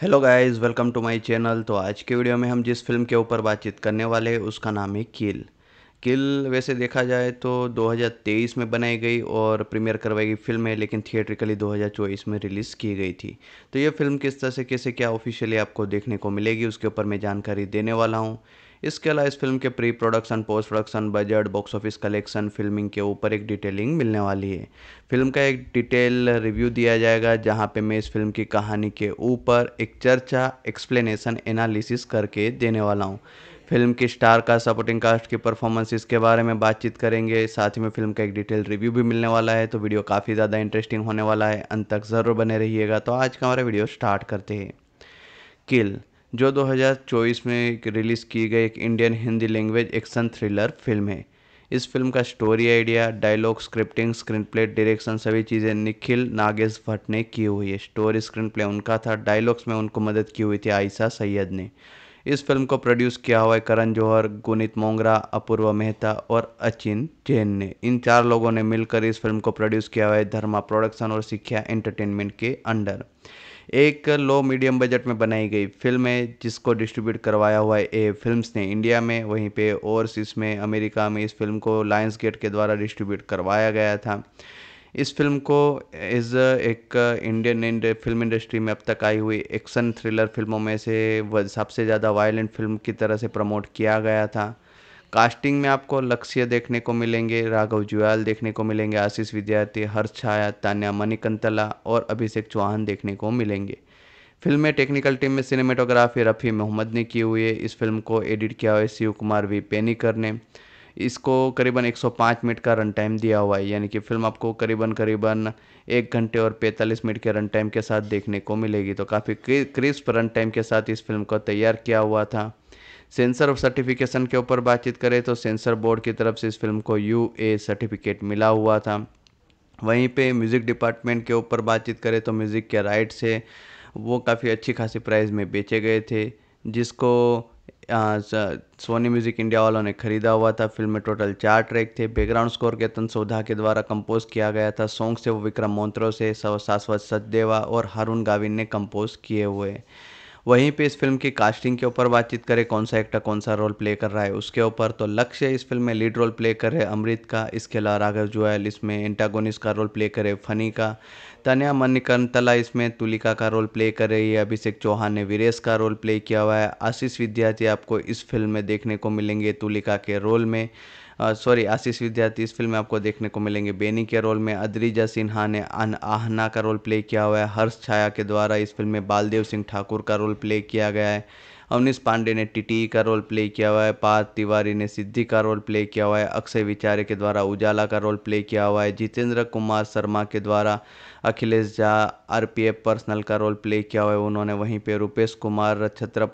hello guys welcome to my channel तो आज के वीडियो में हम जिस फिल्म के ऊपर बातचीत करने वाले हैं उसका नाम है किल किल वैसे देखा जाए तो 2023 में बनाई गई और प्रीमियर करवाई गई फिल्म है लेकिन थिएट्रिकली 2024 में रिलीज़ की गई थी तो ये फिल्म किस तरह से कैसे क्या ऑफिशियली आपको देखने को मिलेगी उसके ऊपर मैं जानकारी देने वाला हूँ इसके अलावा इस फिल्म के pre production post production budget box office collection filming के ऊपर एक डिटेलिंग मिलने वाली है फिल्म का एक डिटेल रिव्यू दिया जाएगा जहाँ पे मैं इस फिल्म की कहानी के ऊपर एक चर्चा एक्सप्लेनेशन एनालिसिस करके देने वाला हूँ फिल्म की स्टार का सपोर्टिंग कास्ट की परफॉर्मेंस इसके बारे में बातचीत करेंगे साथ ही में फिल्म का एक डिटेल रिव्यू भी मिलने वाला है तो वीडियो काफ़ी ज़्यादा इंटरेस्टिंग होने वाला है अंत तक ज़रूर बने रहिएगा तो आज का हमारा वीडियो स्टार्ट करते हैं किल जो 2024 में रिलीज़ की गई एक Indian Hindi language action thriller film है इस फिल्म का story idea dialogue scripting screenplay direction सभी चीज़ें निखिल नागेश भट्ट ने की हुई है स्टोरी स्क्रीन प्ले उनका था डायलॉग्स में उनको मदद की हुई थी आयशा सैयद ने इस फिल्म को प्रोड्यूस किया हुआ है करण जौहर गुनीत मोंगरा अपूर्वा मेहता और अचिन जैन ने इन चार लोगों ने मिलकर इस फिल्म को प्रोड्यूस किया हुआ है धर्मा प्रोडक्शन और सिक्ख्या एंटरटेनमेंट के अंडर एक लो मीडियम बजट में बनाई गई फिल्म है जिसको डिस्ट्रीब्यूट करवाया हुआ है ए फिल्म्स ने इंडिया में वहीं पे ओवरसीज़ में अमेरिका में इस फिल्म को लायंस गेट के द्वारा डिस्ट्रीब्यूट करवाया गया था इस फिल्म को एज एक इंडियन इंड, फिल्म इंडस्ट्री में अब तक आई हुई एक्शन थ्रिलर फिल्मों में से सबसे ज़्यादा वायलेंट फिल्म की तरह से प्रमोट किया गया था कास्टिंग में आपको लक्ष्य देखने को मिलेंगे राघव जुयाल देखने को मिलेंगे आशीष विद्यार्थी हर्ष छाया तान्या मणिकंतला और अभिषेक चौहान देखने को मिलेंगे फिल्म में टेक्निकल टीम में सिनेमेटोग्राफी रफ़ी मोहम्मद ने की हुई है इस फिल्म को एडिट किया हुआ है शिव कुमार वी पेनीकर ने इसको करीबन 105 मिनट का रन टाइम दिया हुआ है यानी कि फिल्म आपको करीबन करीबन एक घंटे और 45 मिनट के रन टाइम के साथ देखने को मिलेगी तो काफ़ी क्रिस्प रन टाइम के साथ इस फिल्म को तैयार किया हुआ था सेंसर ऑफ सर्टिफिकेशन के ऊपर बातचीत करें तो सेंसर बोर्ड की तरफ से इस फिल्म को यू ए सर्टिफिकेट मिला हुआ था वहीं पे म्यूज़िक डिपार्टमेंट के ऊपर बातचीत करें तो म्यूज़िक के राइट्स है वो काफ़ी अच्छी खासी प्राइस में बेचे गए थे जिसको सोनी म्यूज़िक इंडिया वालों ने खरीदा हुआ था फिल्म में टोटल चार ट्रैक थे बैकग्राउंड स्कोर केतन सोधा के द्वारा कंपोज किया गया था सॉन्ग से वो विक्रम मोन्त्रो से शाश्वत सचदेवा और हारून गाविन ने कंपोज किए हुए वहीं पे इस फिल्म की कास्टिंग के ऊपर बातचीत करें कौन सा एक्टर कौन सा रोल प्ले कर रहा है उसके ऊपर तो लक्ष्य इस फिल्म में लीड रोल प्ले कर रहे अमृत का इसके अलावा राघव जुआल इसमें एंटागोनिस का रोल प्ले करे फनी का तन्या मणिकंतला इसमें तुलिका का रोल प्ले कर रही है अभिषेक चौहान ने वीरेश का रोल प्ले किया हुआ है आशीष विद्यार्थी आपको इस फिल्म में देखने को मिलेंगे तुलिका के रोल में सॉरी आशीष विद्यार्थी इस फिल्म में आपको देखने को मिलेंगे बेनी के रोल में अद्रिजा सिन्हा ने अन आहना का रोल प्ले किया हुआ है हर्ष छाया के द्वारा इस फिल्म में बालदेव सिंह ठाकुर का रोल प्ले किया गया है अवनीश पांडे ने टीटी e का रोल प्ले किया हुआ है पार्थ तिवारी ने सिद्धि का रोल प्ले किया हुआ है अक्षय विचारे के द्वारा उजाला का रोल प्ले किया हुआ है जितेंद्र कुमार शर्मा के द्वारा अखिलेश झा एफ पर्सनल का रोल प्ले किया हुआ है उन्होंने वहीं पे रुपेश कुमार छत्र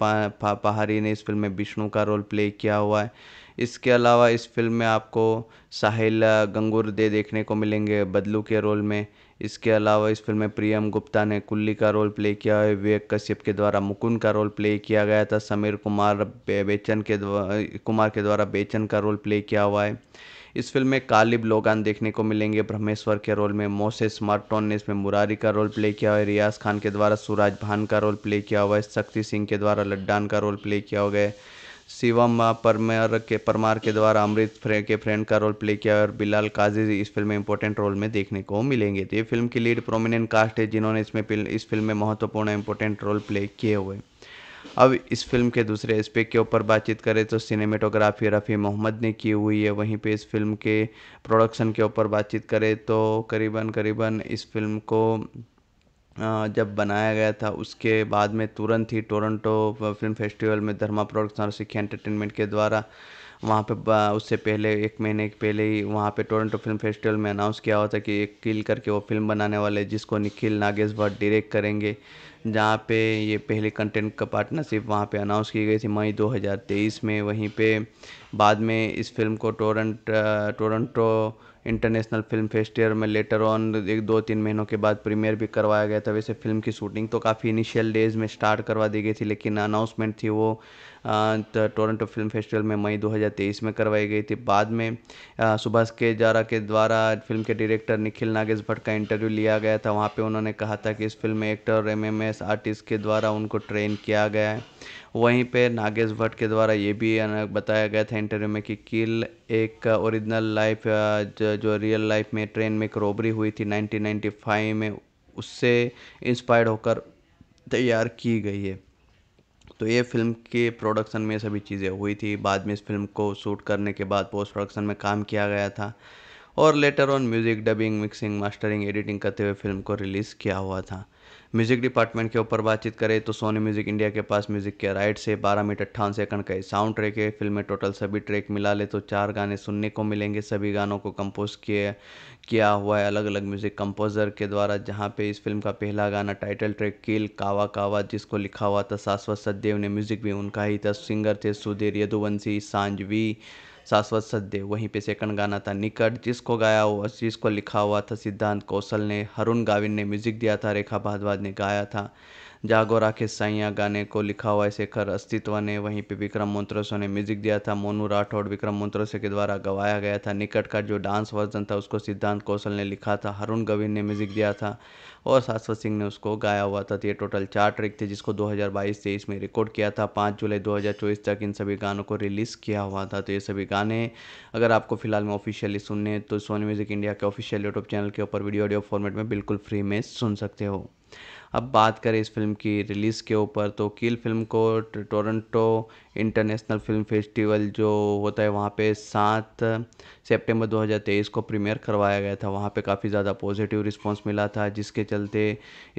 पहाड़ी ने इस फिल्म में विष्णु का रोल प्ले किया हुआ है इसके अलावा इस फ़िल्म में आपको साहिल दे देखने को मिलेंगे बदलू के रोल में इसके अलावा इस फिल्म में प्रियम गुप्ता ने कुल्ली का रोल प्ले किया है विवेक कश्यप के द्वारा मुकुंद का रोल प्ले किया गया था समीर कुमार बेचन के कुमार के द्वारा बेचन का रोल प्ले किया हुआ है इस फिल्म में कालिब लोगान देखने को मिलेंगे ब्रह्मेश्वर के रोल में मोसे स्मार्टोन ने इसमें मुरारी का रोल प्ले किया हुआ है रियाज खान के द्वारा सूरज भान का रोल प्ले किया हुआ है शक्ति सिंह के द्वारा लड्डान का रोल प्ले किया हुआ है शिवम परमार के परमार के द्वारा अमृत फ्रे के फ्रेंड का रोल प्ले किया और बिलाल काजी इस फिल्म में इंपॉर्टेंट रोल में देखने को मिलेंगे तो ये फिल्म की लीड प्रोमिनेंट कास्ट है जिन्होंने इसमें इस फिल्म में महत्वपूर्ण इंपॉर्टेंट रोल प्ले किए हुए अब इस फिल्म के दूसरे एस्पेक्ट के ऊपर बातचीत करें तो सिनेमेटोग्राफी रफ़ी मोहम्मद ने की हुई है वहीं पे इस फिल्म के प्रोडक्शन के ऊपर बातचीत करें तो करीबन करीबन इस फिल्म को जब बनाया गया था उसके बाद में तुरंत ही टोरंटो फिल्म फेस्टिवल में धर्मा प्रोडक्शन और सिक्खी एंटरटेनमेंट के द्वारा वहाँ पे उससे पहले एक महीने के पहले ही वहाँ पे टोरंटो फिल्म फेस्टिवल में अनाउंस किया हुआ था कि एक किल करके वो फिल्म बनाने वाले जिसको निखिल नागेश भट्ट डायरेक्ट करेंगे जहाँ पे ये पहले कंटेंट का पार्टनरशिप वहाँ पे अनाउंस की गई थी मई 2023 में वहीं पे बाद में इस फिल्म को Toronto Toronto international film festival में लेटर ऑन एक दो तीन महीनों के बाद प्रीमियर भी करवाया गया था वैसे फिल्म की शूटिंग तो काफ़ी इनिशियल डेज में स्टार्ट करवा दी गई थी लेकिन अनाउंसमेंट थी वो तो टोरंटो फिल्म फेस्टिवल में मई 2023 में करवाई गई थी बाद में uh, सुभाष के जारा के द्वारा फिल्म के डायरेक्टर निखिल नागेश भट्ट का इंटरव्यू लिया गया था वहाँ पर उन्होंने कहा था कि इस फिल्म में एक्टर एम आर्टिस्ट के द्वारा उनको ट्रेन किया गया है वहीं पे नागेश भट्ट के द्वारा ये भी बताया गया था इंटरव्यू में कि किल एक ओरिजिनल लाइफ जो, जो रियल लाइफ में ट्रेन में एक रॉबरी हुई थी 1995 में उससे इंस्पायर्ड होकर तैयार की गई है तो ये फिल्म के प्रोडक्शन में सभी चीज़ें हुई थी बाद में इस फिल्म को शूट करने के बाद पोस्ट प्रोडक्शन में काम किया गया था और later on music dubbing mixing mastering editing करते हुए फिल्म को रिलीज़ किया हुआ था म्यूज़िक डिपार्टमेंट के ऊपर बातचीत करें तो सोनी म्यूज़िक इंडिया के पास म्यूज़िक के राइट से बारह मिनट अट्ठावन सेकंड का साउंड ट्रैक है फिल्म में टोटल सभी ट्रैक मिला ले तो चार गाने सुनने को मिलेंगे सभी गानों को कंपोज किए किया हुआ है अलग अलग म्यूज़िक कंपोज़र के द्वारा जहाँ पे इस फिल्म का पहला गाना टाइटल ट्रैक किल कावा कावा जिसको लिखा हुआ था शाश्वत सदेव ने म्यूज़िक भी उनका ही था सिंगर थे सुधीर यदुवंशी सांझवी शाश्वत सत्य वहीं पे सेकंड गाना था निकट जिसको गाया हुआ जिसको लिखा हुआ था सिद्धांत कौशल ने हरुण गाविन ने म्यूजिक दिया था रेखा भारद्वाज ने गाया था जागोरा के साइया गाने को लिखा हुआ शेखर अस्तित्व ने वहीं पे विक्रम मोन्त्रोसो ने म्यूजिक दिया था मोनू राठौड़ विक्रम मोन्त्रोसो के द्वारा गवाया गया था निकट का जो डांस वर्जन था उसको सिद्धांत कौशल ने लिखा था हरुण गविंद ने म्यूजिक दिया था और शाश्वत सिंह ने उसको गाया हुआ था तो ये टोटल चार ट्रिक थे जिसको 2022 हज़ार में रिकॉर्ड किया था 5 जुलाई 2024 तक इन सभी गानों को रिलीज़ किया हुआ था तो ये सभी गाने अगर आपको फिलहाल में ऑफिशियली सुनने तो सोनी म्यूज़िक इंडिया के ऑफिशियल यूट्यूब चैनल के ऊपर वीडियो ऑडियो फॉर्मेट में बिल्कुल फ्री में सुन सकते हो अब बात करें इस फिल्म की रिलीज़ के ऊपर तो किल फिल्म को टोरंटो इंटरनेशनल फिल्म फेस्टिवल जो होता है वहाँ पे सात सितंबर 2023 को प्रीमियर करवाया गया था वहाँ पे काफ़ी ज़्यादा पॉजिटिव रिस्पांस मिला था जिसके चलते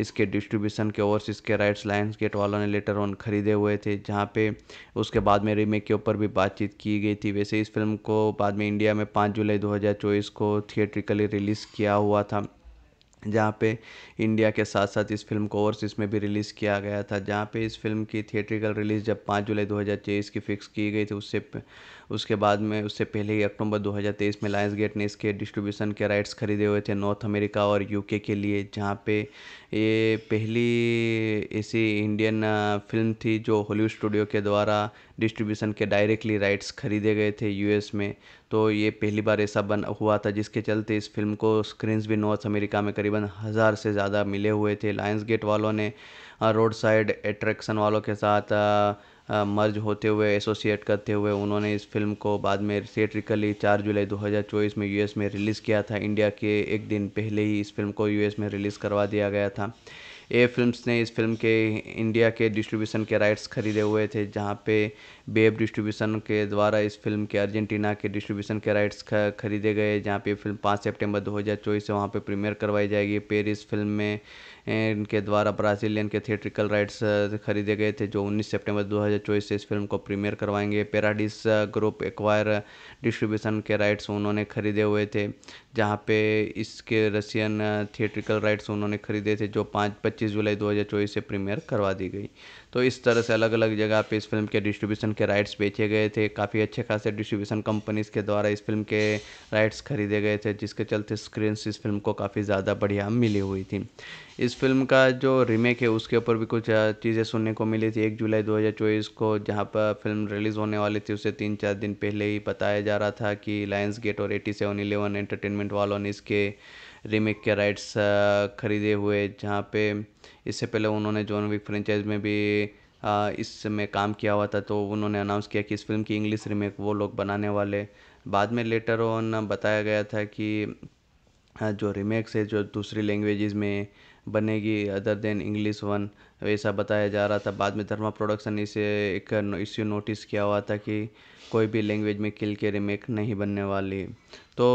इसके डिस्ट्रीब्यूशन के ओवर इसके राइट्स लाइन्स गेट वालों ने लेटर ऑन खरीदे हुए थे जहाँ पे उसके बाद में रीमेक के ऊपर भी बातचीत की गई थी वैसे इस फिल्म को बाद में इंडिया में पाँच जुलाई दो को थिएट्रिकली रिलीज़ किया हुआ था जहाँ पे इंडिया के साथ साथ इस फिल्म को ओवरसीज़ में भी रिलीज़ किया गया था जहाँ पे इस फिल्म की थिएट्रिकल रिलीज़ जब पाँच जुलाई दो हज़ार की फ़िक्स की गई थी उससे उसके बाद में उससे पहले ही अक्टूबर 2023 में लायंस गेट ने इसके डिस्ट्रीब्यूशन के राइट्स खरीदे हुए थे नॉर्थ अमेरिका और यूके के लिए जहाँ पे ये पहली ऐसी इंडियन फिल्म थी जो हॉलीवुड स्टूडियो के द्वारा डिस्ट्रीब्यूशन के डायरेक्टली राइट्स खरीदे गए थे यूएस में तो ये पहली बार ऐसा बन हुआ था जिसके चलते इस फिल्म को स्क्रीन्स भी नॉर्थ अमेरिका में करीबन हज़ार से ज़्यादा मिले हुए थे लायंस गेट वालों ने रोड साइड एट्रैक्शन वालों के साथ मर्ज होते हुए एसोसिएट करते हुए उन्होंने इस फिल्म को बाद में थिएट्रिकली चार जुलाई 2024 में यूएस में रिलीज़ किया था इंडिया के एक दिन पहले ही इस फिल्म को यूएस में रिलीज़ करवा दिया गया था ए फिल्म्स ने इस फिल्म के इंडिया के डिस्ट्रीब्यूशन के राइट्स खरीदे हुए थे जहाँ पे बेब डिस्ट्रीब्यूशन के द्वारा इस फिल्म के अर्जेंटीना के डिस्ट्रीब्यूशन के राइट्स खरीदे गए जहाँ पे फिल्म 5 सितंबर 2024 से वहाँ पे प्रीमियर करवाई जाएगी पेरिस फिल्म में इनके द्वारा ब्राज़ीलियन के थिएट्रिकल राइट्स खरीदे गए थे जो 19 सितंबर 2024 से इस फिल्म को प्रीमियर करवाएंगे पेराडिस ग्रुप एक्वायर डिस्ट्रीब्यूशन के राइट्स उन्होंने खरीदे हुए थे जहाँ पे इसके रशियन थिएट्रिकल राइट्स उन्होंने खरीदे थे जो पाँच पच्चीस जुलाई दो से प्रीमियर करवा दी गई तो इस तरह से अलग अलग जगह पे इस फिल्म के डिस्ट्रीब्यूशन के राइट्स बेचे गए थे काफ़ी अच्छे खासे डिस्ट्रीब्यूशन कंपनीज़ के द्वारा इस फिल्म के राइट्स खरीदे गए थे जिसके चलते स्क्रीन्स इस फिल्म को काफ़ी ज़्यादा बढ़िया मिली हुई थी इस फिल्म का जो रीमेक है उसके ऊपर भी कुछ चीज़ें सुनने को मिली थी एक जुलाई 2024 को जहाँ पर फिल्म रिलीज़ होने वाली थी उसे तीन चार दिन पहले ही बताया जा रहा था कि लायंस गेट और एटी सेवन इलेवन एंटरटेनमेंट वालों ने इसके रीमेक के राइट्स uh, खरीदे हुए जहाँ पे इससे पहले उन्होंने जॉन विक फ्रेंचाइज में भी uh, इसमें काम किया हुआ था तो उन्होंने अनाउंस किया कि इस फिल्म की इंग्लिश रीमेक वो लोग बनाने वाले बाद में लेटर ऑन बताया गया था कि uh, जो रीमेक्स है जो दूसरी लैंग्वेजेस में बनेगी अदर देन इंग्लिश वन ऐसा बताया जा रहा था बाद में धर्मा प्रोडक्शन इसे एक इश्यू नोटिस किया हुआ था कि कोई भी लैंग्वेज में किल के रीमेक नहीं बनने वाली तो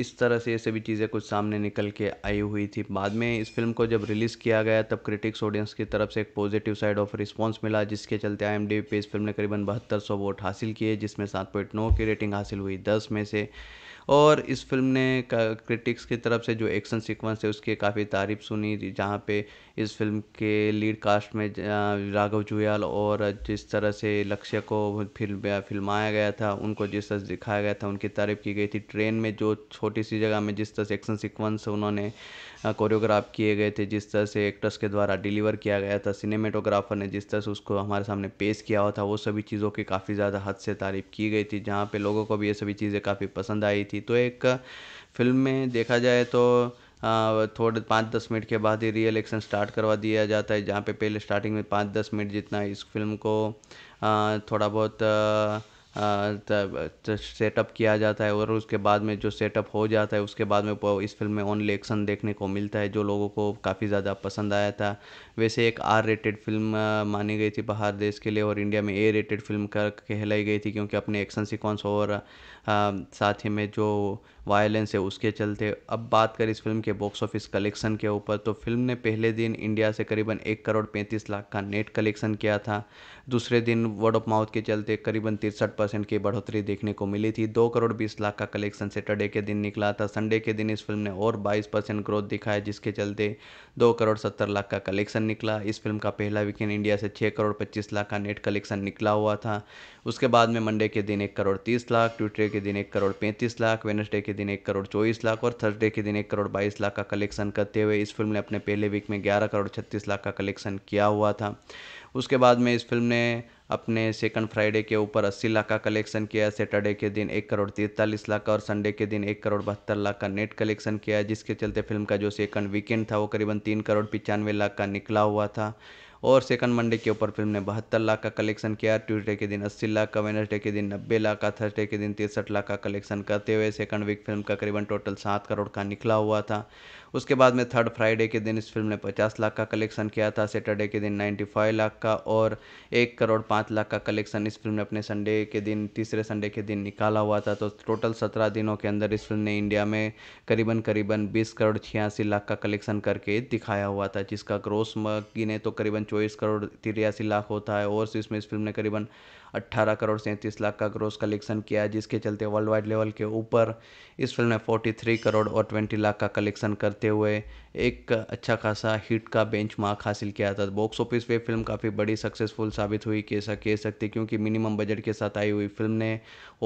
इस तरह से ये सभी चीज़ें कुछ सामने निकल के आई हुई थी बाद में इस फिल्म को जब रिलीज़ किया गया तब क्रिटिक्स ऑडियंस की तरफ से एक पॉजिटिव साइड ऑफ रिस्पॉन्स मिला जिसके चलते आई पे इस फिल्म ने करीबन बहत्तर सौ वोट हासिल किए जिसमें सात पॉइंट नौ की रेटिंग हासिल हुई दस में से और इस फिल्म ने क्रिटिक्स की तरफ से जो एक्शन सीक्वेंस है उसकी काफ़ी तारीफ सुनी जहाँ पे इस फिल्म के लीड कास्ट में राघव जुयाल और जिस तरह से लक्ष्य को फिल्म फिल्माया गया था उनको जिस तरह से दिखाया गया था उनकी तारीफ की गई थी ट्रेन में जो छोटी सी जगह में जिस तरह से एक्शन सिक्वेंस उन्होंने कोरियोग्राफ किए गए थे जिस तरह से एक्टर्स के द्वारा डिलीवर किया गया था सिनेमेटोग्राफर ने जिस तरह से उसको हमारे सामने पेश किया हुआ था वो सभी चीज़ों की काफ़ी ज़्यादा हद से तारीफ़ की गई थी जहाँ पर लोगों को भी ये सभी चीज़ें काफ़ी पसंद आई थी तो एक फिल्म में देखा जाए तो थोड़े पाँच दस मिनट के बाद ही रियल एक्शन स्टार्ट करवा दिया जाता है जहाँ पे पहले स्टार्टिंग में पाँच दस मिनट जितना इस फिल्म को थोड़ा बहुत सेटअप किया जाता है और उसके बाद में जो सेटअप हो जाता है उसके बाद में इस फिल्म में ओनली एक्शन देखने को मिलता है जो लोगों को काफ़ी ज़्यादा पसंद आया था वैसे एक आर रेटेड फिल्म मानी गई थी बाहर देश के लिए और इंडिया में ए रेटेड फिल्म कर कहलाई गई थी क्योंकि अपने एक्शन सिक्वेंस और हाँ, साथ ही में जो वायलेंस है उसके चलते अब बात करें इस फिल्म के बॉक्स ऑफिस कलेक्शन के ऊपर तो फिल्म ने पहले दिन इंडिया से करीबन एक करोड़ पैंतीस लाख का नेट कलेक्शन किया था दूसरे दिन वर्ड ऑफ माउथ के चलते करीबन तिरसठ परसेंट की बढ़ोतरी देखने को मिली थी दो करोड़ बीस लाख का कलेक्शन सैटरडे के दिन निकला था संडे के दिन इस फिल्म ने और बाईस परसेंट ग्रोथ दिखाया जिसके चलते दो करोड़ सत्तर लाख का कलेक्शन निकला इस फिल्म का पहला वीकेंड इंडिया से छः करोड़ पच्चीस लाख का नेट कलेक्शन निकला हुआ था उसके बाद में मंडे के दिन एक करोड़ तीस लाख ट्यूटडे के दिन एक करोड़ पैंतीस लाख वेनसडे के दिन एक करोड़ चौबीस लाख और थर्सडे के दिन एक करोड़ बाईस लाख का कलेक्शन करते हुए इस फिल्म ने अपने पहले वीक में ग्यारह करोड़ छत्तीस लाख का कलेक्शन किया हुआ था उसके बाद में इस फिल्म ने अपने सेकंड फ्राइडे के ऊपर 80 लाख का कलेक्शन किया सैटरडे के दिन एक करोड़ तैंतालीस लाख का और संडे के दिन एक करोड़ बहत्तर लाख का नेट कलेक्शन किया जिसके चलते फिल्म का जो सेकंड वीकेंड था वो करीबन तीन करोड़ पचानवे लाख का निकला हुआ था और सेकंड मंडे के ऊपर फिल्म ने बहत्तर लाख का कलेक्शन किया ट्यूजडे के दिन अस्सी लाख का वेनसडे के दिन नब्बे लाख का थर्सडे के दिन तिरसठ लाख का कलेक्शन करते हुए सेकंड वीक फिल्म का करीबन टोटल सात करोड़ का निकला हुआ था उसके बाद में थर्ड फ्राइडे के दिन इस फिल्म ने पचास लाख का कलेक्शन किया था सैटरडे के दिन नाइन्टी फाइव लाख का और एक करोड़ पाँच लाख का कलेक्शन इस फिल्म ने अपने संडे के दिन तीसरे संडे के दिन निकाला हुआ था तो टोटल सत्रह दिनों के अंदर इस फिल्म ने इंडिया में करीबन करीबन बीस करोड़ छियासी लाख का कलेक्शन करके दिखाया हुआ था जिसका ग्रोस गिने तो करीबन चौबीस करोड़ तिरासी लाख होता है और इसमें इस फिल्म ने करीबन 18 करोड़ सैंतीस लाख का ग्रोस कलेक्शन किया है जिसके चलते वर्ल्ड वाइड लेवल के ऊपर इस फिल्म ने 43 करोड़ और 20 लाख का कलेक्शन करते हुए एक अच्छा खासा हिट का बेंच हासिल किया था बॉक्स ऑफिस पे फिल्म काफ़ी बड़ी सक्सेसफुल साबित हुई कैसा कह सकते क्योंकि मिनिमम बजट के साथ आई हुई फिल्म ने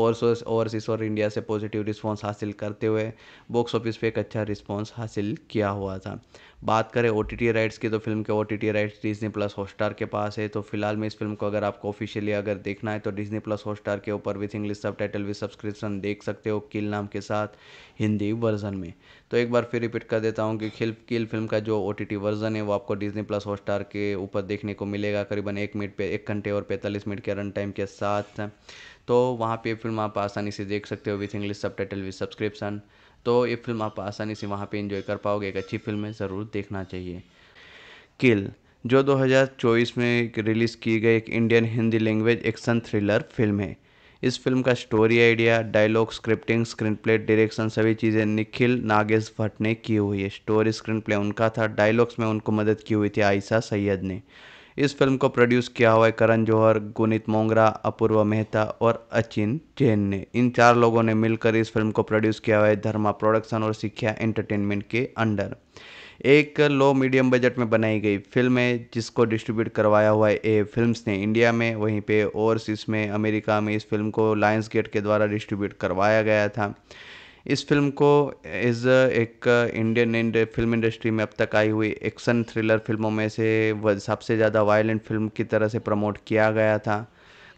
ओवरसीज और इंडिया से पॉजिटिव रिस्पॉन्स हासिल करते हुए बॉक्स ऑफिस पर एक अच्छा रिस्पॉन्स हासिल किया हुआ था बात करें ओ टी राइट्स की तो फिल्म के O T rights Disney plus Hotstar के पास है तो फिलहाल में इस फिल्म को अगर आपको ऑफिशियली अगर देखना है तो डिजनी प्लस हॉटस्टार के ऊपर with English subtitle with subscription देख सकते हो किल नाम के साथ हिंदी वर्जन में तो एक बार फिर रिपीट कर देता हूँ कि खिल किल फिल्म का जो ओ वर्जन है वो आपको डिजनी प्लस हॉटस्टार के ऊपर देखने को मिलेगा करीबन एक मिनट पे एक घंटे और पैंतालीस मिनट के रन टाइम के साथ तो वहाँ पर फिल्म आप आसानी से देख सकते हो with English subtitle with subscription तो ये फिल्म आप आसानी से वहाँ पे इन्जॉय कर पाओगे एक अच्छी फिल्म है ज़रूर देखना चाहिए किल जो 2024 में रिलीज़ की गई एक Indian Hindi language action thriller film है इस फिल्म का story idea dialogue scripting screenplay direction सभी चीज़ें निखिल नागेश भट्ट ने की हुई है स्टोरी स्क्रीन प्ले उनका था डायलॉग्स में उनको मदद की हुई थी आयशा सैयद ने इस फिल्म को प्रोड्यूस किया हुआ है करण जौहर गुनीत मोंगरा अपूर्व मेहता और अचिन जैन ने इन चार लोगों ने मिलकर इस फिल्म को प्रोड्यूस किया हुआ है धर्मा प्रोडक्शन और सिक्ख्या एंटरटेनमेंट के अंडर एक लो मीडियम बजट में बनाई गई फिल्म है जिसको डिस्ट्रीब्यूट करवाया हुआ है ए फिल्म्स ने इंडिया में वहीं पे ओवरसीज में अमेरिका में इस फिल्म को लायंस गेट के द्वारा डिस्ट्रीब्यूट करवाया गया था इस फिल्म को एज एक इंडियन इंड फिल्म इंडस्ट्री में अब तक आई हुई एक्शन थ्रिलर फिल्मों में से सबसे ज़्यादा वायलेंट फिल्म की तरह से प्रमोट किया गया था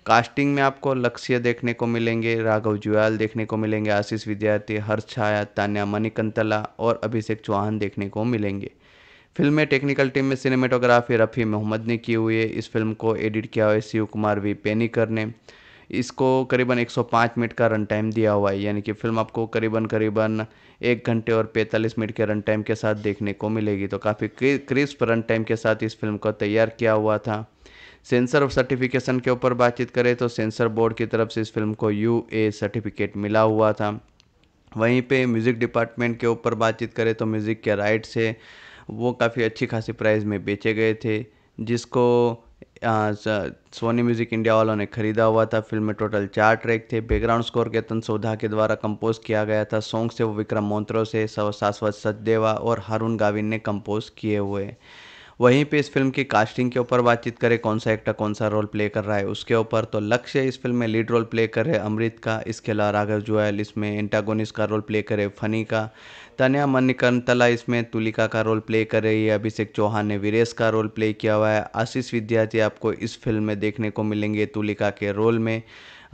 कास्टिंग में आपको लक्ष्य देखने को मिलेंगे राघव जुयाल देखने को मिलेंगे आशीष विद्यार्थी हर्ष छाया तान्या मणिकंतला और अभिषेक चौहान देखने को मिलेंगे फिल्म में टेक्निकल टीम में सिनेमेटोग्राफी रफ़ी मोहम्मद ने की हुई है इस फिल्म को एडिट किया हुआ है शिव कुमार वी पेनीकर ने इसको करीबन 105 मिनट का रन टाइम दिया हुआ है यानी कि फिल्म आपको करीबन करीबन एक घंटे और 45 मिनट के रन टाइम के साथ देखने को मिलेगी तो काफ़ी क्रिस्प रन टाइम के साथ इस फिल्म को तैयार किया हुआ था सेंसर ऑफ सर्टिफिकेशन के ऊपर बातचीत करें तो सेंसर बोर्ड की तरफ से इस फिल्म को यू ए सर्टिफिकेट मिला हुआ था वहीं पे म्यूज़िक डिपार्टमेंट के ऊपर बातचीत करें तो म्यूज़िक के राइट्स है वो काफ़ी अच्छी खासी प्राइस में बेचे गए थे जिसको सोनी म्यूज़िक इंडिया वालों ने खरीदा हुआ था फिल्म में टोटल चार ट्रैक थे बैकग्राउंड स्कोर केतन सोधा के द्वारा कंपोज किया गया था सॉन्ग्स थे वो विक्रम मोन्त्रो से शाश्वत सचदेवा और हारून गाविन ने कंपोज किए हुए वहीं पे इस फिल्म की कास्टिंग के ऊपर बातचीत करें कौन सा एक्टर कौन सा रोल प्ले कर रहा है उसके ऊपर तो लक्ष्य इस फिल्म में लीड रोल प्ले कर रहे अमृत का इसके अलावा राघव जुआल इसमें एंटागोनिस का रोल प्ले करे फनी का तन्या तला इसमें तुलिका का रोल प्ले कर रही है अभिषेक चौहान ने वीरेश का रोल प्ले किया हुआ है आशीष विद्यार्थी आपको इस फिल्म में देखने को मिलेंगे तुलिका के रोल में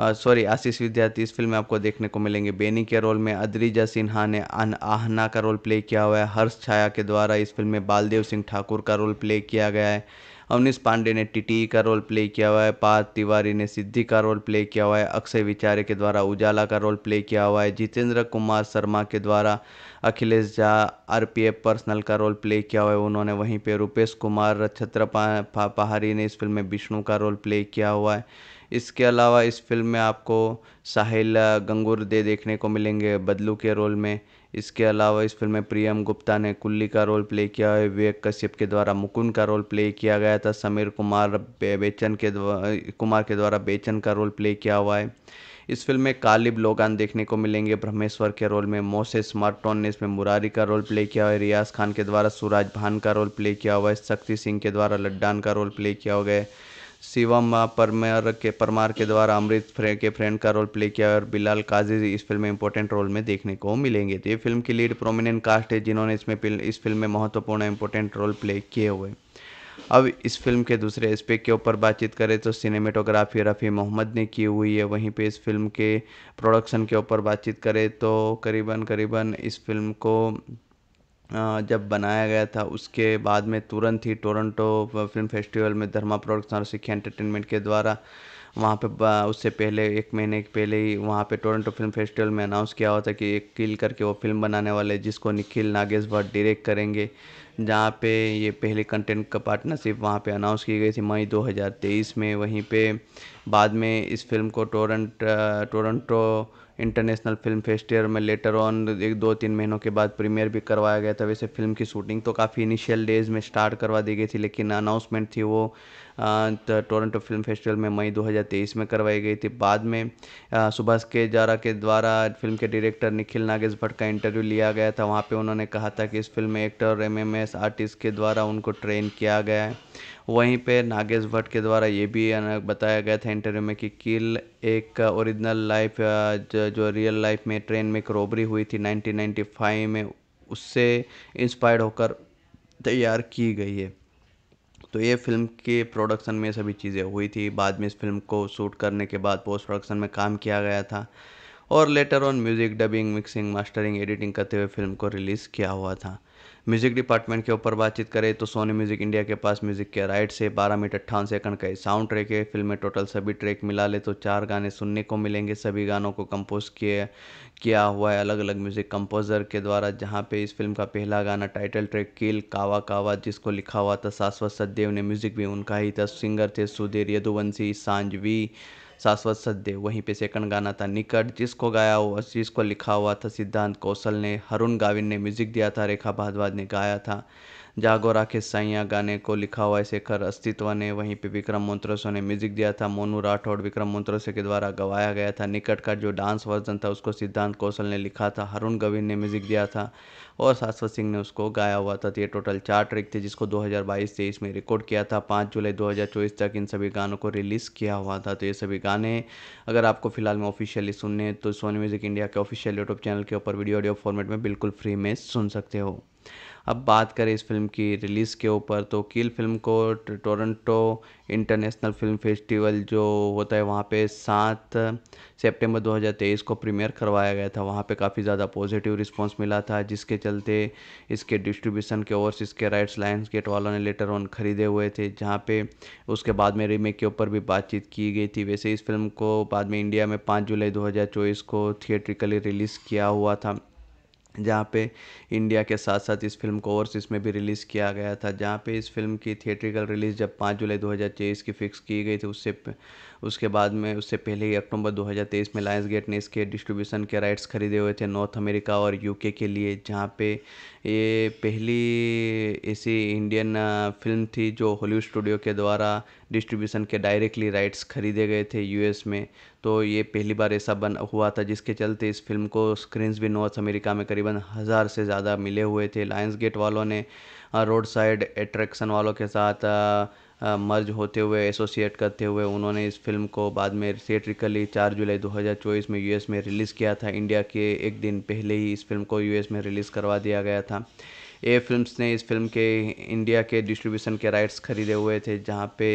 सॉरी uh, आशीष विद्यार्थी इस फिल्म में आपको देखने को मिलेंगे बेनी के रोल में अद्रिजा सिन्हा ने अन आहना का रोल प्ले किया हुआ है हर्ष छाया के द्वारा इस फिल्म में बालदेव सिंह ठाकुर का रोल प्ले किया गया है अवनीश पांडे ने टीटी का रोल प्ले किया हुआ है पार्थ तिवारी ने सिद्धि का रोल प्ले किया हुआ है अक्षय विचारे के द्वारा उजाला का रोल प्ले किया हुआ है जितेंद्र कुमार शर्मा के द्वारा अखिलेश झा एफ पर्सनल का रोल प्ले किया हुआ है उन्होंने वहीं पे रुपेश कुमार छत्र पहाड़ी ने इस फिल्म में विष्णु का रोल प्ले किया हुआ है इसके अलावा इस फ़िल्म में आपको साहिल दे देखने को मिलेंगे बदलू के रोल में इसके अलावा इस फ़िल्म में प्रियम गुप्ता ने कुल्ली का रोल प्ले किया है विवेक कश्यप के द्वारा मुकुंद का रोल प्ले किया गया था समीर कुमार बेचन के द्वारा कुमार के द्वारा बेचन का रोल प्ले किया हुआ है इस फिल्म में कालिब लोगान देखने को मिलेंगे ब्रह्मेश्वर के रोल में मोसेस मार्टोन ने इसमें मुरारी का रोल प्ले किया हुआ है रियाज खान के द्वारा सूरज भान का रोल प्ले किया हुआ है शक्ति सिंह के द्वारा लड्डान का रोल प्ले किया हुआ है शिवम परमार के परमार के द्वारा अमृत फ्रे के फ्रेंड का रोल प्ले किया और बिलाल काजी इस फिल्म में इंपॉर्टेंट रोल में देखने को मिलेंगे तो ये फिल्म की लीड प्रोमिनेंट कास्ट है जिन्होंने इसमें इस फिल्म में महत्वपूर्ण इंपॉर्टेंट रोल प्ले किए हुए अब इस फिल्म के दूसरे एस्पेक्ट के ऊपर बातचीत करें तो सिनेमेटोग्राफी रफ़ी मोहम्मद ने की हुई है वहीं पे इस फिल्म के प्रोडक्शन के ऊपर बातचीत करें तो करीबन करीबन इस फिल्म को जब बनाया गया था उसके बाद में तुरंत ही टोरंटो फ़िल्म फेस्टिवल में धर्मा प्रोडक्शन और सिक्खी एंटरटेनमेंट के द्वारा वहाँ पे उससे पहले एक महीने पहले ही वहाँ पे टोरंटो फिल्म फेस्टिवल में अनाउंस किया हुआ था कि एक किल करके वो फिल्म बनाने वाले जिसको निखिल नागेश भट्ट डायरेक्ट करेंगे जहाँ पे ये पहले कंटेंट का पार्टनरशिप वहाँ पे अनाउंस की गई थी मई 2023 में वहीं पे बाद में इस फिल्म को Toronto Toronto international film festival में लेटर ऑन एक दो तीन महीनों के बाद प्रीमियर भी करवाया गया था वैसे फिल्म की शूटिंग तो काफ़ी इनिशियल डेज़ में स्टार्ट करवा दी गई थी लेकिन अनाउंसमेंट थी वो टोरंटो फिल्म फेस्टिवल में मई 2023 में करवाई गई थी बाद में सुभाष के जारा के द्वारा फिल्म के डायरेक्टर निखिल नागेश भट्ट का इंटरव्यू लिया गया था वहाँ पे उन्होंने कहा था कि इस फिल्म में एक्टर एम एम आर्टिस्ट के द्वारा उनको ट्रेन किया गया है वहीं पे नागेश भट्ट के द्वारा ये भी बताया गया था इंटरव्यू में कि किल एक ओरिजिनल लाइफ जो रियल लाइफ में ट्रेन में एक रोबरी हुई थी 1995 में उससे इंस्पायर्ड होकर तैयार की गई है तो ये फिल्म के प्रोडक्शन में सभी चीज़ें हुई थी बाद में इस फिल्म को शूट करने के बाद पोस्ट प्रोडक्शन में काम किया गया था और later on music dubbing mixing mastering editing करते हुए फिल्म को रिलीज़ किया हुआ था म्यूज़िक डिपार्टमेंट के ऊपर बातचीत करें तो सोनी म्यूज़िक इंडिया के पास म्यूज़िक के राइट से बारह मिनट अट्ठावन सेकंड का साउंड ट्रैक है फिल्म में टोटल सभी ट्रैक मिला ले तो चार गाने सुनने को मिलेंगे सभी गानों को कंपोज किए किया हुआ है अलग अलग म्यूज़िक कंपोजर के द्वारा जहाँ पे इस फिल्म का पहला गाना टाइटल ट्रैक किल कावा कावा जिसको लिखा हुआ था शाश्वत सदेव ने म्यूज़िक भी उनका ही था सिंगर थे सुधीर यदुवंशी सांझवी शाश्वत सद्य वहीं पे सेकंड गाना था निकट जिसको गाया हुआ जिसको लिखा हुआ था सिद्धांत कौशल ने हरुण गाविन ने म्यूज़िक दिया था रेखा भारद्वाज ने गाया था जागो राकेश साइया गाने को लिखा हुआ है शेखर अस्तित्व ने वहीं पे विक्रम मंत्रोसो ने म्यूजिक दिया था मोनू राठौड़ विक्रम मंत्रोसो के द्वारा गवाया गया था निकट का जो डांस वर्जन था उसको सिद्धांत कौशल ने लिखा था हरुण गविन ने म्यूजिक दिया था और शाश्वत सिंह ने उसको गाया हुआ था तो ये टोटल चार ट्रिक थे जिसको 2022 हज़ार में रिकॉर्ड किया था 5 जुलाई 2024 तक इन सभी गानों को रिलीज़ किया हुआ था तो ये सभी गाने अगर आपको फिलहाल में ऑफिशियली सुनने तो सोनी म्यूज़िक इंडिया के ऑफिशियल यूट्यूब चैनल के ऊपर वीडियो ऑडियो फॉर्मेट में बिल्कुल फ्री में सुन सकते हो अब बात करें इस फिल्म की रिलीज़ के ऊपर तो किल फिल्म को टोरंटो इंटरनेशनल फिल्म फेस्टिवल जो होता है वहाँ पे सात सितंबर 2023 को प्रीमियर करवाया गया था वहाँ पे काफ़ी ज़्यादा पॉजिटिव रिस्पांस मिला था जिसके चलते इसके डिस्ट्रीब्यूशन के और इसके राइट्स लाइन्स गेट वालों ने लेटर ऑन ख़रीदे हुए थे जहाँ पे उसके बाद में रीमेक के ऊपर भी बातचीत की गई थी वैसे इस फिल्म को बाद में इंडिया में पाँच जुलाई दो को थिएट्रिकली रिलीज़ किया हुआ था जहाँ पे इंडिया के साथ साथ इस फिल्म को ओवरसीज़ में भी रिलीज़ किया गया था जहाँ पे इस फिल्म की थिएट्रिकल रिलीज़ जब पाँच जुलाई दो हज़ार की फ़िक्स की गई थी उससे उसके बाद में उससे पहले ही अक्टूबर 2023 में लायंस गेट ने इसके डिस्ट्रीब्यूशन के राइट्स खरीदे हुए थे नॉर्थ अमेरिका और यूके के लिए जहाँ पे ये पहली ऐसी इंडियन फिल्म थी जो हॉलीवुड स्टूडियो के द्वारा डिस्ट्रीब्यूशन के डायरेक्टली राइट्स खरीदे गए थे यूएस में तो ये पहली बार ऐसा बन हुआ था जिसके चलते इस फिल्म को स्क्रीन्स भी नॉर्थ अमेरिका में करीबन हज़ार से ज़्यादा मिले हुए थे लायंस गेट वालों ने रोड साइड एट्रैक्शन वालों के साथ मर्ज होते हुए एसोसिएट करते हुए उन्होंने इस फिल्म को बाद में थिएट्रिकली चार जुलाई 2024 में यूएस में रिलीज़ किया था इंडिया के एक दिन पहले ही इस फिल्म को यूएस में रिलीज़ करवा दिया गया था ए फिल्म्स ने इस फिल्म के इंडिया के डिस्ट्रीब्यूशन के राइट्स खरीदे हुए थे जहाँ पे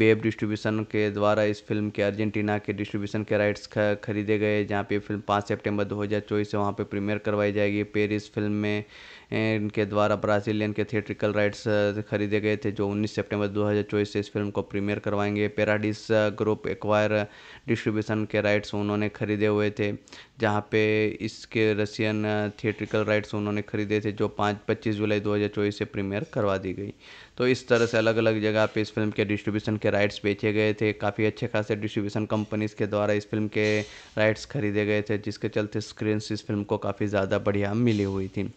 बेब डिस्ट्रीब्यूशन के द्वारा इस फिल्म के अर्जेंटीना के डिस्ट्रीब्यूशन के राइट्स खरीदे गए जहाँ पे फिल्म 5 सितंबर 2024 से वहाँ पे प्रीमियर करवाई जाएगी पेरिस फिल्म में इनके द्वारा ब्राज़ीलियन के थिएट्रिकल राइट्स खरीदे गए थे जो 19 सितंबर 2024 से इस फिल्म को प्रीमियर करवाएंगे पेराडिस ग्रुप एक्वायर डिस्ट्रीब्यूशन के राइट्स उन्होंने खरीदे हुए थे जहाँ पे इसके रशियन थिएट्रिकल राइट्स उन्होंने खरीदे थे जो पाँच पच्चीस जुलाई दो से प्रीमियर करवा दी गई तो इस तरह से अलग अलग जगह पे इस फिल्म के डिस्ट्रीब्यूशन के राइट्स बेचे गए थे काफ़ी अच्छे खासे डिस्ट्रीब्यूशन कंपनीज़ के द्वारा इस फिल्म के राइट्स खरीदे गए थे जिसके चलते स्क्रीन इस फिल्म को काफ़ी ज़्यादा बढ़िया मिली हुई थी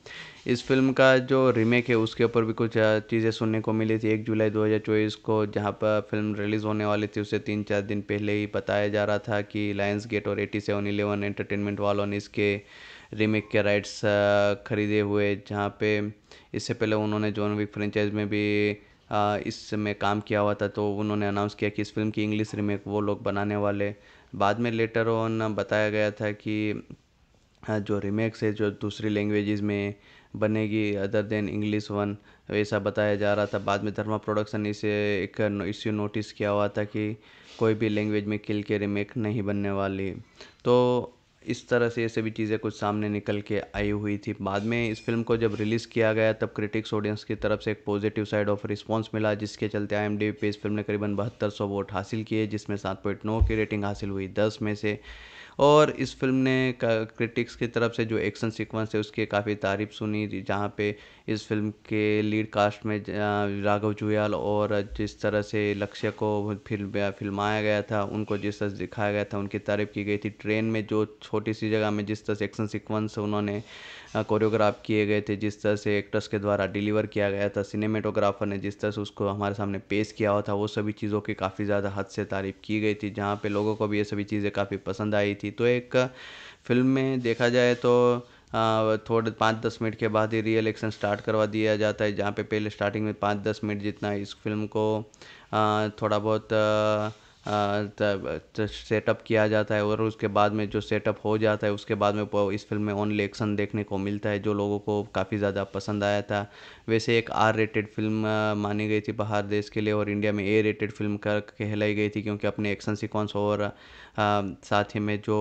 इस फिल्म का जो रीमेक है उसके ऊपर भी कुछ चीज़ें सुनने को मिली थी एक जुलाई दो को जहाँ पर फिल्म रिलीज़ होने वाली थी उसे तीन चार दिन पहले ही बताया जा रहा था कि लायंस गेट और एटी सेवन इलेवन एंटरटेनमेंट वालों ने इसके रीमेक के राइट्स uh, खरीदे हुए जहाँ पे इससे पहले उन्होंने जॉन विक फ्रेंचाइज में भी uh, इसमें काम किया हुआ था तो उन्होंने अनाउंस किया कि इस फिल्म की इंग्लिश रीमेक वो लोग बनाने वाले बाद में लेटर ऑन uh, बताया गया था कि जो रीमेक्स है जो दूसरी लैंग्वेजेस में बनेगी अदर देन इंग्लिश वन ऐसा बताया जा रहा था बाद में धर्मा प्रोडक्शन इसे एक इश्यू नोटिस किया हुआ था कि कोई भी लैंग्वेज में किल के रीमेक नहीं बनने वाली तो इस तरह से ये सभी चीज़ें कुछ सामने निकल के आई हुई थी बाद में इस फिल्म को जब रिलीज़ किया गया तब क्रिटिक्स ऑडियंस की तरफ से एक पॉजिटिव साइड ऑफ रिस्पांस मिला जिसके चलते आई एम पे इस फिल्म ने करीबन बहत्तर सौ वोट हासिल किए जिसमें सात पॉइंट नौ की रेटिंग हासिल हुई दस में से और इस फिल्म ने क्रिटिक्स की तरफ से जो एक्शन सीक्वेंस है उसकी काफ़ी तारीफ सुनी जहाँ पे इस फिल्म के लीड कास्ट में राघव जुयाल और जिस तरह से लक्ष्य को फिल्म फिल्माया गया था उनको जिस तरह से दिखाया गया था उनकी तारीफ की गई थी ट्रेन में जो छोटी सी जगह में जिस तरह से एक्शन सिक्वेंस उन्होंने कोरियोग्राफ किए गए थे जिस तरह से एक्टर्स के द्वारा डिलीवर किया गया था सिनेमेटोग्राफर ने जिस तरह से उसको हमारे सामने पेश किया हुआ था वो सभी चीज़ों की काफ़ी ज़्यादा हद से तारीफ़ की गई थी जहाँ पर लोगों को भी ये सभी चीज़ें काफ़ी पसंद आई थी तो एक फिल्म में देखा जाए तो थोड़े पाँच दस मिनट के बाद ही रियल एक्शन स्टार्ट करवा दिया जाता है जहाँ पे पहले स्टार्टिंग में पाँच दस मिनट जितना इस फिल्म को थोड़ा बहुत सेटअप किया जाता है और उसके बाद में जो सेटअप हो जाता है उसके बाद में इस फिल्म में ओनली एक्शन देखने को मिलता है जो लोगों को काफ़ी ज़्यादा पसंद आया था वैसे एक आर रेटेड फिल्म मानी गई थी बाहर देश के लिए और इंडिया में ए रेटेड फिल्म कर कहलाई गई थी क्योंकि अपने एक्शन सिक्वेंस और साथ ही में जो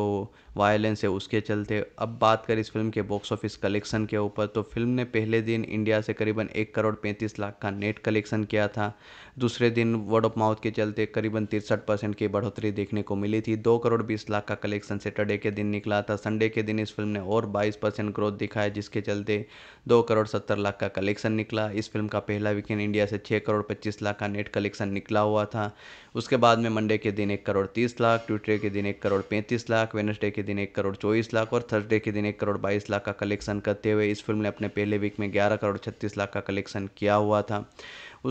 वायलेंस है उसके चलते अब बात करें इस फिल्म के बॉक्स ऑफिस कलेक्शन के ऊपर तो फिल्म ने पहले दिन इंडिया से करीबन एक करोड़ पैंतीस लाख का नेट कलेक्शन किया था दूसरे दिन वर्ड ऑफ माउथ के चलते करीबन तिरसठ परसेंट की बढ़ोतरी देखने को मिली थी दो करोड़ बीस लाख का कलेक्शन सैटरडे के दिन निकला था संडे के दिन इस फिल्म ने और बाईस परसेंट ग्रोथ दिखाया जिसके चलते दो करोड़ सत्तर लाख का कलेक्शन निकला इस फिल्म का पहला वीकेंड इंडिया से छः करोड़ पच्चीस लाख का नेट कलेक्शन निकला हुआ था उसके बाद में मंडे के दिन एक करोड़ तीस लाख ट्यूटडे के दिन एक करोड़ पैंतीस लाख वेनसडे के दिन एक करोड़ चौबीस लाख और थर्सडे के दिन एक करोड़ बाईस लाख का कलेक्शन करते हुए इस फिल्म ने अपने पहले वीक में ग्यारह करोड़ छत्तीस लाख का कलेक्शन किया हुआ था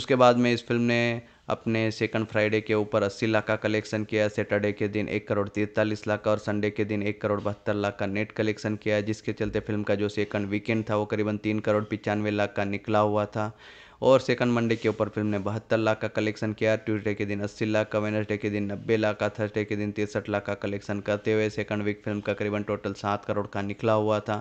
उसके बाद में इस फिल्म ने अपने सेकंड फ्राइडे के ऊपर 80 लाख का कलेक्शन किया सैटरडे के दिन एक करोड़ तैंतालीस लाख का और संडे के दिन एक करोड़ बहत्तर लाख का नेट कलेक्शन किया जिसके चलते फिल्म का जो सेकंड वीकेंड था वो करीबन तीन करोड़ पचानवे लाख का निकला हुआ था और सेकंड मंडे के ऊपर फिल्म ने बहत्तर लाख का कलेक्शन किया ट्यूजडे के दिन अस्सी लाख का वेनसडे के दिन नब्बे लाख का थर्सडे के दिन तिरसठ लाख का कलेक्शन करते हुए सेकंड वीक फिल्म का करीबन टोटल सात करोड़ का निकला हुआ था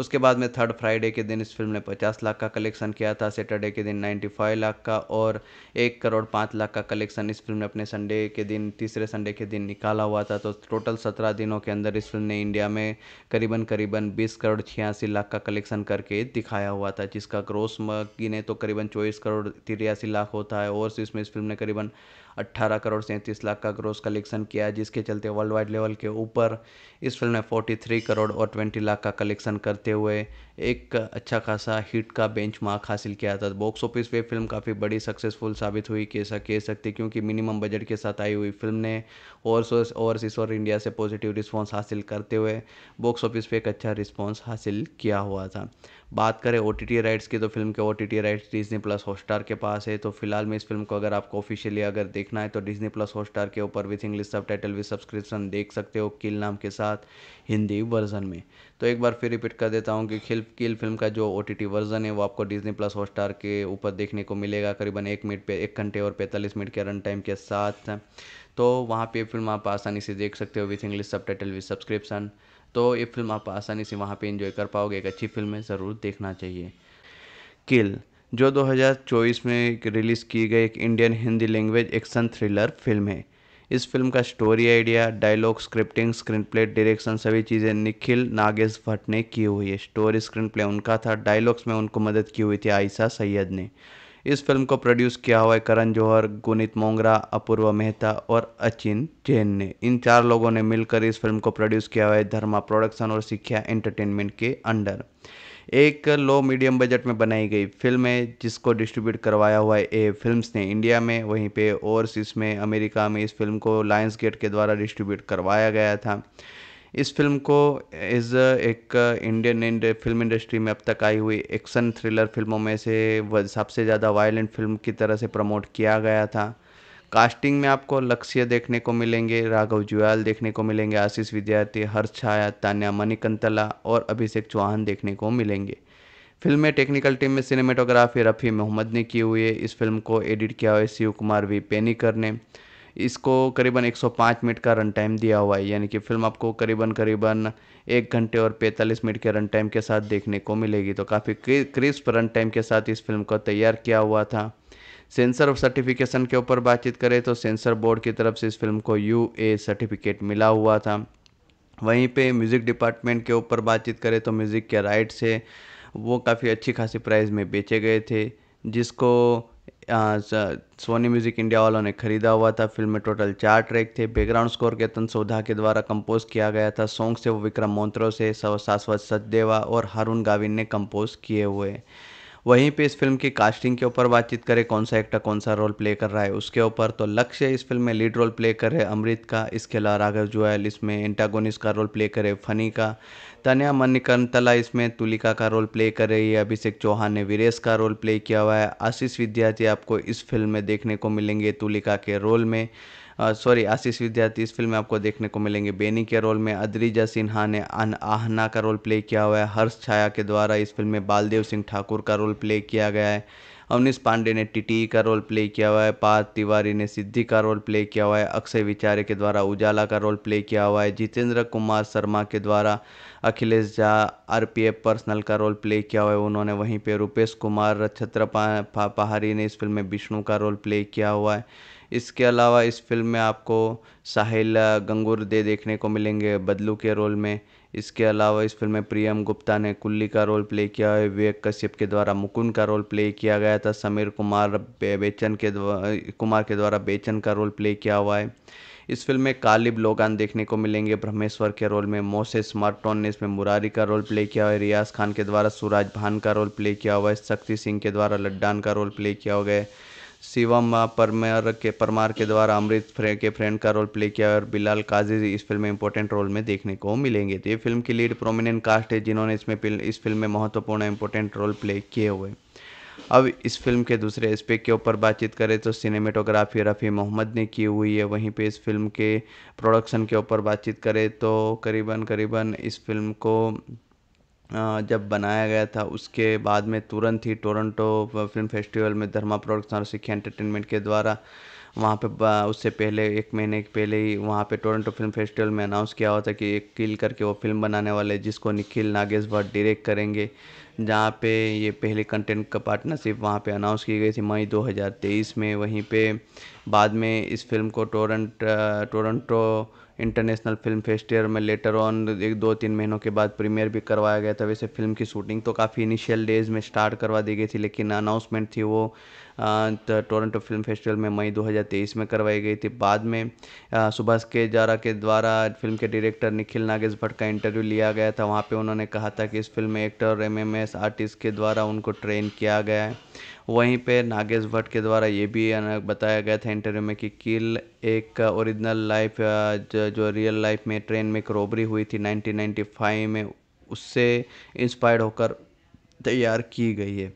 उसके बाद में थर्ड फ्राइडे के दिन इस फिल्म ने पचास लाख का कलेक्शन किया था सैटरडे के दिन नाइन्टी फाइव लाख का और एक करोड़ पाँच लाख का कलेक्शन इस फिल्म ने अपने संडे के दिन तीसरे संडे के दिन निकाला हुआ था तो टोटल सत्रह दिनों के अंदर इस फिल्म ने इंडिया में करीबन करीबन बीस करोड़ छियासी लाख का कलेक्शन करके दिखाया हुआ था जिसका ग्रोस गिने तो करीबन चौबीस करोड़ तिरासी लाख होता है और इसमें इस फिल्म ने करीबन 18 करोड़ सैंतीस लाख का ग्रोस कलेक्शन किया जिसके चलते वर्ल्ड वाइड लेवल के ऊपर इस फिल्म ने 43 करोड़ और 20 लाख का कलेक्शन करते हुए एक अच्छा खासा हिट का बेंच हासिल किया था बॉक्स ऑफिस पे फिल्म काफ़ी बड़ी सक्सेसफुल साबित हुई कैसा कह सकते क्योंकि मिनिमम बजट के साथ आई हुई फिल्म ने ओवरसीज और इंडिया से पॉजिटिव रिस्पॉन्स हासिल करते हुए बॉक्स ऑफिस पे एक अच्छा रिस्पॉन्स हासिल किया हुआ था बात करें ओ राइट्स की तो फिल्म के ओ राइट्स डिजनी प्लस हॉटस्टार के पास है तो फिलहाल में इस फिल्म को अगर आपको ऑफिशियली अगर देखना है तो डिजनी प्लस हॉटस्टार के ऊपर with English subtitle with subscription देख सकते हो किल नाम के साथ हिंदी वर्जन में तो एक बार फिर रिपीट कर देता हूँ कि खिल किल फिल्म का जो ओ वर्जन है वो आपको डिजनी प्लस हॉटस्टार के ऊपर देखने को मिलेगा करीबन एक मिनट पे एक घंटे और पैंतालीस मिनट के रन टाइम के साथ तो वहाँ पे फिल्म आप आसानी से देख सकते हो with English subtitle with subscription तो ये फिल्म आप आसानी से वहाँ पे इंजॉय कर पाओगे एक अच्छी फिल्म है ज़रूर देखना चाहिए किल जो 2024 में रिलीज़ की गई एक Indian Hindi language action thriller film है इस फिल्म का story idea dialogue scripting screenplay direction सभी चीज़ें निखिल नागेश भट्ट ने की हुई है स्टोरी स्क्रीन प्ले उनका था डायलॉग्स में उनको मदद की हुई थी आयशा सैयद ने इस फिल्म को प्रोड्यूस किया हुआ है करण जौहर गुनीत मोंगरा अपूर्वा मेहता और अचिन जैन ने इन चार लोगों ने मिलकर इस फिल्म को प्रोड्यूस किया हुआ है धर्मा प्रोडक्शन और सिक्ख्या एंटरटेनमेंट के अंडर एक लो मीडियम बजट में बनाई गई फिल्म है जिसको डिस्ट्रीब्यूट करवाया हुआ है ए फिल्म्स ने इंडिया में वहीं पे ओवरसीज में अमेरिका में इस फिल्म को लायंस गेट के द्वारा डिस्ट्रीब्यूट करवाया गया था इस फिल्म को एज एक इंडियन इंड फिल्म इंडस्ट्री में अब तक आई हुई एक्शन थ्रिलर फिल्मों में से सबसे ज़्यादा वायलेंट फिल्म की तरह से प्रमोट किया गया था कास्टिंग में आपको लक्ष्य देखने को मिलेंगे राघव जुयाल देखने को मिलेंगे आशीष विद्यार्थी हर्ष छाया तान्या मणिकंतला और अभिषेक चौहान देखने को मिलेंगे फिल्म में टेक्निकल टीम में सिनेमेटोग्राफी रफ़ी मोहम्मद ने की हुई है इस फिल्म को एडिट किया हुआ है शिव कुमार वी पेनीकर ने इसको करीबन 105 मिनट का रन टाइम दिया हुआ है यानी कि फिल्म आपको करीबन करीबन एक घंटे और 45 मिनट के रन टाइम के साथ देखने को मिलेगी तो काफ़ी क्रिस्प रन टाइम के साथ इस फिल्म को तैयार किया हुआ था सेंसर सर्टिफिकेशन के ऊपर बातचीत करें तो सेंसर बोर्ड की तरफ से इस फिल्म को यू ए सर्टिफिकेट मिला हुआ था वहीं पे म्यूज़िक डिपार्टमेंट के ऊपर बातचीत करें तो म्यूज़िक के राइट्स है वो काफ़ी अच्छी खासी प्राइस में बेचे गए थे जिसको सोनी म्यूज़िक इंडिया वालों ने ख़रीदा हुआ था फिल्म में टोटल चार ट्रैक थे बैकग्राउंड स्कोर केतन सोधा के द्वारा कंपोज किया गया था सॉन्ग से वो विक्रम मोन्त्रो से शाश्वत सचदेवा और हारून गाविन ने कंपोज किए हुए वहीं पे इस फिल्म की कास्टिंग के ऊपर बातचीत करें कौन सा एक्टर कौन सा रोल प्ले कर रहा है उसके ऊपर तो लक्ष्य इस फिल्म में लीड रोल प्ले कर रहे अमृत का इसके अलावा राघव जुआल इसमें एंटागोनिस का रोल प्ले करे फनी का तनया मनिकंतला इसमें तुलिका का रोल प्ले कर रही है अभिषेक चौहान ने वीरेश का रोल प्ले किया हुआ है आशीष विद्यार्थी आपको इस फिल्म में देखने को मिलेंगे तुलिका के रोल में सॉरी आशीष विद्यार्थी इस फिल्म में आपको देखने को मिलेंगे बेनी के रोल में अद्रिजा सिन्हा ने अन आहना का रोल प्ले किया हुआ है हर्ष छाया के द्वारा इस फिल्म में बालदेव सिंह ठाकुर का रोल प्ले किया गया है अवनीश पांडे ने टीटी का रोल प्ले किया हुआ है पार्थ तिवारी ने सिद्धि का रोल प्ले किया हुआ है अक्षय विचारे के द्वारा उजाला का रोल प्ले किया हुआ है जितेंद्र कुमार शर्मा के द्वारा अखिलेश झा आर पर्सनल का रोल प्ले किया हुआ है उन्होंने वहीं पे रुपेश कुमार छत्र पहाड़ी ने इस फिल्म में विष्णु का रोल प्ले किया हुआ है इसके अलावा इस फिल्म में आपको साहिल गंगूर दे देखने को मिलेंगे बदलू के रोल में इसके अलावा इस फिल्म में प्रियम गुप्ता ने कुल्ली का रोल प्ले किया है विवेक कश्यप के द्वारा मुकुंद का रोल प्ले किया गया था समीर कुमार बेचन के द्वारा कुमार के द्वारा बेचन का रोल प्ले किया हुआ है इस फिल्म में कालिब लोगान देखने को मिलेंगे ब्रह्मेश्वर के रोल में मोसेस मार्टोन ने इसमें मुरारी का रोल प्ले किया हुआ है रियाज खान के द्वारा सूरज भान का रोल प्ले किया हुआ है शक्ति सिंह के द्वारा लड्डान का रोल प्ले किया हुआ है शिवम परमार के परमार के द्वारा अमृत फ्रे के फ्रेंड का रोल प्ले किया और बिलाल काजी इस फिल्म में इंपॉर्टेंट रोल में देखने को मिलेंगे तो ये फिल्म की लीड प्रोमिनेंट कास्ट है जिन्होंने इसमें इस फिल्म में महत्वपूर्ण इंपॉर्टेंट रोल प्ले किए हुए अब इस फिल्म के दूसरे एस्पेक्ट के ऊपर बातचीत करें तो सिनेमेटोग्राफी रफ़ी मोहम्मद ने की हुई है वहीं पे इस फिल्म के प्रोडक्शन के ऊपर बातचीत करें तो करीबन करीबन इस फिल्म को जब बनाया गया था उसके बाद में तुरंत ही टोरंटो फिल्म फेस्टिवल में धर्मा प्रोडक्शन और सिक्खा एंटरटेनमेंट के द्वारा वहाँ पे उससे पहले एक महीने पहले ही वहाँ पे टोरंटो फिल्म फेस्टिवल में अनाउंस किया हुआ था कि एक किल करके वो फिल्म बनाने वाले जिसको निखिल नागेश भट्ट डायरेक्ट करेंगे जहाँ पे ये पहले कंटेंट का पार्टनरशिप वहाँ पे अनाउंस की गई थी मई 2023 में वहीं पे बाद में इस फिल्म को Toronto Toronto international film festival में लेटर ऑन एक दो तीन महीनों के बाद प्रीमियर भी करवाया गया था वैसे फिल्म की शूटिंग तो काफ़ी इनिशियल डेज में स्टार्ट करवा दी गई थी लेकिन अनाउंसमेंट थी वो टोरंटो फिल्म फेस्टिवल में मई 2023 में करवाई गई थी बाद में सुभाष के जारा के द्वारा फिल्म के डायरेक्टर निखिल नागेश भट्ट का इंटरव्यू लिया गया था वहाँ पर उन्होंने कहा था कि इस फिल्म में एक्टर और एम आर्टिस्ट के द्वारा उनको ट्रेन किया गया है वहीं पे नागेश भट्ट के द्वारा ये भी बताया गया था इंटरव्यू में कि किल एक ओरिजिनल लाइफ जो रियल लाइफ में ट्रेन में एक रोबरी हुई थी 1995 में उससे इंस्पायर्ड होकर तैयार की गई है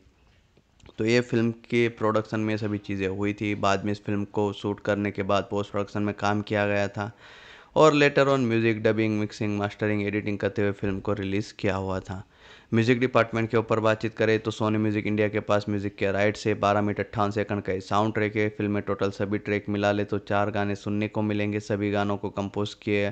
तो ये फ़िल्म के प्रोडक्शन में सभी चीज़ें हुई थी बाद में इस फिल्म को शूट करने के बाद पोस्ट प्रोडक्शन में काम किया गया था और later on music dubbing mixing mastering editing करते हुए फिल्म को रिलीज़ किया हुआ था म्यूज़िक डिपार्टमेंट के ऊपर बातचीत करें तो सोनी म्यूज़िक इंडिया के पास म्यूज़िक के राइट से बारह मिनट अट्ठावन सेकंड का साउंड ट्रैक है फिल्म में टोटल सभी ट्रैक मिला ले तो चार गाने सुनने को मिलेंगे सभी गानों को कंपोज किए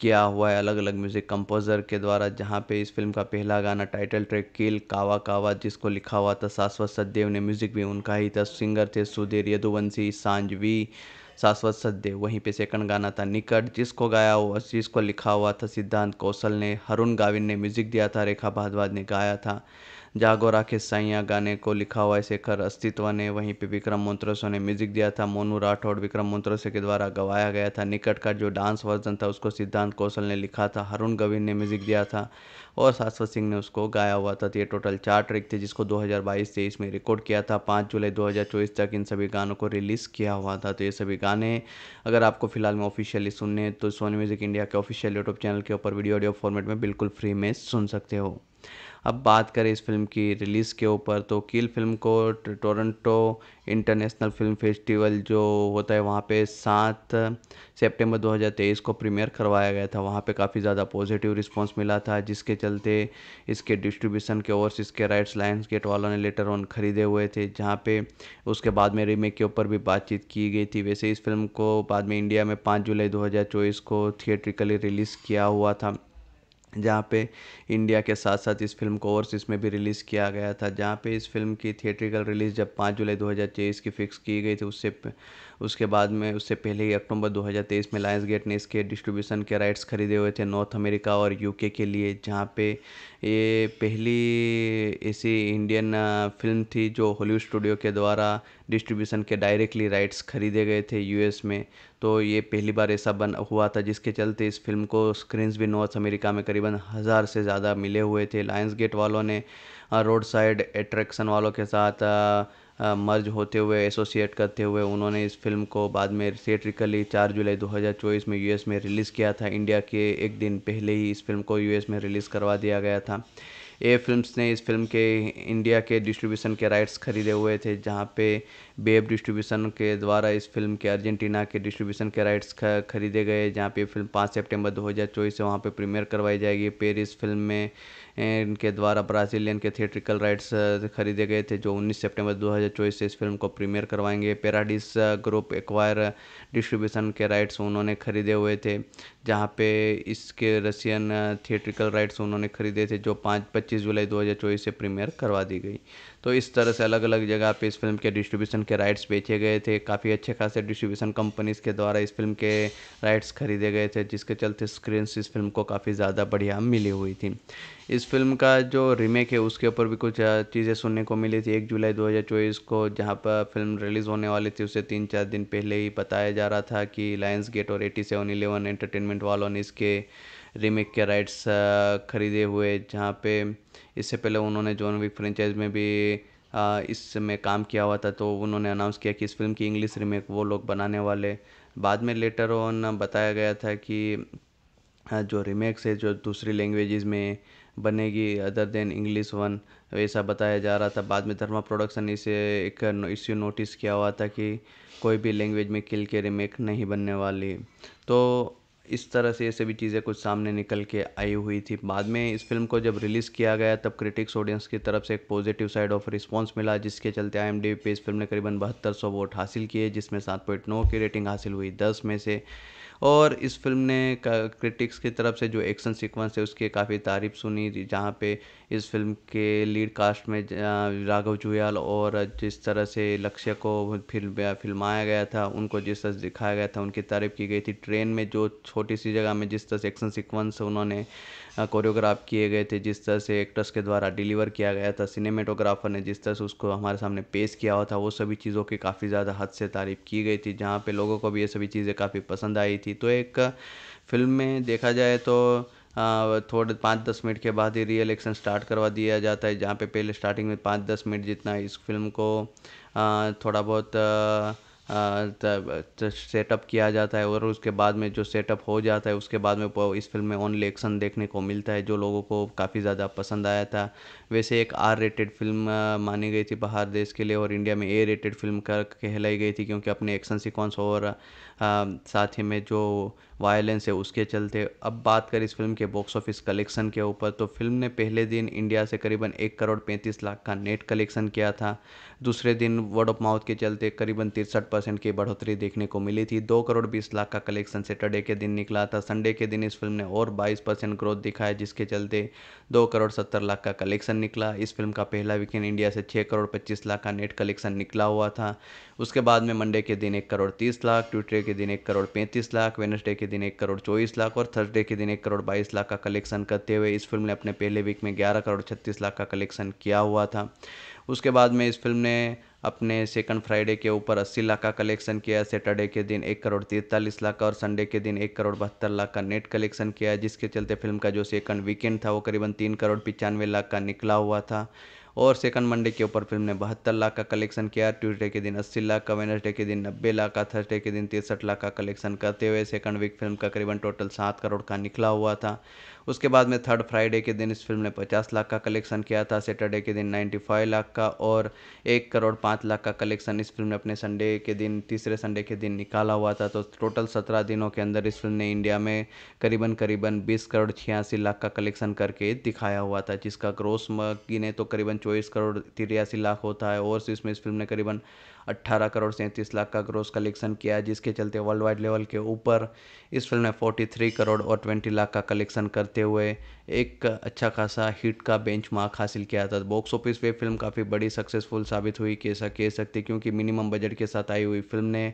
किया हुआ है अलग अलग म्यूज़िक कंपोज़र के द्वारा जहाँ पे इस फिल्म का पहला गाना टाइटल ट्रैक किल कावा कावा जिसको लिखा हुआ था शाश्वत सददेव ने म्यूज़िक भी उनका ही था सिंगर थे सुधीर यदुवंशी सांझवी शाश्वत सददेव वहीं पे सेकंड गाना था निकट जिसको गाया हुआ जिसको लिखा हुआ था सिद्धांत कौशल ने हरुण गाविन ने म्यूज़िक दिया था रेखा भारद्वाज ने गाया था जागो राकेश साइया गाने को लिखा हुआ है शेखर अस्तित्व ने वहीं पे विक्रम मंत्रोसो ने म्यूजिक दिया था मोनू राठौड़ विक्रम मंत्रोसो के द्वारा गवाया गया था निकट का जो डांस वर्जन था उसको सिद्धांत कौशल ने लिखा था हरुण गविन ने म्यूजिक दिया था और शाश्वत सिंह ने उसको गाया हुआ था तो ये टोटल चार ट्रिक थे जिसको 2022 हज़ार में रिकॉर्ड किया था 5 जुलाई 2024 तक इन सभी गानों को रिलीज़ किया हुआ था तो ये सभी गाने अगर आपको फिलहाल में ऑफिशियली सुनने तो सोनी म्यूजिक इंडिया के ऑफिशियल यूट्यूब चैनल के ऊपर वीडियो ऑडियो फॉर्मेट में बिल्कुल फ्री में सुन सकते हो अब बात करें इस फिल्म की रिलीज़ के ऊपर तो किल फिल्म को टोरंटो इंटरनेशनल फिल्म फेस्टिवल जो होता है वहाँ पे सात सितंबर 2023 को प्रीमियर करवाया गया था वहाँ पे काफ़ी ज़्यादा पॉजिटिव रिस्पांस मिला था जिसके चलते इसके डिस्ट्रीब्यूशन के और इसके राइट्स लाइन्स गेट वालों ने लेटर ऑन ख़रीदे हुए थे जहाँ पे उसके बाद में रीमेक के ऊपर भी बातचीत की गई थी वैसे इस फिल्म को बाद में इंडिया में पाँच जुलाई दो को थिएट्रिकली रिलीज़ किया हुआ था जहाँ पे इंडिया के साथ साथ इस फिल्म को ओवरसीज़ में भी रिलीज़ किया गया था जहाँ पे इस फिल्म की थिएट्रिकल रिलीज़ जब 5 जुलाई 2023 की फ़िक्स की गई थी उससे उसके बाद में उससे पहले ही अक्टूबर 2023 में लायंस गेट ने इसके डिस्ट्रीब्यूशन के राइट्स खरीदे हुए थे नॉर्थ अमेरिका और यूके के लिए जहाँ पे ये पहली ऐसी इंडियन फिल्म थी जो हॉलीवुड स्टूडियो के द्वारा डिस्ट्रीब्यूशन के डायरेक्टली राइट्स खरीदे गए थे यूएस में तो ये पहली बार ऐसा बन हुआ था जिसके चलते इस फिल्म को स्क्रीन्स भी नॉर्थ अमेरिका में करीबन हज़ार से ज़्यादा मिले हुए थे लायंस गेट वालों ने रोड साइड एट्रैक्शन वालों के साथ मर्ज होते हुए एसोसिएट करते हुए उन्होंने इस फिल्म को बाद में थिएट्रिकली चार जुलाई 2024 में यूएस में रिलीज़ किया था इंडिया के एक दिन पहले ही इस फिल्म को यूएस में रिलीज़ करवा दिया गया था ए फिल्म्स ने इस फिल्म के इंडिया के डिस्ट्रीब्यूशन के राइट्स खरीदे हुए थे जहाँ पे बेब डिस्ट्रीब्यूशन के द्वारा इस फिल्म के अर्जेंटीना के डिस्ट्रीब्यूशन के राइट्स खरीदे गए जहाँ पे फिल्म पाँच सेप्टेम्बर हज़ार चौबीस से वहाँ पर प्रीमियर करवाई जाएगी पेरिस फिल्म में इनके द्वारा ब्राज़ीलियन के थिएट्रिकल राइट्स खरीदे गए थे जो 19 सितंबर 2024 से इस फिल्म को प्रीमियर करवाएंगे पेराडिस ग्रुप एक्वायर डिस्ट्रीब्यूशन के राइट्स उन्होंने खरीदे हुए थे जहाँ पे इसके रशियन थिएट्रिकल राइट्स उन्होंने खरीदे थे जो पाँच पच्चीस जुलाई दो से प्रीमियर करवा दी गई तो इस तरह से अलग अलग जगह पे इस फिल्म के डिस्ट्रीब्यूशन के राइट्स बेचे गए थे काफ़ी अच्छे खासे डिस्ट्रीब्यूशन कंपनीज के द्वारा इस फिल्म के राइट्स खरीदे गए थे जिसके चलते स्क्रीन इस फिल्म को काफ़ी ज़्यादा बढ़िया मिली हुई थी इस फिल्म का जो रीमेक है उसके ऊपर भी कुछ चीज़ें सुनने को मिली थी एक जुलाई 2024 को जहाँ पर फिल्म रिलीज़ होने वाली थी उसे तीन चार दिन पहले ही बताया जा रहा था कि लायंस गेट और एटी सेवन इलेवन एंटरटेनमेंट वालों ने इसके रीमेक के राइट्स uh, खरीदे हुए जहाँ पे इससे पहले उन्होंने जॉन विक फ्रेंचाइज में भी uh, इसमें काम किया हुआ था तो उन्होंने अनाउंस किया कि इस फिल्म की इंग्लिश रीमेक वो लोग बनाने वाले बाद में लेटर ऑन बताया गया था कि uh, जो रीमेक्स है जो दूसरी लैंग्वेजेस में बनेगी अदर देन इंग्लिश वन ऐसा बताया जा रहा था बाद में धर्मा प्रोडक्शन इसे एक इश्यू नोटिस किया हुआ था कि कोई भी लैंग्वेज में किल के रीमेक नहीं बनने वाली तो इस तरह से ये सभी चीज़ें कुछ सामने निकल के आई हुई थी बाद में इस फिल्म को जब रिलीज़ किया गया तब क्रिटिक्स ऑडियंस की तरफ से एक पॉजिटिव साइड ऑफ रिस्पांस मिला जिसके चलते आई पे इस फिल्म ने करीबन बहत्तर सौ वोट हासिल किए जिसमें सात पॉइंट नौ की रेटिंग हासिल हुई दस में से और इस फिल्म ने क्रिटिक्स की तरफ से जो एक्शन सीक्वेंस है उसकी काफ़ी तारीफ सुनी जहाँ पे इस फिल्म के लीड कास्ट में राघव जुयाल और जिस तरह से लक्ष्य को फिल्म फिल्माया गया था उनको जिस तरह से दिखाया गया था उनकी तारीफ की गई थी ट्रेन में जो छोटी सी जगह में जिस तरह से एक्शन सिक्वेंस उन्होंने कोरियोग्राफ किए गए थे जिस तरह से एक्टर्स के द्वारा डिलीवर किया गया था सिनेमेटोग्राफर ने जिस तरह से उसको हमारे सामने पेश किया हुआ था वो सभी चीज़ों की काफ़ी ज़्यादा हद से तारीफ़ की गई थी जहाँ पर लोगों को भी ये सभी चीज़ें काफ़ी पसंद आई थी तो एक फिल्म में देखा जाए तो थोड़े पाँच दस मिनट के बाद ही रियल एक्शन स्टार्ट करवा दिया जाता है जहाँ पे पहले स्टार्टिंग में पाँच दस मिनट जितना इस फिल्म को थोड़ा बहुत सेटअप किया जाता है और उसके बाद में जो सेटअप हो जाता है उसके बाद में इस फिल्म में ओनली एक्शन देखने को मिलता है जो लोगों को काफ़ी ज़्यादा पसंद आया था वैसे एक आर रेटेड फिल्म मानी गई थी बाहर देश के लिए और इंडिया में ए रेटेड फिल्म कर कहलाई गई थी क्योंकि अपने एक्शन सिक्वेंस और साथ ही में जो वायलेंस है उसके चलते अब बात करें इस फिल्म के बॉक्स ऑफिस कलेक्शन के ऊपर तो फिल्म ने पहले दिन इंडिया से करीबन एक करोड़ पैंतीस लाख का नेट कलेक्शन किया था दूसरे दिन वर्ड ऑफ माउथ के चलते करीबन तिरसठ परसेंट की बढ़ोतरी देखने को मिली थी दो करोड़ बीस लाख का कलेक्शन सैटरडे के दिन निकला था संडे के दिन इस फिल्म ने और बाईस परसेंट ग्रोथ दिखाया जिसके चलते दो करोड़ सत्तर लाख का कलेक्शन निकला इस फिल्म का पहला वीकेंड इंडिया से छः करोड़ पच्चीस लाख का नेट कलेक्शन निकला हुआ था उसके बाद में मंडे के दिन एक करोड़ तीस लाख ट्यूटडे के दिन एक करोड़ पैंतीस लाख वेनसडे के दिन एक करोड़ चौबीस लाख और थर्सडे के दिन एक करोड़ बाईस लाख का कलेक्शन करते हुए इस फिल्म ने अपने पहले वीक में ग्यारह करोड़ छत्तीस लाख का कलेक्शन किया हुआ था उसके बाद में इस फिल्म ने अपने सेकंड फ्राइडे के ऊपर 80 लाख का कलेक्शन किया सैटरडे के दिन एक करोड़ तैंतालीस लाख का और संडे के दिन एक करोड़ बहत्तर लाख का नेट कलेक्शन किया जिसके चलते फिल्म का जो सेकंड वीकेंड था वो करीबन तीन करोड़ पचानवे लाख का निकला हुआ था और सेकंड मंडे के ऊपर फिल्म ने बहत्तर लाख का कलेक्शन किया ट्यूजडे के दिन अस्सी लाख का वेनसडे के दिन नब्बे लाख का थर्सडे के दिन तिरसठ लाख का कलेक्शन करते हुए सेकंड वीक फिल्म का करीबन टोटल सात करोड़ का निकला हुआ था उसके बाद में थर्ड फ्राइडे के दिन इस फिल्म ने पचास लाख का कलेक्शन किया था सैटरडे के दिन नाइन्टी फाइव लाख का और एक करोड़ पाँच लाख का कलेक्शन इस फिल्म ने अपने संडे के दिन तीसरे संडे के दिन निकाला हुआ था तो टोटल सत्रह दिनों के अंदर इस फिल्म ने इंडिया में करीबन करीबन बीस करोड़ छियासी लाख का कलेक्शन करके दिखाया हुआ था जिसका ग्रोस गिने तो करीबन चौबीस करोड़ तिरासी लाख होता है और इसमें इस फिल्म ने करीबन 18 करोड़ सैंतीस लाख का ग्रोस कलेक्शन किया जिसके चलते वर्ल्ड वाइड लेवल के ऊपर इस फिल्म ने 43 करोड़ और 20 लाख का कलेक्शन कर करते हुए एक अच्छा खासा हिट का बेंच मार्क हासिल किया था बॉक्स ऑफिस पे फिल्म काफ़ी बड़ी सक्सेसफुल साबित हुई कैसा कह सकते क्योंकि मिनिमम बजट के साथ आई हुई फिल्म ने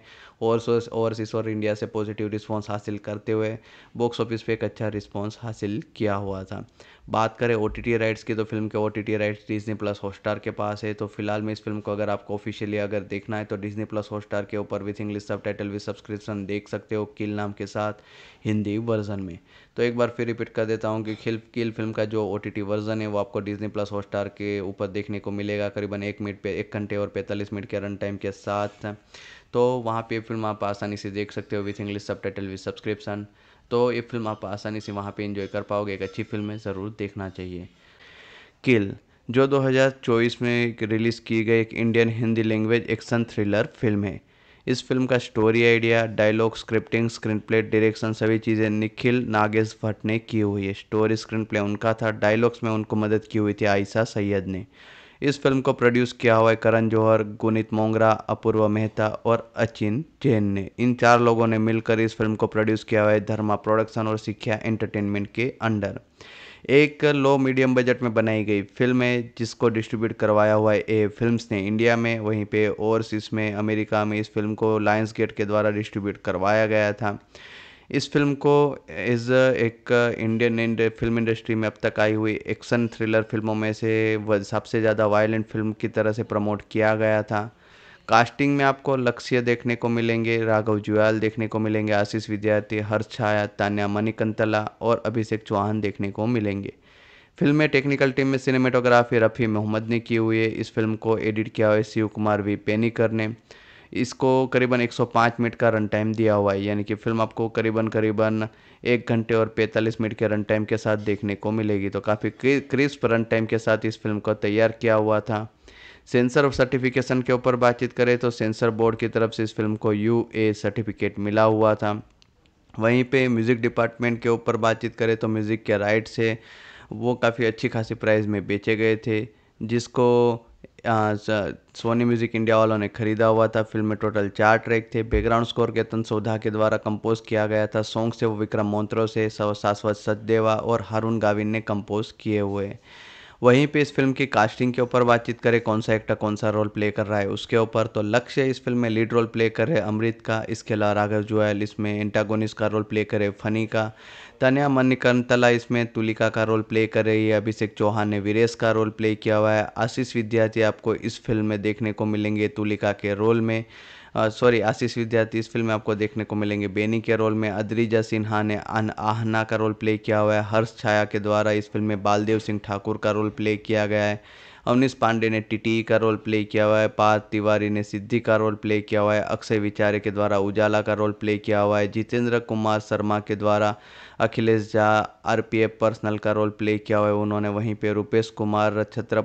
और ओवरसीज और इंडिया से पॉजिटिव रिस्पॉन्स हासिल करते हुए बॉक्स ऑफिस पे एक अच्छा रिस्पॉन्स हासिल किया हुआ था बात करें ओ राइट्स की तो फिल्म के ओ राइट्स डिजनी प्लस हॉटस्टार के पास है तो फिलहाल में इस फिल्म को अगर आपको ऑफिशियली अगर देखना है तो डिजनी प्लस हॉटस्टार के ऊपर with English subtitle with subscription देख सकते हो किल नाम के साथ हिंदी वर्जन में तो एक बार फिर रिपीट कर देता हूँ कि खिल किल फिल्म का जो ओ वर्जन है वो आपको डिजनी प्लस हॉटस्टार के ऊपर देखने को मिलेगा करीबन एक मिनट पे एक घंटे और पैंतालीस मिनट के रन टाइम के साथ तो वहाँ पे फिल्म आप आसानी से देख सकते हो with English subtitle with subscription तो ये फिल्म आप आसानी से वहाँ पे इंजॉय कर पाओगे एक अच्छी फिल्म है ज़रूर देखना चाहिए किल जो 2024 में रिलीज़ की गई एक Indian Hindi language action thriller film है इस फिल्म का story idea dialogue scripting screenplay direction सभी चीज़ें निखिल नागेश भट्ट ने की हुई है स्टोरी स्क्रीन प्ले उनका था डायलॉग्स में उनको मदद की हुई थी आयशा सैयद ने इस फिल्म को प्रोड्यूस किया हुआ है करण जौहर गुनीत मोंगरा अपूर्व मेहता और अचिन जैन ने इन चार लोगों ने मिलकर इस फिल्म को प्रोड्यूस किया हुआ है धर्मा प्रोडक्शन और सिक्ख्या एंटरटेनमेंट के अंडर एक लो मीडियम बजट में बनाई गई फिल्म है जिसको डिस्ट्रीब्यूट करवाया हुआ है ए फिल्म्स ने इंडिया में वहीं पे ओवरसीज में अमेरिका में इस फिल्म को लायंस गेट के द्वारा डिस्ट्रीब्यूट करवाया गया था इस फिल्म को एज एक इंडियन इंड फिल्म इंडस्ट्री में अब तक आई हुई एक्शन थ्रिलर फिल्मों में से सबसे ज़्यादा वायलेंट फिल्म की तरह से प्रमोट किया गया था कास्टिंग में आपको लक्ष्य देखने को मिलेंगे राघव जुयाल देखने को मिलेंगे आशीष विद्यार्थी हर्ष छाया तान्या मणिकंतला और अभिषेक चौहान देखने को मिलेंगे फिल्म में टेक्निकल टीम में सिनेमेटोग्राफी रफ़ी मोहम्मद ने की हुई है इस फिल्म को एडिट किया हुआ है शिव कुमार वी पेनीकर ने इसको करीबन 105 मिनट का रन टाइम दिया हुआ है यानी कि फिल्म आपको करीबन करीबन एक घंटे और 45 मिनट के रन टाइम के साथ देखने को मिलेगी तो काफ़ी क्रिस्प रन टाइम के साथ इस फिल्म को तैयार किया हुआ था सेंसर ऑफ सर्टिफिकेशन के ऊपर बातचीत करें तो सेंसर बोर्ड की तरफ से इस फिल्म को यू ए सर्टिफिकेट मिला हुआ था वहीं पे म्यूज़िक डिपार्टमेंट के ऊपर बातचीत करें तो म्यूज़िक के राइट्स है वो काफ़ी अच्छी खासी प्राइस में बेचे गए थे जिसको सोनी म्यूज़िक इंडिया वालों ने ख़रीदा हुआ था फिल्म में टोटल चार ट्रैक थे बैकग्राउंड स्कोर केतन सोधा के द्वारा कंपोज़ किया गया था सॉन्ग्स से वो विक्रम मोन्त्रो से शाश्वत सचदेवा और हारून गाविन ने कंपोज़ किए हुए वहीं पे इस फिल्म की कास्टिंग के ऊपर बातचीत करें कौन सा एक्टर कौन सा रोल प्ले कर रहा है उसके ऊपर तो लक्ष्य इस फिल्म में लीड रोल प्ले कर रहे अमृत का इसके अलावा राघव जुआल इसमें एंटागोनिस का रोल प्ले करे फनी का तनया मणिकंतला इसमें तुलिका का रोल प्ले कर रही है अभिषेक चौहान ने वीरेश का रोल प्ले किया हुआ है आशीष विद्यार्थी आपको इस फिल्म में देखने को मिलेंगे तुलिका के रोल में सॉरी आशीष विद्यार्थी इस फिल्म में आपको देखने को मिलेंगे बेनी के रोल में अद्रिजा सिन्हा ने अन आहना का रोल प्ले किया हुआ है हर्ष छाया के द्वारा इस फिल्म में बालदेव सिंह ठाकुर का रोल प्ले किया गया है अवनीश पांडे ने टीटी का रोल प्ले किया हुआ है पार्थ तिवारी ने सिद्धि का रोल प्ले किया हुआ है अक्षय विचारे के द्वारा उजाला का रोल प्ले किया हुआ है जितेंद्र कुमार शर्मा के द्वारा अखिलेश झा आर पर्सनल का रोल प्ले किया हुआ है उन्होंने वहीं पर रूपेश कुमार छत्र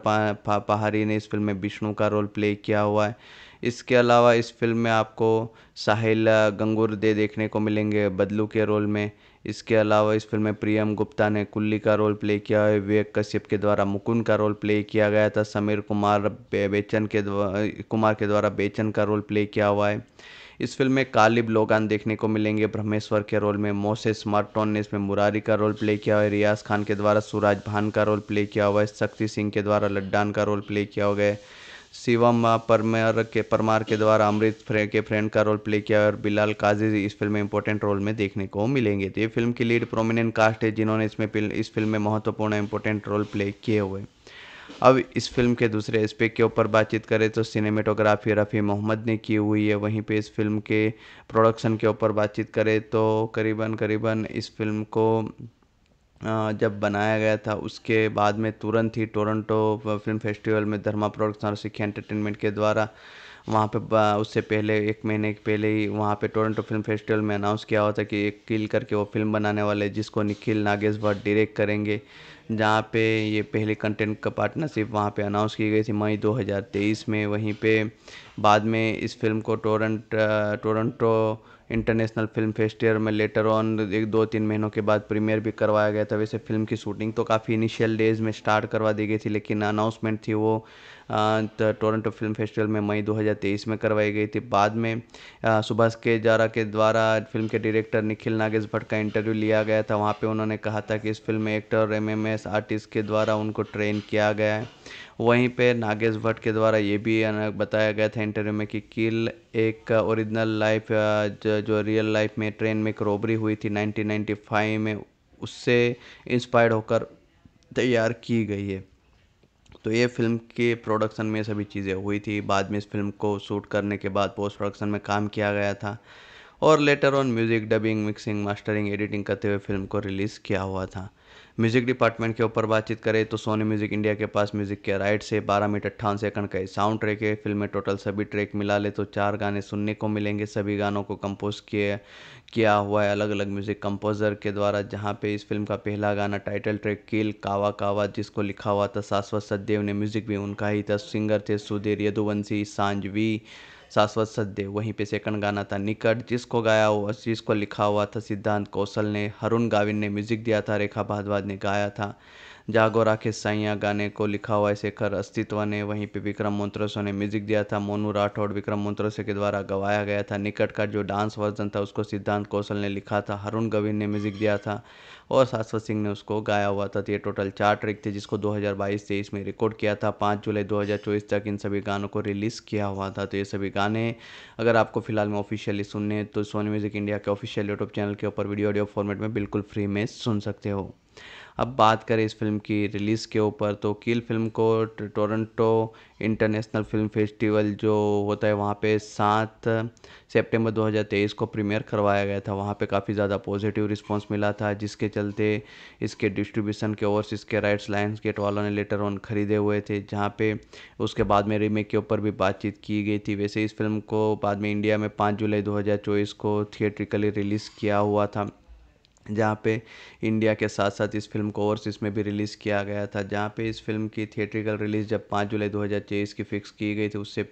पहाड़ी ने इस फिल्म में विष्णु का रोल प्ले किया हुआ है इसके अलावा इस फिल्म में आपको साहिल गंगूर दे देखने को मिलेंगे बदलू के रोल में इसके अलावा इस फिल्म में प्रियम गुप्ता ने कुल्ली का रोल प्ले किया है विवेक कश्यप के द्वारा मुकुंद का रोल प्ले किया गया था समीर कुमार बेचन के द्वारा कुमार के द्वारा बेचन का रोल प्ले किया हुआ है इस फिल्म में कालिब लोगान देखने को मिलेंगे ब्रह्मेश्वर के रोल में मोसेस मार्टोन ने इसमें मुरारी का रोल प्ले किया है रियाज खान के द्वारा सूरज भान का रोल प्ले किया हुआ है शक्ति सिंह के द्वारा लड्डान का रोल प्ले किया हुआ है शिवम परमार के परमार के द्वारा अमृत फ्रे के फ्रेंड का रोल प्ले किया और बिलाल काजी इस फिल्म में इंपॉर्टेंट रोल में देखने को मिलेंगे तो ये फिल्म की लीड प्रोमिनेंट कास्ट है जिन्होंने इसमें इस फिल्म में महत्वपूर्ण इंपॉर्टेंट रोल प्ले किए हुए अब इस फिल्म के दूसरे एस्पेक्ट के ऊपर बातचीत करें तो सिनेमेटोग्राफी रफ़ी मोहम्मद ने की हुई है वहीं पे इस फिल्म के प्रोडक्शन के ऊपर बातचीत करें तो करीबन करीबन इस फिल्म को जब बनाया गया था उसके बाद में तुरंत ही टोरंटो फ़िल्म फेस्टिवल में धर्मा प्रोडक्शन और सिक्खी एंटरटेनमेंट के द्वारा वहाँ पे उससे पहले एक महीने के पहले ही वहाँ पे टोरंटो फिल्म फेस्टिवल में अनाउंस किया हुआ था कि एक किल करके वो फिल्म बनाने वाले जिसको निखिल नागेश भट्ट डायरेक्ट करेंगे जहाँ पे ये पहले कंटेंट का पार्टनरशिप वहाँ पे अनाउंस की गई थी मई 2023 में वहीं पे बाद में इस फिल्म को Toronto Toronto international film festival में लेटर ऑन एक दो तीन महीनों के बाद प्रीमियर भी करवाया गया था वैसे फिल्म की शूटिंग तो काफ़ी इनिशियल डेज़ में स्टार्ट करवा दी गई थी लेकिन अनाउंसमेंट थी वो टोरंटो फिल्म फेस्टिवल में मई 2023 में करवाई गई थी बाद में सुभाष के जारा के द्वारा फिल्म के डायरेक्टर निखिल नागेश भट्ट का इंटरव्यू लिया गया था वहाँ पे उन्होंने कहा था कि इस फिल्म में एक्टर और एम आर्टिस्ट के द्वारा उनको ट्रेन किया गया है वहीं पे नागेश भट्ट के द्वारा ये भी बताया गया था इंटरव्यू में कि किल एक ओरिजिनल लाइफ जो, जो रियल लाइफ में ट्रेन में एक रॉबरी हुई थी 1995 में उससे इंस्पायर्ड होकर तैयार की गई है तो ये फ़िल्म के प्रोडक्शन में सभी चीज़ें हुई थी बाद में इस फिल्म को शूट करने के बाद पोस्ट प्रोडक्शन में काम किया गया था और later on music dubbing mixing mastering editing करते हुए फिल्म को रिलीज़ किया हुआ था म्यूज़िक डिपार्टमेंट के ऊपर बातचीत करें तो सोनी म्यूज़िक इंडिया के पास म्यूज़िक के राइट से बारह मिनट अट्ठावन सेकंड का साउंड ट्रैक है फिल्म में टोटल सभी ट्रैक मिला ले तो चार गाने सुनने को मिलेंगे सभी गानों को कंपोज किए किया हुआ है अलग अलग म्यूज़िक कंपोज़र के द्वारा जहाँ पे इस फिल्म का पहला गाना टाइटल ट्रैक किल कावा कावा जिसको लिखा हुआ था शाश्वत सचदेव ने म्यूज़िक भी उनका ही था सिंगर थे सुधीर यदुवंशी सांझवी शाश्वत सद्य वहीं पे सेकंड गाना था निकट जिसको गाया हुआ जिसको लिखा हुआ था सिद्धांत कौशल ने हरुण गाविन ने म्यूज़िक दिया था रेखा भारद्वाज ने गाया था जागो राखे साइया गाने को लिखा हुआ है शेखर अस्तित्व ने वहीं पे विक्रम मोन्त्रोसो ने म्यूजिक दिया था मोनू राठौड़ विक्रम मोन्त्रोसे के द्वारा गवाया गया था निकट का जो डांस वर्जन था उसको सिद्धांत कौशल ने लिखा था हरुण गविंद ने म्यूजिक दिया था और शाश्वत सिंह ने उसको गाया हुआ था तो ये टोटल चार ट्रिक थे जिसको 2022 हज़ार में रिकॉर्ड किया था 5 जुलाई 2024 तक इन सभी गानों को रिलीज़ किया हुआ था तो ये सभी गाने अगर आपको फिलहाल में ऑफिशियली सुनने तो सोनी म्यूजिक इंडिया के ऑफिशियल यूट्यूब चैनल के ऊपर वीडियो ऑडियो फॉर्मेट में बिल्कुल फ्री में सुन सकते हो अब बात करें इस फिल्म की रिलीज़ के ऊपर तो किल फिल्म को टोरंटो इंटरनेशनल फिल्म फेस्टिवल जो होता है वहाँ पे सात सितंबर 2023 को प्रीमियर करवाया गया था वहाँ पे काफ़ी ज़्यादा पॉजिटिव रिस्पांस मिला था जिसके चलते इसके डिस्ट्रीब्यूशन के ओवर इसके राइट्स लाइन्स गेट वालों ने लेटर ऑन खरीदे हुए थे जहाँ पे उसके बाद में रीमेक के ऊपर भी बातचीत की गई थी वैसे इस फिल्म को बाद में इंडिया में पाँच जुलाई दो को थिएट्रिकली रिलीज़ किया हुआ था जहाँ पे इंडिया के साथ साथ इस फिल्म को ओवरसीज़ में भी रिलीज़ किया गया था जहाँ पे इस फिल्म की थिएट्रिकल रिलीज़ जब 5 जुलाई 2023 की फ़िक्स की गई थी उससे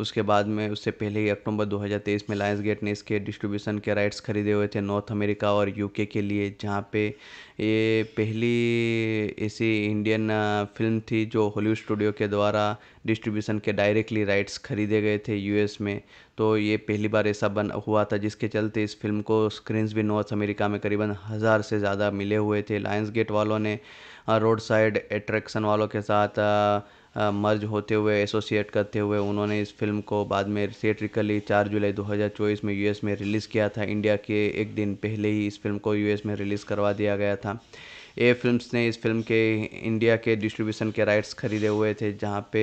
उसके बाद में उससे पहले ही अक्टूबर 2023 में लायंस गेट ने इसके डिस्ट्रीब्यूशन के राइट्स खरीदे हुए थे नॉर्थ अमेरिका और यूके के लिए जहाँ पे ये पहली ऐसी इंडियन फिल्म थी जो हॉलीवुड स्टूडियो के द्वारा डिस्ट्रीब्यूशन के डायरेक्टली राइट्स खरीदे गए थे यूएस में तो ये पहली बार ऐसा बन हुआ था जिसके चलते इस फिल्म को स्क्रीन्स भी नॉर्थ अमेरिका में करीबन हज़ार से ज़्यादा मिले हुए थे लायंस गेट वालों ने रोड साइड एट्रैक्शन वालों के साथ मर्ज होते हुए एसोसिएट करते हुए उन्होंने इस फिल्म को बाद में थिएट्रिकली चार जुलाई 2024 में यूएस में रिलीज़ किया था इंडिया के एक दिन पहले ही इस फिल्म को यूएस में रिलीज़ करवा दिया गया था ए फिल्म्स ने इस फिल्म के इंडिया के डिस्ट्रीब्यूशन के राइट्स खरीदे हुए थे जहाँ पे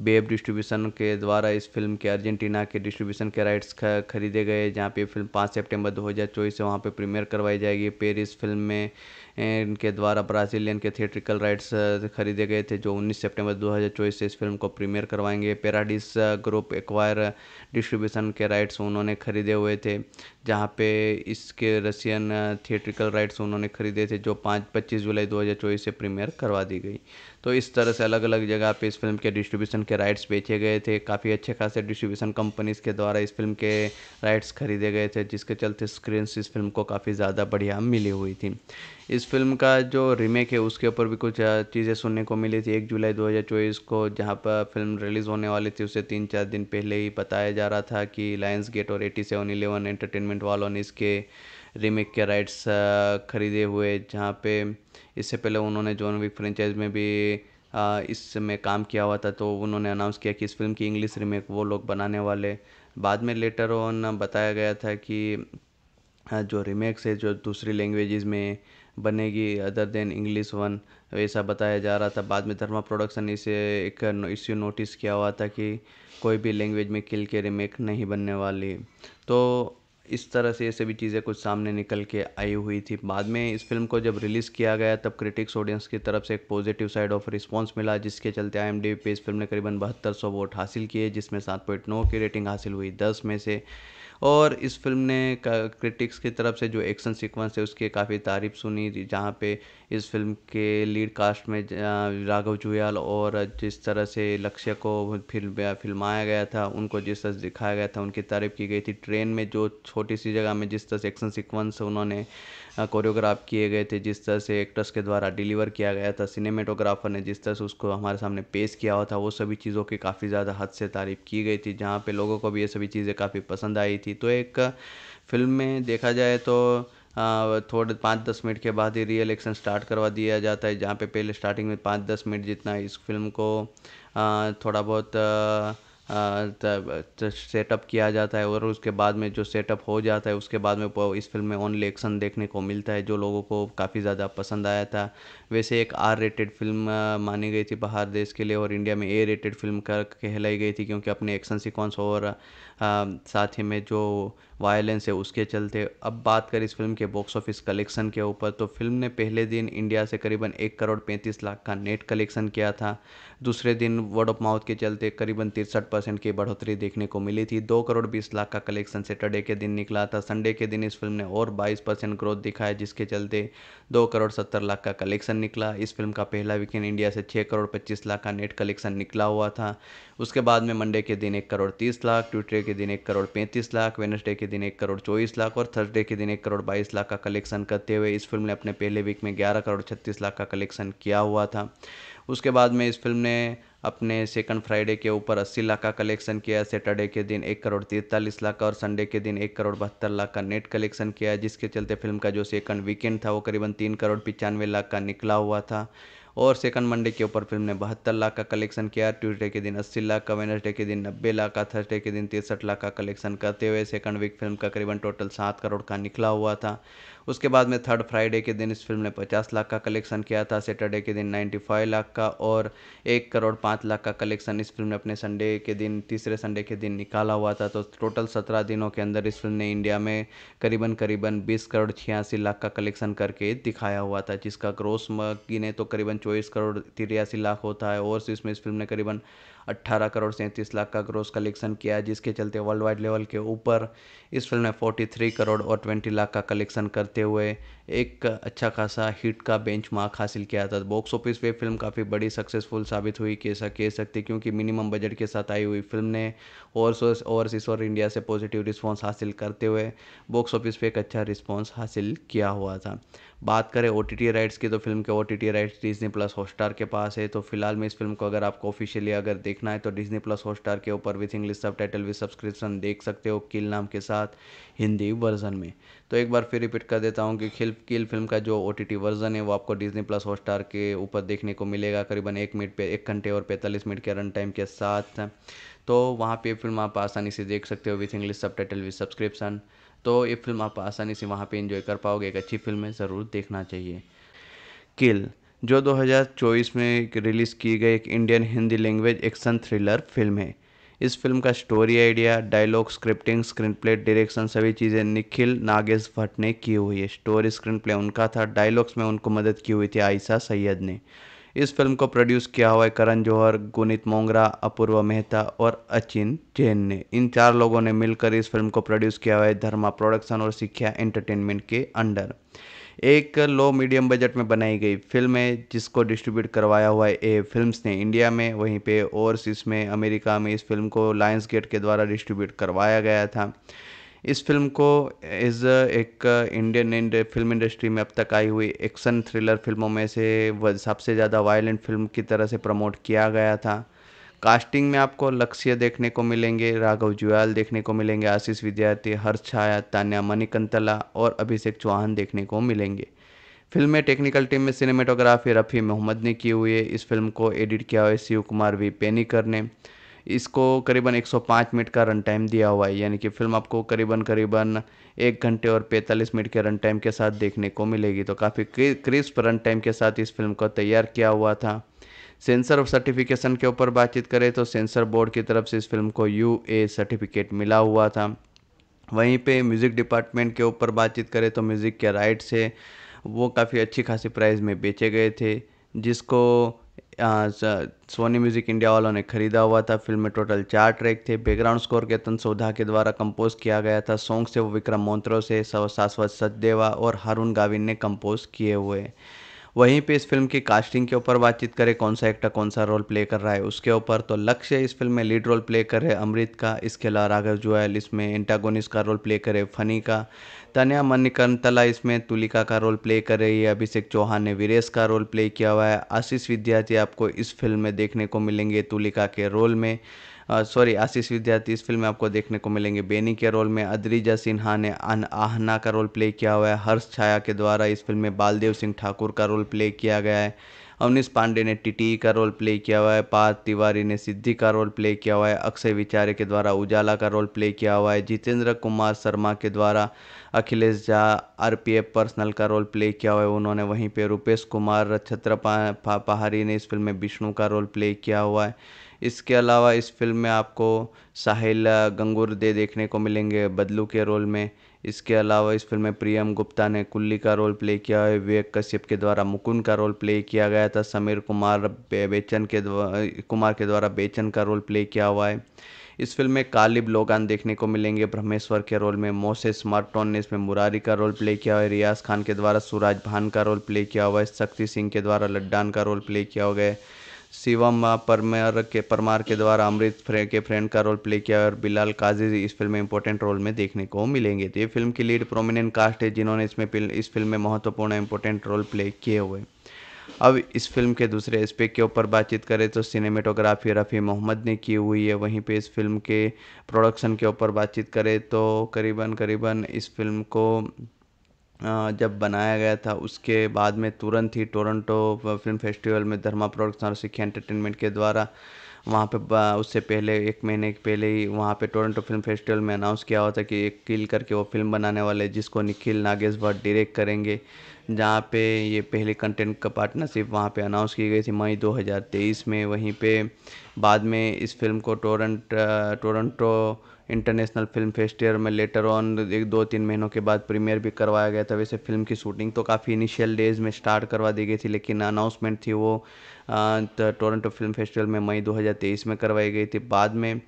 बेब डिस्ट्रीब्यूशन के द्वारा इस फिल्म के अर्जेंटीना के डिस्ट्रीब्यूशन के राइट्स खरीदे गए जहाँ पे फिल्म पाँच सेप्टेम्बर दो हज़ार चौबीस से वहाँ पर प्रीमियर करवाई जाएगी पेरिस फिल्म में इनके द्वारा ब्राज़ीलियन के थिएट्रिकल राइट्स खरीदे गए थे जो 19 सितंबर 2024 से इस फिल्म को प्रीमियर करवाएंगे पेराडिस ग्रुप एक्वायर डिस्ट्रीब्यूशन के राइट्स उन्होंने खरीदे हुए थे जहाँ पे इसके रशियन थिएट्रिकल राइट्स उन्होंने खरीदे थे जो पाँच पच्चीस जुलाई 2024 से प्रीमियर करवा दी गई तो इस तरह से अलग अलग जगह पे इस फिल्म के डिस्ट्रीब्यूशन के राइट्स बेचे गए थे काफ़ी अच्छे खासे डिस्ट्रीब्यूशन कंपनीज के द्वारा इस फिल्म के राइट्स खरीदे गए थे जिसके चलते स्क्रीन इस फिल्म को काफ़ी ज़्यादा बढ़िया मिली हुई थी इस फिल्म का जो रीमेक है उसके ऊपर भी कुछ चीज़ें सुनने को मिली थी एक जुलाई 2024 को जहाँ पर फिल्म रिलीज़ होने वाली थी उसे तीन चार दिन पहले ही बताया जा रहा था कि लायंस गेट और एटी सेवन इलेवन एंटरटेनमेंट वालों ने इसके रीमेक के राइट्स uh, खरीदे हुए जहाँ पे इससे पहले उन्होंने जॉन विक फ्रेंचाइज में भी uh, इसमें काम किया हुआ था तो उन्होंने अनाउंस किया कि इस फिल्म की इंग्लिश रीमेक वो लोग बनाने वाले बाद में लेटर ऑन uh, बताया गया था कि जो रीमेक्स है जो दूसरी लैंग्वेजेस में बनेगी अदर देन इंग्लिश वन ऐसा बताया जा रहा था बाद में धर्मा प्रोडक्शन इसे एक इश्यू नोटिस किया हुआ था कि कोई भी लैंग्वेज में किल के रीमेक नहीं बनने वाली तो इस तरह से ये सभी चीज़ें कुछ सामने निकल के आई हुई थी बाद में इस फिल्म को जब रिलीज़ किया गया तब क्रिटिक्स ऑडियंस की तरफ से एक पॉजिटिव साइड ऑफ रिस्पांस मिला जिसके चलते आई पे इस फिल्म ने करीबन बहत्तर सौ वोट हासिल किए जिसमें सात पॉइंट नौ की रेटिंग हासिल हुई दस में से और इस फिल्म ने क्रिटिक्स की तरफ से जो एक्शन सीक्वेंस है उसकी काफ़ी तारीफ सुनी जहाँ पे इस फिल्म के लीड कास्ट में राघव जुयाल और जिस तरह से लक्ष्य को फिल्म फिल्माया गया था उनको जिस तरह से दिखाया गया था उनकी तारीफ की गई थी ट्रेन में जो छोटी सी जगह में जिस तरह से एक्शन सिक्वेंस उन्होंने कोरियोग्राफ किए गए थे जिस तरह से एक्टर्स के द्वारा डिलीवर किया गया था सिनेमेटोग्राफर ने जिस तरह से उसको हमारे सामने पेश किया हुआ था वो सभी चीज़ों की काफ़ी ज़्यादा हद से तारीफ़ की गई थी जहाँ पर लोगों को भी ये सभी चीज़ें काफ़ी पसंद आई थी तो एक फिल्म में देखा जाए तो थोड़े पाँच दस मिनट के बाद ही रियल एक्शन स्टार्ट करवा दिया जाता है जहाँ पे पहले स्टार्टिंग में पाँच दस मिनट जितना इस फिल्म को थोड़ा बहुत सेटअप किया जाता है और उसके बाद में जो सेटअप हो जाता है उसके बाद में इस फ़िल्म में ओनली एक्शन देखने को मिलता है जो लोगों को काफ़ी ज़्यादा पसंद आया था वैसे एक आर रेटेड फिल्म मानी गई थी बाहर देश के लिए और इंडिया में ए रेटेड फिल्म कर कहलाई गई थी क्योंकि अपने एक्शन सिक्वेंस और साथ ही में जो वायलेंस है उसके चलते अब बात करें इस फिल्म के बॉक्स ऑफिस कलेक्शन के ऊपर तो फिल्म ने पहले दिन इंडिया से करीबन एक करोड़ पैंतीस लाख का नेट कलेक्शन किया था दूसरे दिन वर्ड ऑफ माउथ के चलते करीबन तिरसठ परसेंट की बढ़ोतरी देखने को मिली थी दो करोड़ बीस लाख का कलेक्शन सैटरडे के दिन निकला था संडे के दिन इस फिल्म ने और बाईस परसेंट ग्रोथ दिखाया जिसके चलते दो करोड़ सत्तर लाख का कलेक्शन निकला इस फिल्म का पहला वीकेंड इंडिया से छः करोड़ पच्चीस लाख का नेट कलेक्शन निकला हुआ था उसके बाद में मंडे के दिन एक करोड़ तीस लाख ट्यूटडे के दिन एक करोड़ पैंतीस लाख वेनसडे के दिन एक करोड़ चौबीस लाख और थर्सडे के दिन एक करोड़ बाईस लाख का कलेक्शन करते हुए इस फिल्म ने अपने पहले वीक में ग्यारह करोड़ छत्तीस लाख का कलेक्शन किया हुआ था उसके बाद में इस फिल्म ने अपने सेकंड फ्राइडे के ऊपर 80 लाख का कलेक्शन किया है सैटरडे के दिन एक करोड़ तिरतालीस लाख का और संडे के दिन एक करोड़ बहत्तर लाख का नेट कलेक्शन किया है जिसके चलते फिल्म का जो सेकंड वीकेंड था वो करीबन तीन करोड़ पचानवे लाख का निकला हुआ था और सेकंड मंडे के ऊपर फिल्म ने बहत्तर लाख का कलेक्शन किया ट्यूजडे के दिन अस्सी लाख का वेनसडे के दिन नब्बे लाख का थर्सडे के दिन तिरसठ लाख का कलेक्शन करते हुए सेकंड वीक फिल्म का करीबन टोटल सात करोड़ का निकला हुआ था उसके बाद में थर्ड फ्राइडे के दिन इस फिल्म ने पचास लाख का कलेक्शन किया था सैटरडे के दिन नाइन्टी फाइव लाख का और एक करोड़ पाँच लाख का कलेक्शन इस फिल्म ने अपने संडे के दिन तीसरे संडे के दिन निकाला हुआ था तो टोटल सत्रह दिनों के अंदर इस फिल्म ने इंडिया में करीबन करीबन बीस करोड़ छियासी लाख का कलेक्शन करके दिखाया हुआ था जिसका ग्रोस गिने तो करीबन चौबीस करोड़ तिरासी लाख होता है ओवरसीज़ में इस फिल्म ने करीबन 18 करोड़ सैंतीस लाख का ग्रोस कलेक्शन किया है जिसके चलते वर्ल्ड वाइड लेवल के ऊपर इस फिल्म ने 43 करोड़ और 20 लाख का कलेक्शन करते हुए एक अच्छा खासा हिट का बेंच हासिल किया था बॉक्स ऑफिस पे फिल्म काफ़ी बड़ी सक्सेसफुल साबित हुई कैसा कह सकते क्योंकि मिनिमम बजट के साथ आई हुई फिल्म ने ओवरसीज और इंडिया से पॉजिटिव रिस्पॉन्स हासिल करते हुए बॉक्स ऑफिस पर एक अच्छा रिस्पॉन्स हासिल किया हुआ था बात करें ओ राइट्स की तो फिल्म के ओ राइट्स डिजनी प्लस हॉटस्टार के पास है तो फिलहाल में इस फिल्म को अगर आपको ऑफिशियली अगर देख देखना है तो डिजनी प्लस हॉटस्टार के ऊपर with English subtitle with subscription देख सकते हो किल नाम के साथ हिंदी वर्जन में तो एक बार फिर रिपीट कर देता हूँ कि खिल किल फिल्म का जो ओ वर्जन है वो आपको डिजनी प्लस हॉटस्टार के ऊपर देखने को मिलेगा करीबन एक मिनट पे एक घंटे और पैंतालीस मिनट के रन टाइम के साथ तो वहाँ पर फिल्म आप आसानी से देख सकते हो with English subtitle with subscription तो ये फिल्म आप आसानी से वहाँ पर इंजॉय कर पाओगे एक अच्छी फिल्म है ज़रूर देखना चाहिए किल जो 2024 में रिलीज़ की गई एक Indian Hindi language action thriller film है इस फिल्म का story idea dialogue scripting screenplay direction सभी चीज़ें निखिल नागेश भट्ट ने की हुई है स्टोरी स्क्रीन प्ले उनका था डायलॉग्स में उनको मदद की हुई थी आयशा सैयद ने इस फिल्म को प्रोड्यूस किया हुआ है करण जौहर गुनीत मोंगरा अपूर्व मेहता और अचिन जैन ने इन चार लोगों ने मिलकर इस फिल्म को प्रोड्यूस किया हुआ है धर्मा प्रोडक्शन और सिक्ख्या एंटरटेनमेंट के अंडर एक लो मीडियम बजट में बनाई गई फिल्म है जिसको डिस्ट्रीब्यूट करवाया हुआ है ए फिल्म्स ने इंडिया में वहीं पे ओवरसीज़ में अमेरिका में इस फिल्म को लायंस गेट के द्वारा डिस्ट्रीब्यूट करवाया गया था इस फिल्म को एज एक इंडियन इंड, फिल्म इंडस्ट्री में अब तक आई हुई एक्शन थ्रिलर फिल्मों में से सबसे ज़्यादा वायलेंट फिल्म की तरह से प्रमोट किया गया था कास्टिंग में आपको लक्ष्य देखने को मिलेंगे राघव जुयाल देखने को मिलेंगे आशीष विद्यार्थी हर्ष छाया तान्या मणिकंतला और अभिषेक चौहान देखने को मिलेंगे फिल्म में टेक्निकल टीम में सिनेमेटोग्राफी रफ़ी मोहम्मद ने की हुई है इस फिल्म को एडिट किया हुआ है शिव कुमार वी पेनीकर ने इसको करीबन 105 मिनट का रन टाइम दिया हुआ है यानी कि फिल्म आपको करीबन करीबन एक घंटे और 45 मिनट के रन टाइम के साथ देखने को मिलेगी तो काफ़ी क्रिस्प रन टाइम के साथ इस फिल्म को तैयार किया हुआ था सेंसर ऑफ सर्टिफिकेशन के ऊपर बातचीत करें तो सेंसर बोर्ड की तरफ से इस फिल्म को यू ए सर्टिफिकेट मिला हुआ था वहीं पे म्यूज़िक डिपार्टमेंट के ऊपर बातचीत करें तो म्यूज़िक के राइट्स है वो काफ़ी अच्छी खासी प्राइस में बेचे गए थे जिसको सोनी म्यूज़िक इंडिया वालों ने खरीदा हुआ था फिल्म में टोटल चार ट्रैक थे बैकग्राउंड स्कोर केतन सोधा के द्वारा कंपोज किया गया था सॉन्ग से वो विक्रम मोन्त्रो से शाश्वत सचदेवा और हारून गाविन ने कंपोज किए हुए वहीं पे इस फिल्म की कास्टिंग के ऊपर बातचीत करें कौन सा एक्टर कौन सा रोल प्ले कर रहा है उसके ऊपर तो लक्ष्य इस फिल्म में लीड रोल प्ले कर रहे अमृत का इसके अलावा राघव जुआल इसमें एंटागोनिस का रोल प्ले करे फनी का तनया मणिकंतला इसमें तुलिका का रोल प्ले कर रही है अभिषेक चौहान ने वीरेश का रोल प्ले किया हुआ है आशीष विद्यार्थी आपको इस फिल्म में देखने को मिलेंगे तुलिका के रोल में सॉरी आशीष विद्यार्थी इस फिल्म में आपको देखने को मिलेंगे बेनी के रोल में अद्रिजा सिन्हा ने अन आहना का रोल प्ले किया हुआ है हर्ष छाया के द्वारा इस फिल्म में बालदेव सिंह ठाकुर का रोल प्ले किया गया है अवनीश पांडे ने टीटी का रोल प्ले किया हुआ है पार्थ तिवारी ने सिद्धि का रोल प्ले किया हुआ है अक्षय विचारे के द्वारा उजाला का रोल प्ले किया हुआ है जितेंद्र कुमार शर्मा के द्वारा अखिलेश झा आर पर्सनल का रोल प्ले किया हुआ है उन्होंने वहीं पर रूपेश कुमार छत्र पहाड़ी ने इस फिल्म में विष्णु का रोल प्ले किया हुआ है इसके अलावा इस फिल्म में आपको साहिल गंगूर दे देखने को मिलेंगे बदलू के रोल में इसके अलावा इस फिल्म में प्रियम गुप्ता ने कुल्ली का रोल प्ले किया है विवेक कश्यप के द्वारा मुकुंद का रोल प्ले किया गया था समीर कुमार बेचन के कुमार के द्वारा बेचन का रोल प्ले किया हुआ है इस फिल्म में कालिब लोगान देखने को मिलेंगे ब्रह्मेश्वर के रोल में मोसेस मार्टोन ने इसमें मुरारी का रोल प्ले किया हुआ है रियाज खान के द्वारा सूरज भान का रोल प्ले किया हुआ है शक्ति सिंह के द्वारा लड्डान का रोल प्ले किया हुआ है शिवम परमार के परमार के द्वारा अमृत फ्रे के फ्रेंड का रोल प्ले किया और बिलाल काजी इस फिल्म में इंपॉर्टेंट रोल में देखने को मिलेंगे तो ये फिल्म की लीड प्रोमिनेंट कास्ट है जिन्होंने इसमें इस फिल्म में महत्वपूर्ण इंपॉर्टेंट रोल प्ले किए हुए अब इस फिल्म के दूसरे एस्पेक्ट के ऊपर बातचीत करें तो सिनेमेटोग्राफी रफ़ी मोहम्मद ने की हुई है वहीं पे इस फिल्म के प्रोडक्शन के ऊपर बातचीत करें तो करीबन करीबन इस फिल्म को जब बनाया गया था उसके बाद में तुरंत ही टोरंटो फ़िल्म फेस्टिवल में धर्मा प्रोडक्शन और सिक्खी एंटरटेनमेंट के द्वारा वहाँ पे उससे पहले एक महीने के पहले ही वहाँ पे टोरंटो फिल्म फेस्टिवल में अनाउंस किया हुआ था कि एक किल करके वो फिल्म बनाने वाले जिसको निखिल नागेश भट्ट डायरेक्ट करेंगे जहाँ पे ये पहले कंटेंट का पार्टनरशिप वहाँ पे अनाउंस की गई थी मई 2023 में वहीं पे बाद में इस फिल्म को Toronto Toronto international film festival में लेटर ऑन एक दो तीन महीनों के बाद प्रीमियर भी करवाया गया था वैसे फिल्म की शूटिंग तो काफ़ी इनिशियल डेज़ में स्टार्ट करवा दी गई थी लेकिन अनाउंसमेंट थी वो टोरंटो फिल्म फेस्टिवल में मई 2023 में करवाई गई थी बाद में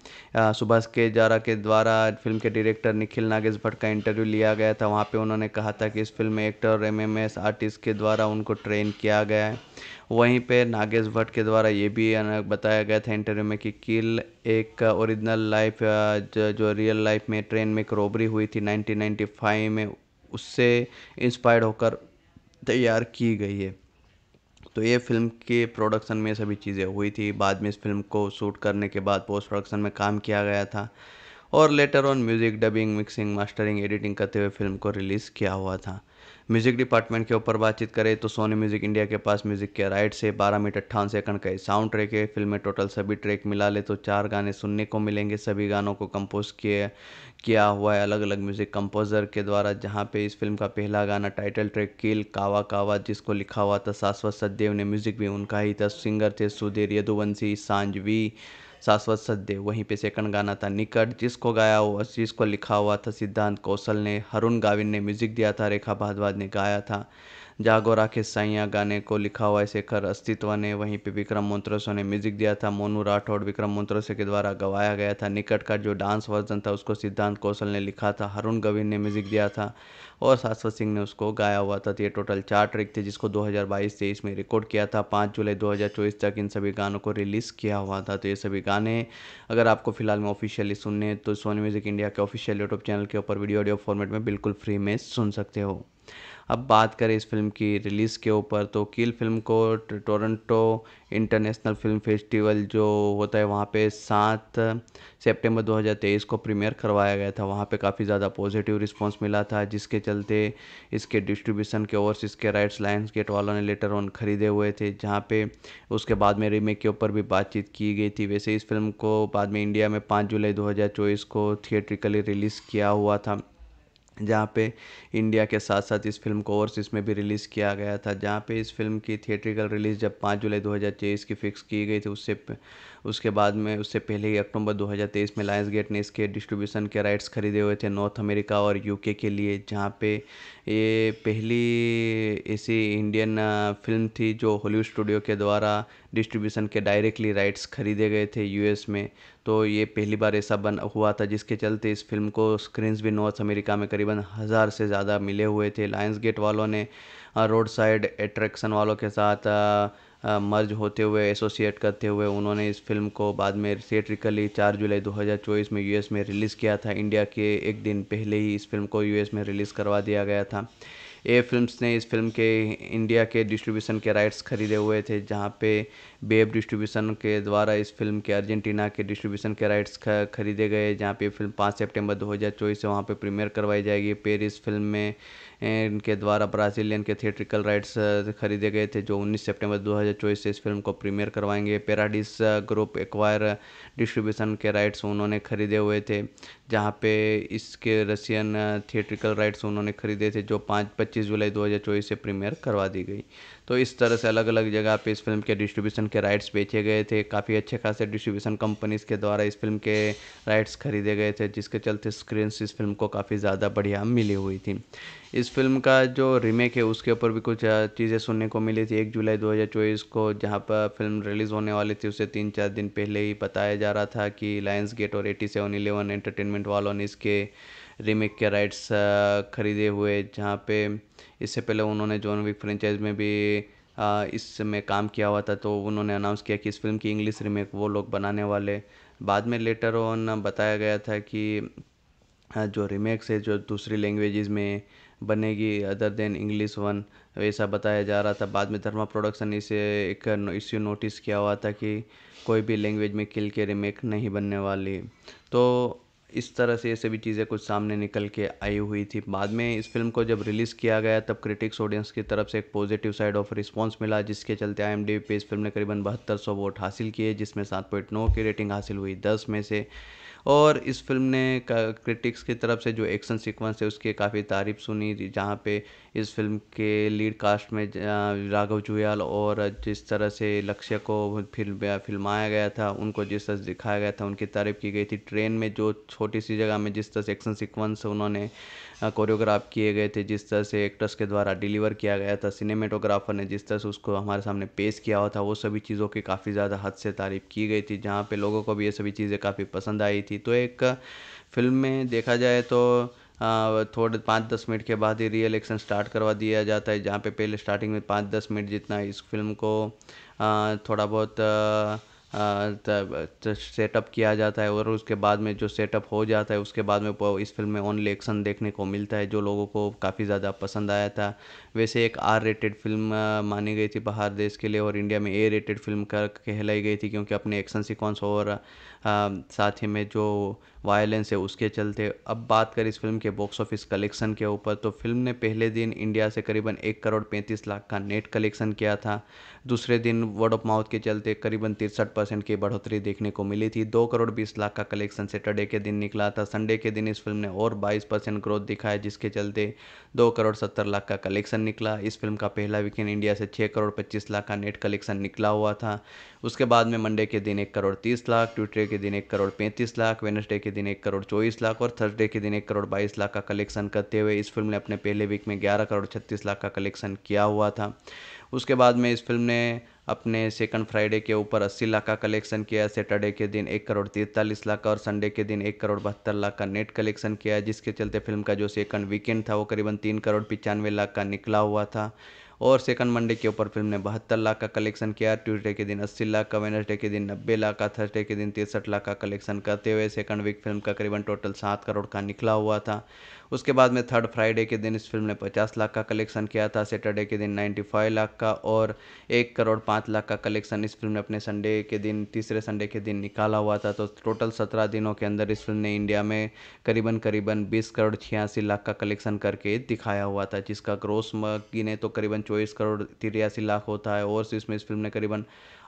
सुभाष के जारा के द्वारा फिल्म के डायरेक्टर निखिल नागेश भट्ट का इंटरव्यू लिया गया था वहाँ पर उन्होंने कहा था कि इस फिल्म में एक्टर और एम आर्टिस्ट के द्वारा उनको ट्रेन किया गया है वहीं पे नागेश भट्ट के द्वारा ये भी बताया गया था इंटरव्यू में कि किल एक ओरिजिनल लाइफ जो, जो रियल लाइफ में ट्रेन में एक रॉबरी हुई थी 1995 में उससे इंस्पायर्ड होकर तैयार की गई है तो ये फ़िल्म के प्रोडक्शन में सभी चीज़ें हुई थी बाद में इस फिल्म को शूट करने के बाद पोस्ट प्रोडक्शन में काम किया गया था और later on music dubbing mixing mastering editing करते हुए फिल्म को रिलीज़ किया हुआ था म्यूज़िक डिपार्टमेंट के ऊपर बातचीत करें तो सोनी म्यूज़िक इंडिया के पास म्यूज़िक के राइट से बारह मिनट अट्ठावन सेकंड का साउंड ट्रैक है फिल्म में टोटल सभी ट्रैक मिला ले तो चार गाने सुनने को मिलेंगे सभी गानों को कंपोज किए किया हुआ है अलग अलग म्यूज़िक कंपोज़र के द्वारा जहाँ पे इस फिल्म का पहला गाना टाइटल ट्रैक किल कावा कावा जिसको लिखा हुआ था शाश्वत सदेव ने म्यूज़िक भी उनका ही था सिंगर थे सुधीर यदुवंशी सांझवी शाश्वत सद्य वहीं पे सेकंड गाना था निकट जिसको गाया हुआ जिसको लिखा हुआ था सिद्धांत कौशल ने हरुण गाविन ने म्यूजिक दिया था रेखा भारद्वाज ने गाया था जागो राखे साइया गाने को लिखा हुआ है शेखर अस्तित्व ने वहीं पे विक्रम मोन्त्रसो ने म्यूजिक दिया था मोनू राठौड़ विक्रम मोन्त्रसो के द्वारा गवाया गया था निकट का जो डांस वर्जन था उसको सिद्धांत कौशल ने लिखा था हरुण गविंद ने म्यूजिक दिया था और शाश्वत सिंह ने उसको गाया हुआ था तो ये टोटल चार ट्रिक थे जिसको 2022-23 में रिकॉर्ड किया था 5 जुलाई 2024 तक इन सभी गानों को रिलीज़ किया हुआ था तो ये सभी गाने अगर आपको फिलहाल में ऑफिशियली सुनने तो सोनी म्यूज़िक इंडिया के ऑफिशियल यूट्यूब चैनल के ऊपर वीडियो ऑडियो फॉर्मेट में बिल्कुल फ्री में सुन सकते हो अब बात करें इस फिल्म की रिलीज़ के ऊपर तो किल फिल्म को टोरंटो इंटरनेशनल फिल्म फेस्टिवल जो होता है वहाँ पे सात सितंबर 2023 को प्रीमियर करवाया गया था वहाँ पे काफ़ी ज़्यादा पॉजिटिव रिस्पांस मिला था जिसके चलते इसके डिस्ट्रीब्यूशन के ओवरसीज़ के राइट्स लाइन्स गेट वालों ने लेटर ऑन खरीदे हुए थे जहाँ पे उसके बाद में रीमेक के ऊपर भी बातचीत की गई थी वैसे इस फिल्म को बाद में इंडिया में पाँच जुलाई दो को थिएट्रिकली रिलीज़ किया हुआ था जहाँ पे इंडिया के साथ साथ इस फिल्म को ओवरसीज़ में भी रिलीज़ किया गया था जहाँ पे इस फिल्म की थिएट्रिकल रिलीज़ जब पाँच जुलाई दो हज़ार की फ़िक्स की गई थी उससे उसके बाद में उससे पहले ही अक्टूबर 2023 में लायंस गेट ने इसके डिस्ट्रीब्यूशन के राइट्स खरीदे हुए थे नॉर्थ अमेरिका और यूके के लिए जहाँ पे ये पहली ऐसी इंडियन फिल्म थी जो हॉलीवुड स्टूडियो के द्वारा डिस्ट्रीब्यूशन के डायरेक्टली राइट्स खरीदे गए थे यूएस में तो ये पहली बार ऐसा बन हुआ था जिसके चलते इस फिल्म को स्क्रीन्स भी नॉर्थ अमेरिका में करीबन हज़ार से ज़्यादा मिले हुए थे लायंस गेट वालों ने रोड साइड एट्रैक्शन वालों के साथ मर्ज होते हुए एसोसिएट करते हुए उन्होंने इस फिल्म को बाद में थिएट्रिकली चार जुलाई 2024 में यूएस में रिलीज़ किया था इंडिया के एक दिन पहले ही इस फिल्म को यूएस में रिलीज़ करवा दिया गया था ए फिल्म्स ने इस फिल्म के इंडिया के डिस्ट्रीब्यूशन के राइट्स खरीदे हुए थे जहाँ पे बेब डिस्ट्रीब्यूशन के द्वारा इस फिल्म के अर्जेंटीना के डिस्ट्रीब्यूशन के राइट्स खरीदे गए जहाँ पे फिल्म पाँच सितंबर 2024 से वहाँ पे प्रीमियर करवाई जाएगी पेरिस फिल्म में इनके द्वारा ब्राज़ीलियन के थिएट्रिकल राइट्स खरीदे गए थे जो 19 सितंबर 2024 से इस फिल्म को प्रीमियर करवाएंगे पेराडिस ग्रुप एक्वायर डिस्ट्रीब्यूशन के राइट्स उन्होंने खरीदे हुए थे जहाँ पे इसके रशियन थिएट्रिकल राइट्स उन्होंने खरीदे थे जो पाँच पच्चीस जुलाई चौबीस से प्रीमियर करवा दी गई तो इस तरह से अलग अलग जगह पे इस फिल्म के डिस्ट्रीब्यूशन के राइट्स बेचे गए थे काफ़ी अच्छे खासे डिस्ट्रीब्यूशन कंपनीज़ के द्वारा इस फिल्म के राइट्स खरीदे गए थे जिसके चलते स्क्रीन्स इस फिल्म को काफ़ी ज़्यादा बढ़िया मिली हुई थी इस फिल्म का जो रीमेक है उसके ऊपर भी कुछ चीज़ें सुनने को मिली थी एक जुलाई दो को जहाँ पर फिल्म रिलीज़ होने वाली थी उसे तीन चार दिन पहले ही बताया जा रहा था कि लायंस गेट और एटी सेवन इलेवन एंटरटेनमेंट वालों ने इसके रीमेक के राइट्स uh, खरीदे हुए जहाँ पे इससे पहले उन्होंने जॉन विक फ्रेंचाइज में भी uh, इसमें काम किया हुआ था तो उन्होंने अनाउंस किया कि इस फिल्म की इंग्लिश रीमेक वो लोग बनाने वाले बाद में लेटर ऑन बताया गया था कि uh, जो रीमेक्स है जो दूसरी लैंग्वेजेस में बनेगी अदर देन इंग्लिश वन ऐसा बताया जा रहा था बाद में धर्मा प्रोडक्शन इसे एक इश्यू नोटिस किया हुआ था कि कोई भी लैंग्वेज में किल के रीमेक नहीं बनने वाली तो इस तरह से ये सभी चीज़ें कुछ सामने निकल के आई हुई थी बाद में इस फिल्म को जब रिलीज़ किया गया तब क्रिटिक्स ऑडियंस की तरफ से एक पॉजिटिव साइड ऑफ रिस्पांस मिला जिसके चलते आई पे इस फिल्म ने करीबन बहत्तर सौ वोट हासिल किए जिसमें सात पॉइंट नौ की रेटिंग हासिल हुई दस में से और इस फिल्म ने क्रिटिक्स की तरफ से जो एक्शन सीक्वेंस है उसकी काफ़ी तारीफ सुनी जहाँ पे इस फिल्म के लीड कास्ट में राघव जुयाल और जिस तरह से लक्ष्य को फिल्म फिल्माया गया था उनको जिस तरह से दिखाया गया था उनकी तारीफ की गई थी ट्रेन में जो छोटी सी जगह में जिस तरह से एक्शन सिक्वेंस उन्होंने कोरियोग्राफ किए गए थे जिस तरह से एक्टर्स के द्वारा डिलीवर किया गया था सिनेमेटोग्राफर ने जिस तरह से उसको हमारे सामने पेश किया हुआ था वो सभी चीज़ों की काफ़ी ज़्यादा हद से तारीफ़ की गई थी जहाँ पर लोगों को भी ये सभी चीज़ें काफ़ी पसंद आई थी तो एक फिल्म में देखा जाए तो थोड़े पाँच दस मिनट के बाद ही रियल एक्शन स्टार्ट करवा दिया जाता है जहाँ पे पहले स्टार्टिंग में पाँच दस मिनट जितना इस फिल्म को थोड़ा बहुत सेटअप किया जाता है और उसके बाद में जो सेटअप हो जाता है उसके बाद में इस फ़िल्म में ओनली एक्शन देखने को मिलता है जो लोगों को काफ़ी ज़्यादा पसंद आया था वैसे एक आर रेटेड फ़िल्म मानी गई थी बाहर देश के लिए और इंडिया में ए रेटेड फ़िल्म कर कहलाई गई थी क्योंकि अपने एक्शन सिक्वेंस और साथ ही में जो वायलेंस है उसके चलते अब बात करें इस फिल्म के बॉक्स ऑफिस कलेक्शन के ऊपर तो फिल्म ने पहले दिन इंडिया से करीबन एक करोड़ पैंतीस लाख का नेट कलेक्शन किया था दूसरे दिन वर्ड ऑफ माउथ के चलते करीबन तिरसठ परसेंट की बढ़ोतरी देखने को मिली थी दो करोड़ बीस लाख का कलेक्शन सैटरडे के दिन निकला था संडे के दिन इस फिल्म ने और बाईस परसेंट ग्रोथ दिखाया जिसके चलते दो करोड़ सत्तर लाख का कलेक्शन निकला इस फिल्म का पहला वीकेंड इंडिया से छः करोड़ पच्चीस लाख का नेट कलेक्शन निकला हुआ था उसके बाद में मंडे के दिन एक करोड़ तीस लाख ट्यूसडे के दिन एक करोड़ पैंतीस लाख वेनसडे के दिन एक करोड़ चौबीस लाख और थर्सडे के दिन एक करोड़ बाईस लाख का कलेक्शन करते हुए इस फिल्म ने अपने पहले वीक में ग्यारह करोड़ छत्तीस लाख का कलेक्शन किया हुआ था उसके बाद में इस फिल्म ने अपने सेकंड फ्राइडे के ऊपर 80 लाख का कलेक्शन किया सैटरडे के दिन एक करोड़ तिरतालीस लाख का और संडे के दिन एक करोड़ बहत्तर लाख का नेट कलेक्शन किया जिसके चलते फिल्म का जो सेकंड वीकेंड था वो करीबन तीन करोड़ पचानवे लाख का निकला हुआ था और सेकंड मंडे के ऊपर फिल्म ने बहत्तर लाख का कलेक्शन किया ट्यूजडे के दिन अस्सी लाख का वेनसडे के दिन नब्बे लाख का थर्सडे के दिन तिरसठ लाख का कलेक्शन करते हुए सेकंड वीक फिल्म का करीबन टोटल सात करोड़ का निकला हुआ था उसके बाद में थर्ड फ्राइडे के दिन इस फिल्म ने पचास लाख का कलेक्शन किया था सैटरडे के दिन नाइन्टी फाइव लाख का और एक करोड़ पाँच लाख का कलेक्शन इस फिल्म ने अपने संडे के दिन तीसरे संडे के दिन निकाला हुआ था तो टोटल सत्रह दिनों के अंदर इस फिल्म ने इंडिया में करीबन करीबन बीस करोड़ छियासी लाख का कलेक्शन करके दिखाया हुआ था जिसका ग्रोस गिने तो करीबन चौबीस करोड़ तिरासी लाख होता है और इसमें इस फिल्म ने करीबन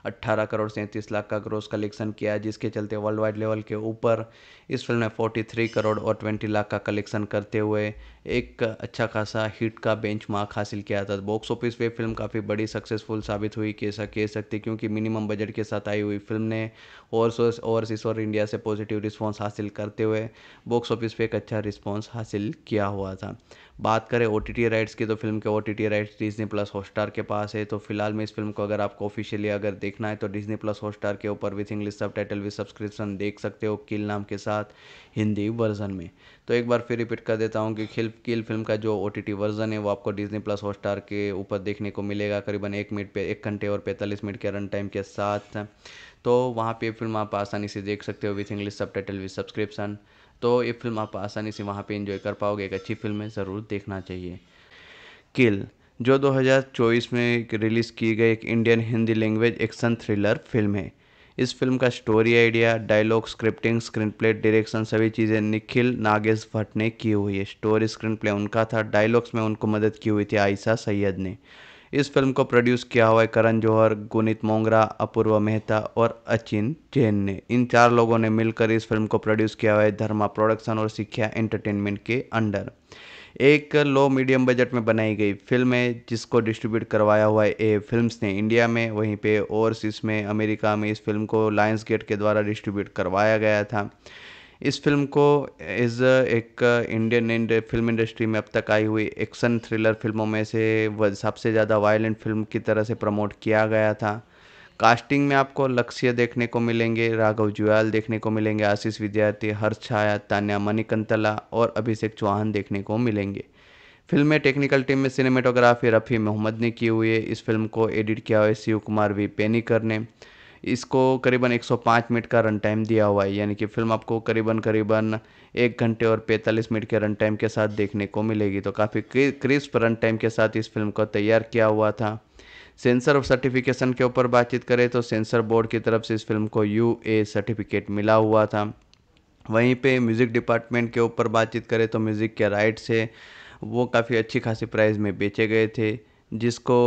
18 करोड़ सैंतीस लाख का ग्रोस कलेक्शन किया है जिसके चलते वर्ल्ड वाइड लेवल के ऊपर इस फिल्म ने 43 करोड़ और 20 लाख का कलेक्शन करते हुए एक अच्छा खासा हिट का बेंच मार्क हासिल किया था बॉक्स ऑफिस पे फिल्म काफ़ी बड़ी सक्सेसफुल साबित हुई कैसा कह सकते क्योंकि मिनिमम बजट के साथ आई हुई फिल्म ने ओवरसोर्स ओवरसीज और इंडिया से पॉजिटिव रिस्पॉन्स हासिल करते हुए बॉक्स ऑफिस पे एक अच्छा रिस्पॉन्स हासिल किया हुआ था बात करें ओ राइट्स की तो फिल्म के ओ राइट्स डिजनी प्लस हॉटस्टार के पास है तो फिलहाल में इस फिल्म को अगर आपको ऑफिशियली अगर देखना है तो डिजनी प्लस हॉटस्टार के ऊपर with English subtitle with subscription देख सकते हो किल नाम के साथ हिंदी वर्जन में तो एक बार फिर रिपीट कर देता हूँ कि खिल किल फिल्म का जो ओ वर्जन है वो आपको डिजनी प्लस हॉट स्टार के ऊपर देखने को मिलेगा करीबन एक मिनट पे एक घंटे और पैंतालीस मिनट के रन टाइम के साथ तो वहाँ पे फिल्म आप आसानी से देख सकते हो with English subtitle with subscription तो ये फिल्म आप आसानी से वहाँ पे एंजॉय कर पाओगे एक अच्छी फिल्म है ज़रूर देखना चाहिए किल जो 2024 में रिलीज़ की गई एक Indian Hindi language action thriller film है इस फिल्म का story idea dialogue scripting screenplay direction सभी चीज़ें निखिल नागेश भट्ट ने की हुई है स्टोरी स्क्रीन प्ले उनका था डायलॉग्स में उनको मदद की हुई थी आयशा सैयद ने इस फिल्म को प्रोड्यूस किया हुआ है करण जौहर गुनीत मोंगरा अपूर्वा मेहता और अचिन जैन ने इन चार लोगों ने मिलकर इस फिल्म को प्रोड्यूस किया हुआ है धर्मा प्रोडक्शन और सिक्ख्या एंटरटेनमेंट के अंडर एक लो मीडियम बजट में बनाई गई फिल्म है जिसको डिस्ट्रीब्यूट करवाया हुआ है ए फिल्म्स ने इंडिया में वहीं पे ओवरसीज़ में अमेरिका में इस फिल्म को लायंस गेट के द्वारा डिस्ट्रीब्यूट करवाया गया था इस फिल्म को एज एक इंडियन इंड, फिल्म इंडस्ट्री में अब तक आई हुई एक्शन थ्रिलर फिल्मों में से सबसे ज़्यादा वायलेंट फिल्म की तरह से प्रमोट किया गया था कास्टिंग में आपको लक्ष्य देखने को मिलेंगे राघव जुयाल देखने को मिलेंगे आशीष विद्यार्थी हर्ष छाया तान्या मणिकंतला और अभिषेक चौहान देखने को मिलेंगे फिल्म में टेक्निकल टीम में सिनेमेटोग्राफी रफ़ी मोहम्मद ने की हुई है इस फिल्म को एडिट किया हुआ है शिव कुमार वी पेनीकर ने इसको करीबन 105 मिनट का रन टाइम दिया हुआ है यानी कि फिल्म आपको करीबन करीबन एक घंटे और 45 मिनट के रन टाइम के साथ देखने को मिलेगी तो काफ़ी क्रिस्प रन टाइम के साथ इस फिल्म को तैयार किया हुआ था सेंसर ऑफ सर्टिफिकेशन के ऊपर बातचीत करें तो सेंसर बोर्ड की तरफ से इस फिल्म को यू ए सर्टिफिकेट मिला हुआ था वहीं पे म्यूज़िक डिपार्टमेंट के ऊपर बातचीत करें तो म्यूज़िक के राइट्स है वो काफ़ी अच्छी खासी प्राइस में बेचे गए थे जिसको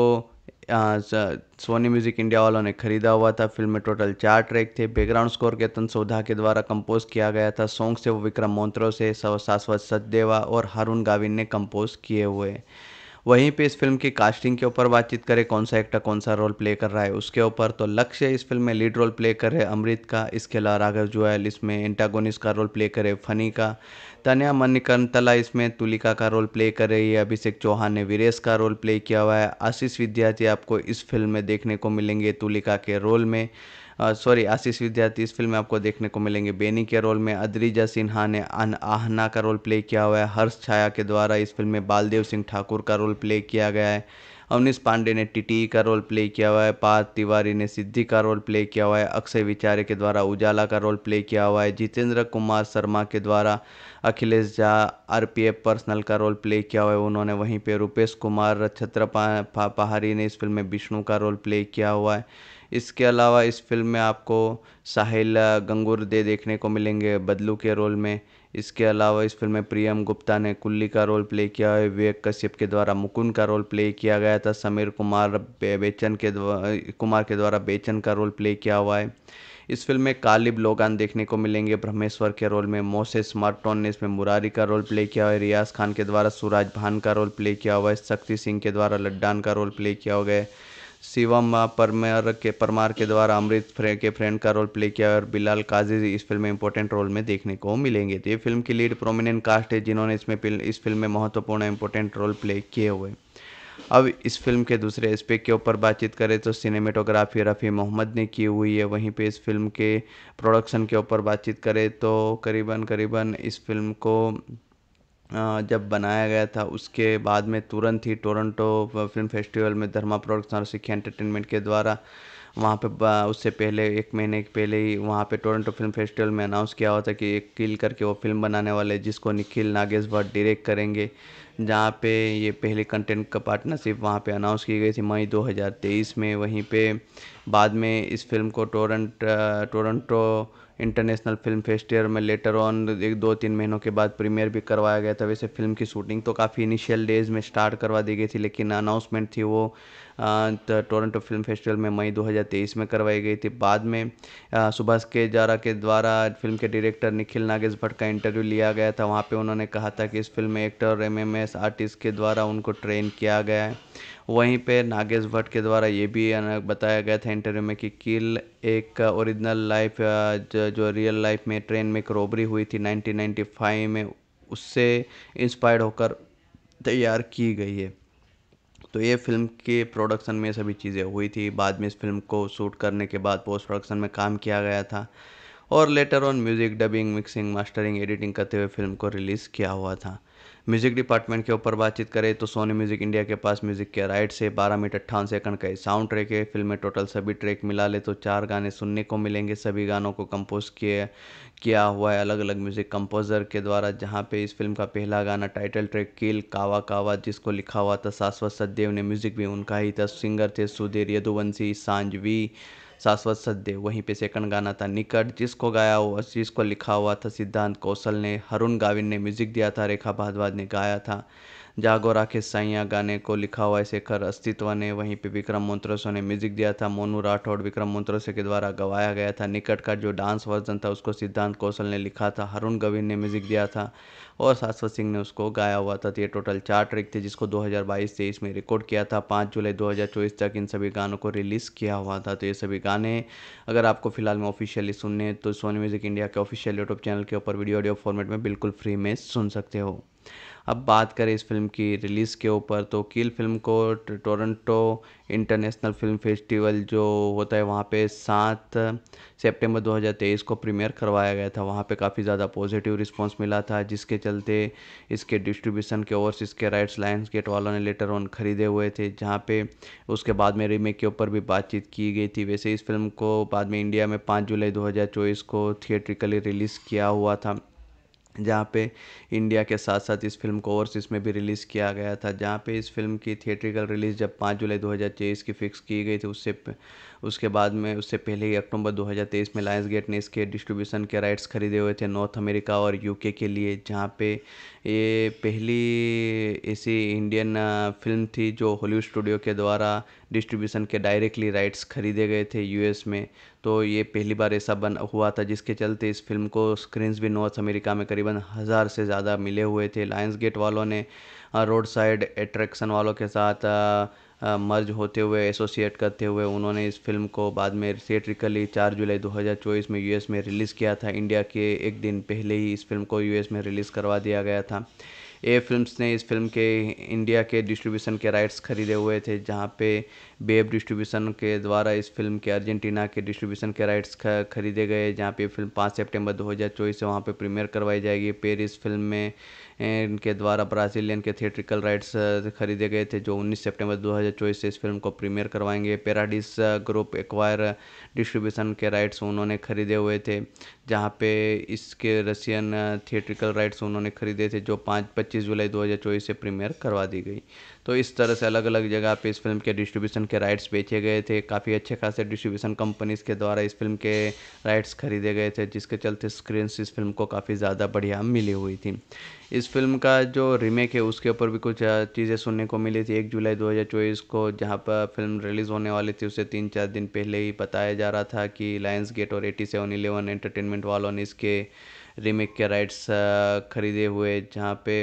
सोनी म्यूज़िक इंडिया वालों ने खरीदा हुआ था फिल्म में टोटल चार ट्रैक थे बैकग्राउंड स्कोर केतन सोधा के द्वारा कंपोज किया गया था सॉन्ग से वो विक्रम मोन्त्रो से शाश्वत सचदेवा और हारून गाविन ने कंपोज किए हुए वहीं पे इस फिल्म की कास्टिंग के ऊपर बातचीत करें कौन सा एक्टर कौन सा रोल प्ले कर रहा है उसके ऊपर तो लक्ष्य इस फिल्म में लीड रोल प्ले कर रहे अमृत का इसके अलावा राघव जुआल इसमें एंटागोनिस का रोल प्ले करे फनी का मनिकर्ण तला इसमें तुलिका का रोल प्ले कर रही है अभिषेक चौहान ने वीरेश का रोल प्ले किया हुआ है आशीष विद्यार्थी आपको इस फिल्म में देखने को मिलेंगे तुलिका के रोल में सॉरी आशीष विद्यार्थी इस फिल्म में आपको देखने को मिलेंगे बेनी के रोल में अद्रिजा सिन्हा ने अन आहना का रोल प्ले किया हुआ है हर्ष छाया के द्वारा इस फिल्म में बालदेव सिंह ठाकुर का रोल प्ले किया गया है अवनीश पांडे ने टीटी का रोल प्ले किया हुआ है पार्थ तिवारी ने सिद्धि का रोल प्ले किया हुआ है अक्षय विचारे के द्वारा उजाला का रोल प्ले किया हुआ है जितेंद्र कुमार शर्मा के द्वारा अखिलेश झा एफ पर्सनल का रोल प्ले किया हुआ है उन्होंने वहीं पे रुपेश कुमार छत्र पहाड़ी ने इस फिल्म में विष्णु का रोल प्ले किया हुआ है इसके अलावा इस फ़िल्म में आपको साहिल दे देखने को मिलेंगे बदलू के रोल में इसके अलावा इस फ़िल्म में प्रियम गुप्ता ने कुल्ली का रोल प्ले किया है विवेक कश्यप के द्वारा मुकुंद का रोल प्ले किया गया था समीर कुमार बेचन के द्वारा कुमार के द्वारा बेचन का रोल प्ले किया हुआ है इस फिल्म में कालिब लोगान देखने को मिलेंगे ब्रह्मेश्वर के रोल में मोसे स्मार्टोन ने इसमें मुरारी का रोल प्ले किया हुआ है रियाज खान के द्वारा सूरज भान का रोल प्ले किया हुआ है शक्ति सिंह के द्वारा लड्डान का रोल प्ले किया हुआ है शिवम परमार के परमार के द्वारा अमृत फ्रे के फ्रेंड का रोल प्ले किया और बिलाल काजी इस फिल्म में इंपॉर्टेंट रोल में देखने को मिलेंगे तो ये फिल्म की लीड प्रोमिनेंट कास्ट है जिन्होंने इसमें इस फिल्म में महत्वपूर्ण इंपॉर्टेंट रोल प्ले किए हुए अब इस फिल्म के दूसरे एस्पेक्ट के ऊपर बातचीत करें तो सिनेमेटोग्राफी रफ़ी मोहम्मद ने की हुई है वहीं पे इस फिल्म के प्रोडक्शन के ऊपर बातचीत करें तो करीबन करीबन इस फिल्म को जब बनाया गया था उसके बाद में तुरंत ही टोरंटो फिल्म फेस्टिवल में धर्मा प्रोडक्शन और सिक्खी एंटरटेनमेंट के द्वारा वहाँ पे उससे पहले एक महीने के पहले ही वहाँ पे टोरंटो फिल्म फेस्टिवल में अनाउंस किया हुआ था कि एक किल करके वो फिल्म बनाने वाले जिसको निखिल नागेश भट्ट डायरेक्ट करेंगे जहाँ पे ये पहले कंटेंट का पार्टनरशिप वहाँ पे अनाउंस की गई थी मई 2023 में वहीं पे बाद में इस फिल्म को Toronto Toronto international film festival में लेटर ऑन एक दो तीन महीनों के बाद प्रीमियर भी करवाया गया था वैसे फिल्म की शूटिंग तो काफ़ी इनिशियल डेज में स्टार्ट करवा दी गई थी लेकिन अनाउंसमेंट थी वो तो टोरंटो फिल्म फेस्टिवल में मई 2023 में करवाई गई थी बाद में सुभाष के जारा के द्वारा फिल्म के डायरेक्टर निखिल नागेश भट्ट का इंटरव्यू लिया गया था वहाँ पर उन्होंने कहा था कि इस फिल्म में एक्टर एम आर्टिस्ट के द्वारा उनको ट्रेन किया गया है वहीं पे नागेश भट्ट के द्वारा ये भी बताया गया था इंटरव्यू में कि किल एक ओरिजिनल लाइफ जो, जो रियल लाइफ में ट्रेन में एक रोबरी हुई थी 1995 में उससे इंस्पायर्ड होकर तैयार की गई है तो ये फिल्म के प्रोडक्शन में सभी चीज़ें हुई थी बाद में इस फिल्म को शूट करने के बाद पोस्ट प्रोडक्शन में काम किया गया था और later on music dubbing mixing mastering editing करते हुए फिल्म को रिलीज़ किया हुआ था म्यूज़िक डिपार्टमेंट के ऊपर बातचीत करें तो सोनी म्यूज़िक इंडिया के पास म्यूज़िक के राइट से बारह मिनट अट्ठावन सेकंड का साउंड ट्रैक है फिल्म में टोटल सभी ट्रैक मिला ले तो चार गाने सुनने को मिलेंगे सभी गानों को कंपोज किए किया हुआ है अलग अलग म्यूज़िक कंपोज़र के द्वारा जहाँ पे इस फिल्म का पहला गाना टाइटल ट्रैक किल कावा कावा जिसको लिखा हुआ था शाश्वत सदेव ने म्यूज़िक भी उनका ही था सिंगर थे सुधीर यदुवंशी सांझवी शाश्वत सत्य वहीं पे सेकंड गाना था निकट जिसको गाया हुआ जिसको लिखा हुआ था सिद्धांत कौशल ने हरुण गाविन ने म्यूजिक दिया था रेखा भारद्वाज ने गाया था जागोरा के साइया गाने को लिखा हुआ है शेखर अस्तित्व ने वहीं पे विक्रम मोन्त्रोसो ने म्यूजिक दिया था मोनू राठौड़ विक्रम मोन्त्रोसो के द्वारा गवाया गया था निकट का जो डांस वर्जन था उसको सिद्धांत कौशल ने लिखा था हरुण गविन ने म्यूजिक दिया था और शाश्वत सिंह ने उसको गाया हुआ था तो ये टोटल चार ट्रिक थे जिसको 2022 से में रिकॉर्ड किया था 5 जुलाई 2024 तक इन सभी गानों को रिलीज़ किया हुआ था तो ये सभी गाने अगर आपको फिलहाल में ऑफिशियली सुनने तो सोनी म्यूज़िक इंडिया के ऑफिशियल यूट्यूब चैनल के ऊपर वीडियो ऑडियो फॉर्मेट में बिल्कुल फ्री में सुन सकते हो अब बात करें इस फिल्म की रिलीज़ के ऊपर तो किल फिल्म को टोरंटो इंटरनेशनल फिल्म फेस्टिवल जो होता है वहाँ पे सात सितंबर 2023 को प्रीमियर करवाया गया था वहाँ पे काफ़ी ज़्यादा पॉजिटिव रिस्पांस मिला था जिसके चलते इसके डिस्ट्रीब्यूशन के ओवर इसके राइट्स लाइन्स गेट वालों ने लेटर ऑन खरीदे हुए थे जहाँ पे उसके बाद में रीमेक के ऊपर भी बातचीत की गई थी वैसे इस फिल्म को बाद में इंडिया में पाँच जुलाई दो को थिएट्रिकली रिलीज़ किया हुआ था जहाँ पे इंडिया के साथ साथ इस फिल्म को ओवरसीज़ में भी रिलीज़ किया गया था जहाँ पे इस फिल्म की थिएट्रिकल रिलीज़ जब पाँच जुलाई दो हज़ार की फ़िक्स की गई थी उससे उसके बाद में उससे पहले ही अक्टूबर 2023 में लायंस गेट ने इसके डिस्ट्रीब्यूशन के राइट्स खरीदे हुए थे नॉर्थ अमेरिका और यूके के लिए जहाँ पे ये पहली ऐसी इंडियन फिल्म थी जो हॉलीवुड स्टूडियो के द्वारा डिस्ट्रीब्यूशन के डायरेक्टली राइट्स खरीदे गए थे यूएस में तो ये पहली बार ऐसा बन हुआ था जिसके चलते इस फिल्म को स्क्रीन्स भी नॉर्थ अमेरिका में करीबन हज़ार से ज़्यादा मिले हुए थे लायंस गेट वालों ने रोड साइड एट्रैक्शन वालों के साथ मर्ज होते हुए एसोसिएट करते हुए उन्होंने इस फिल्म को बाद में थिएट्रिकली चार जुलाई 2024 में यूएस में रिलीज़ किया था इंडिया के एक दिन पहले ही इस फिल्म को यूएस में रिलीज़ करवा दिया गया था ए फिल्म्स ने इस फिल्म के इंडिया के डिस्ट्रीब्यूशन के राइट्स खरीदे हुए थे जहाँ पे बेब डिस्ट्रीब्यूशन के द्वारा इस फिल्म के अर्जेंटीना के डिस्ट्रीब्यूशन के राइट्स खरीदे गए जहाँ पे फिल्म 5 सितंबर 2024 से वहाँ पर प्रीमियर करवाई जाएगी पेरिस फिल्म में इनके द्वारा ब्राज़ीलियन के थिएट्रिकल राइट्स खरीदे गए थे जो 19 सितंबर 2024 से इस फिल्म को प्रीमियर करवाएंगे पेराडिस ग्रुप एक्वायर डिस्ट्रीब्यूशन के राइट्स उन्होंने खरीदे हुए थे जहाँ पे इसके रशियन थिएट्रिकल राइट्स उन्होंने खरीदे थे जो पाँच पच्चीस जुलाई दो से प्रीमियर करवा दी गई तो इस तरह से अलग अलग जगह पे इस फिल्म के डिस्ट्रीब्यूशन के राइट्स बेचे गए थे काफ़ी अच्छे खासे डिस्ट्रीब्यूशन कंपनीज़ के द्वारा इस फिल्म के राइट्स खरीदे गए थे जिसके चलते स्क्रीन इस फिल्म को काफ़ी ज़्यादा बढ़िया मिली हुई थी इस फिल्म का जो रीमेक है उसके ऊपर भी कुछ चीज़ें सुनने को मिली थी एक जुलाई 2024 को जहाँ पर फिल्म रिलीज़ होने वाली थी उसे तीन चार दिन पहले ही बताया जा रहा था कि लायंस गेट और एटी सेवन इलेवन एंटरटेनमेंट वालों ने इसके रीमेक के राइट्स uh, खरीदे हुए जहाँ पे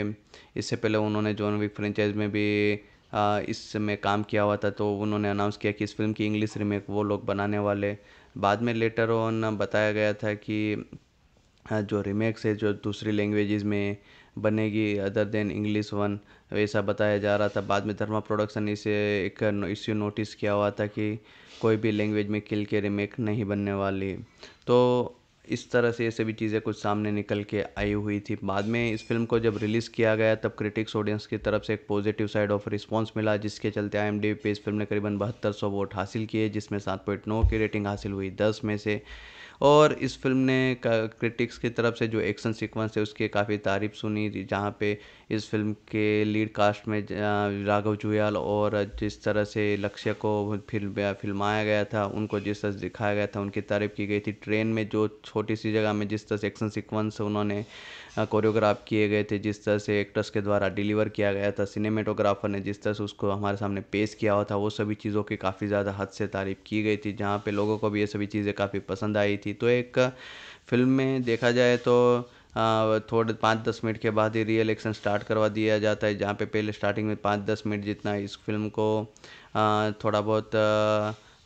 इससे पहले उन्होंने जॉन विक फ्रेंचाइज में भी uh, इसमें काम किया हुआ था तो उन्होंने अनाउंस किया कि इस फिल्म की इंग्लिश रीमेक वो लोग बनाने वाले बाद में लेटर ऑन बताया गया था कि uh, जो रीमेक्स है जो दूसरी लैंग्वेजेस में बनेगी अदर देन इंग्लिश वन ऐसा बताया जा रहा था बाद में धर्मा प्रोडक्शन इसे एक इश्यू नोटिस किया हुआ था कि कोई भी लैंग्वेज में किल के रीमेक नहीं बनने वाली तो इस तरह से ये सभी चीज़ें कुछ सामने निकल के आई हुई थी बाद में इस फिल्म को जब रिलीज़ किया गया तब क्रिटिक्स ऑडियंस की तरफ से एक पॉजिटिव साइड ऑफ रिस्पॉन्स मिला जिसके चलते आई एम पे इस फिल्म ने करीबन बहत्तर सौ वोट हासिल किए जिसमें सात पॉइंट नौ की रेटिंग हासिल हुई दस में से और इस फिल्म ने क्रिटिक्स की तरफ से जो एक्शन सीक्वेंस है उसकी काफ़ी तारीफ सुनी जहाँ पे इस फिल्म के लीड कास्ट में राघव जुयाल और जिस तरह से लक्ष्य को फिल्म फिल्माया गया था उनको जिस तरह से दिखाया गया था उनकी तारीफ की गई थी ट्रेन में जो छोटी सी जगह में जिस तरह से एक्शन सिक्वेंस उन्होंने कोरियोग्राफ किए गए थे जिस तरह से एक्टर्स के द्वारा डिलीवर किया गया था सिनेमेटोग्राफर ने जिस तरह से उसको हमारे सामने पेश किया हुआ था वो सभी चीज़ों की काफ़ी ज़्यादा हद से तारीफ़ की गई थी जहाँ पर लोगों को भी ये सभी चीज़ें काफ़ी पसंद आई थी तो एक फिल्म में देखा जाए तो थोड़े पाँच दस मिनट के बाद ही रियल एक्शन स्टार्ट करवा दिया जाता है जहाँ पे पहले स्टार्टिंग में पाँच दस मिनट जितना इस फिल्म को थोड़ा बहुत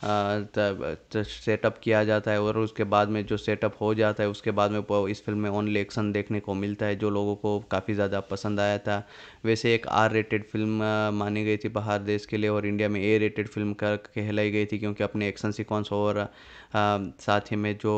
सेटअप तो किया जाता है और उसके बाद में जो सेटअप हो जाता है उसके बाद में इस फिल्म में ओनली एक्शन देखने को मिलता है जो लोगों को काफ़ी ज़्यादा पसंद आया था वैसे एक आर रेटेड फिल्म मानी गई थी बाहर देश के लिए और इंडिया में ए रेटेड फिल्म कर कहलाई गई थी क्योंकि अपने एक्शन सिक्वेंस और साथ ही में जो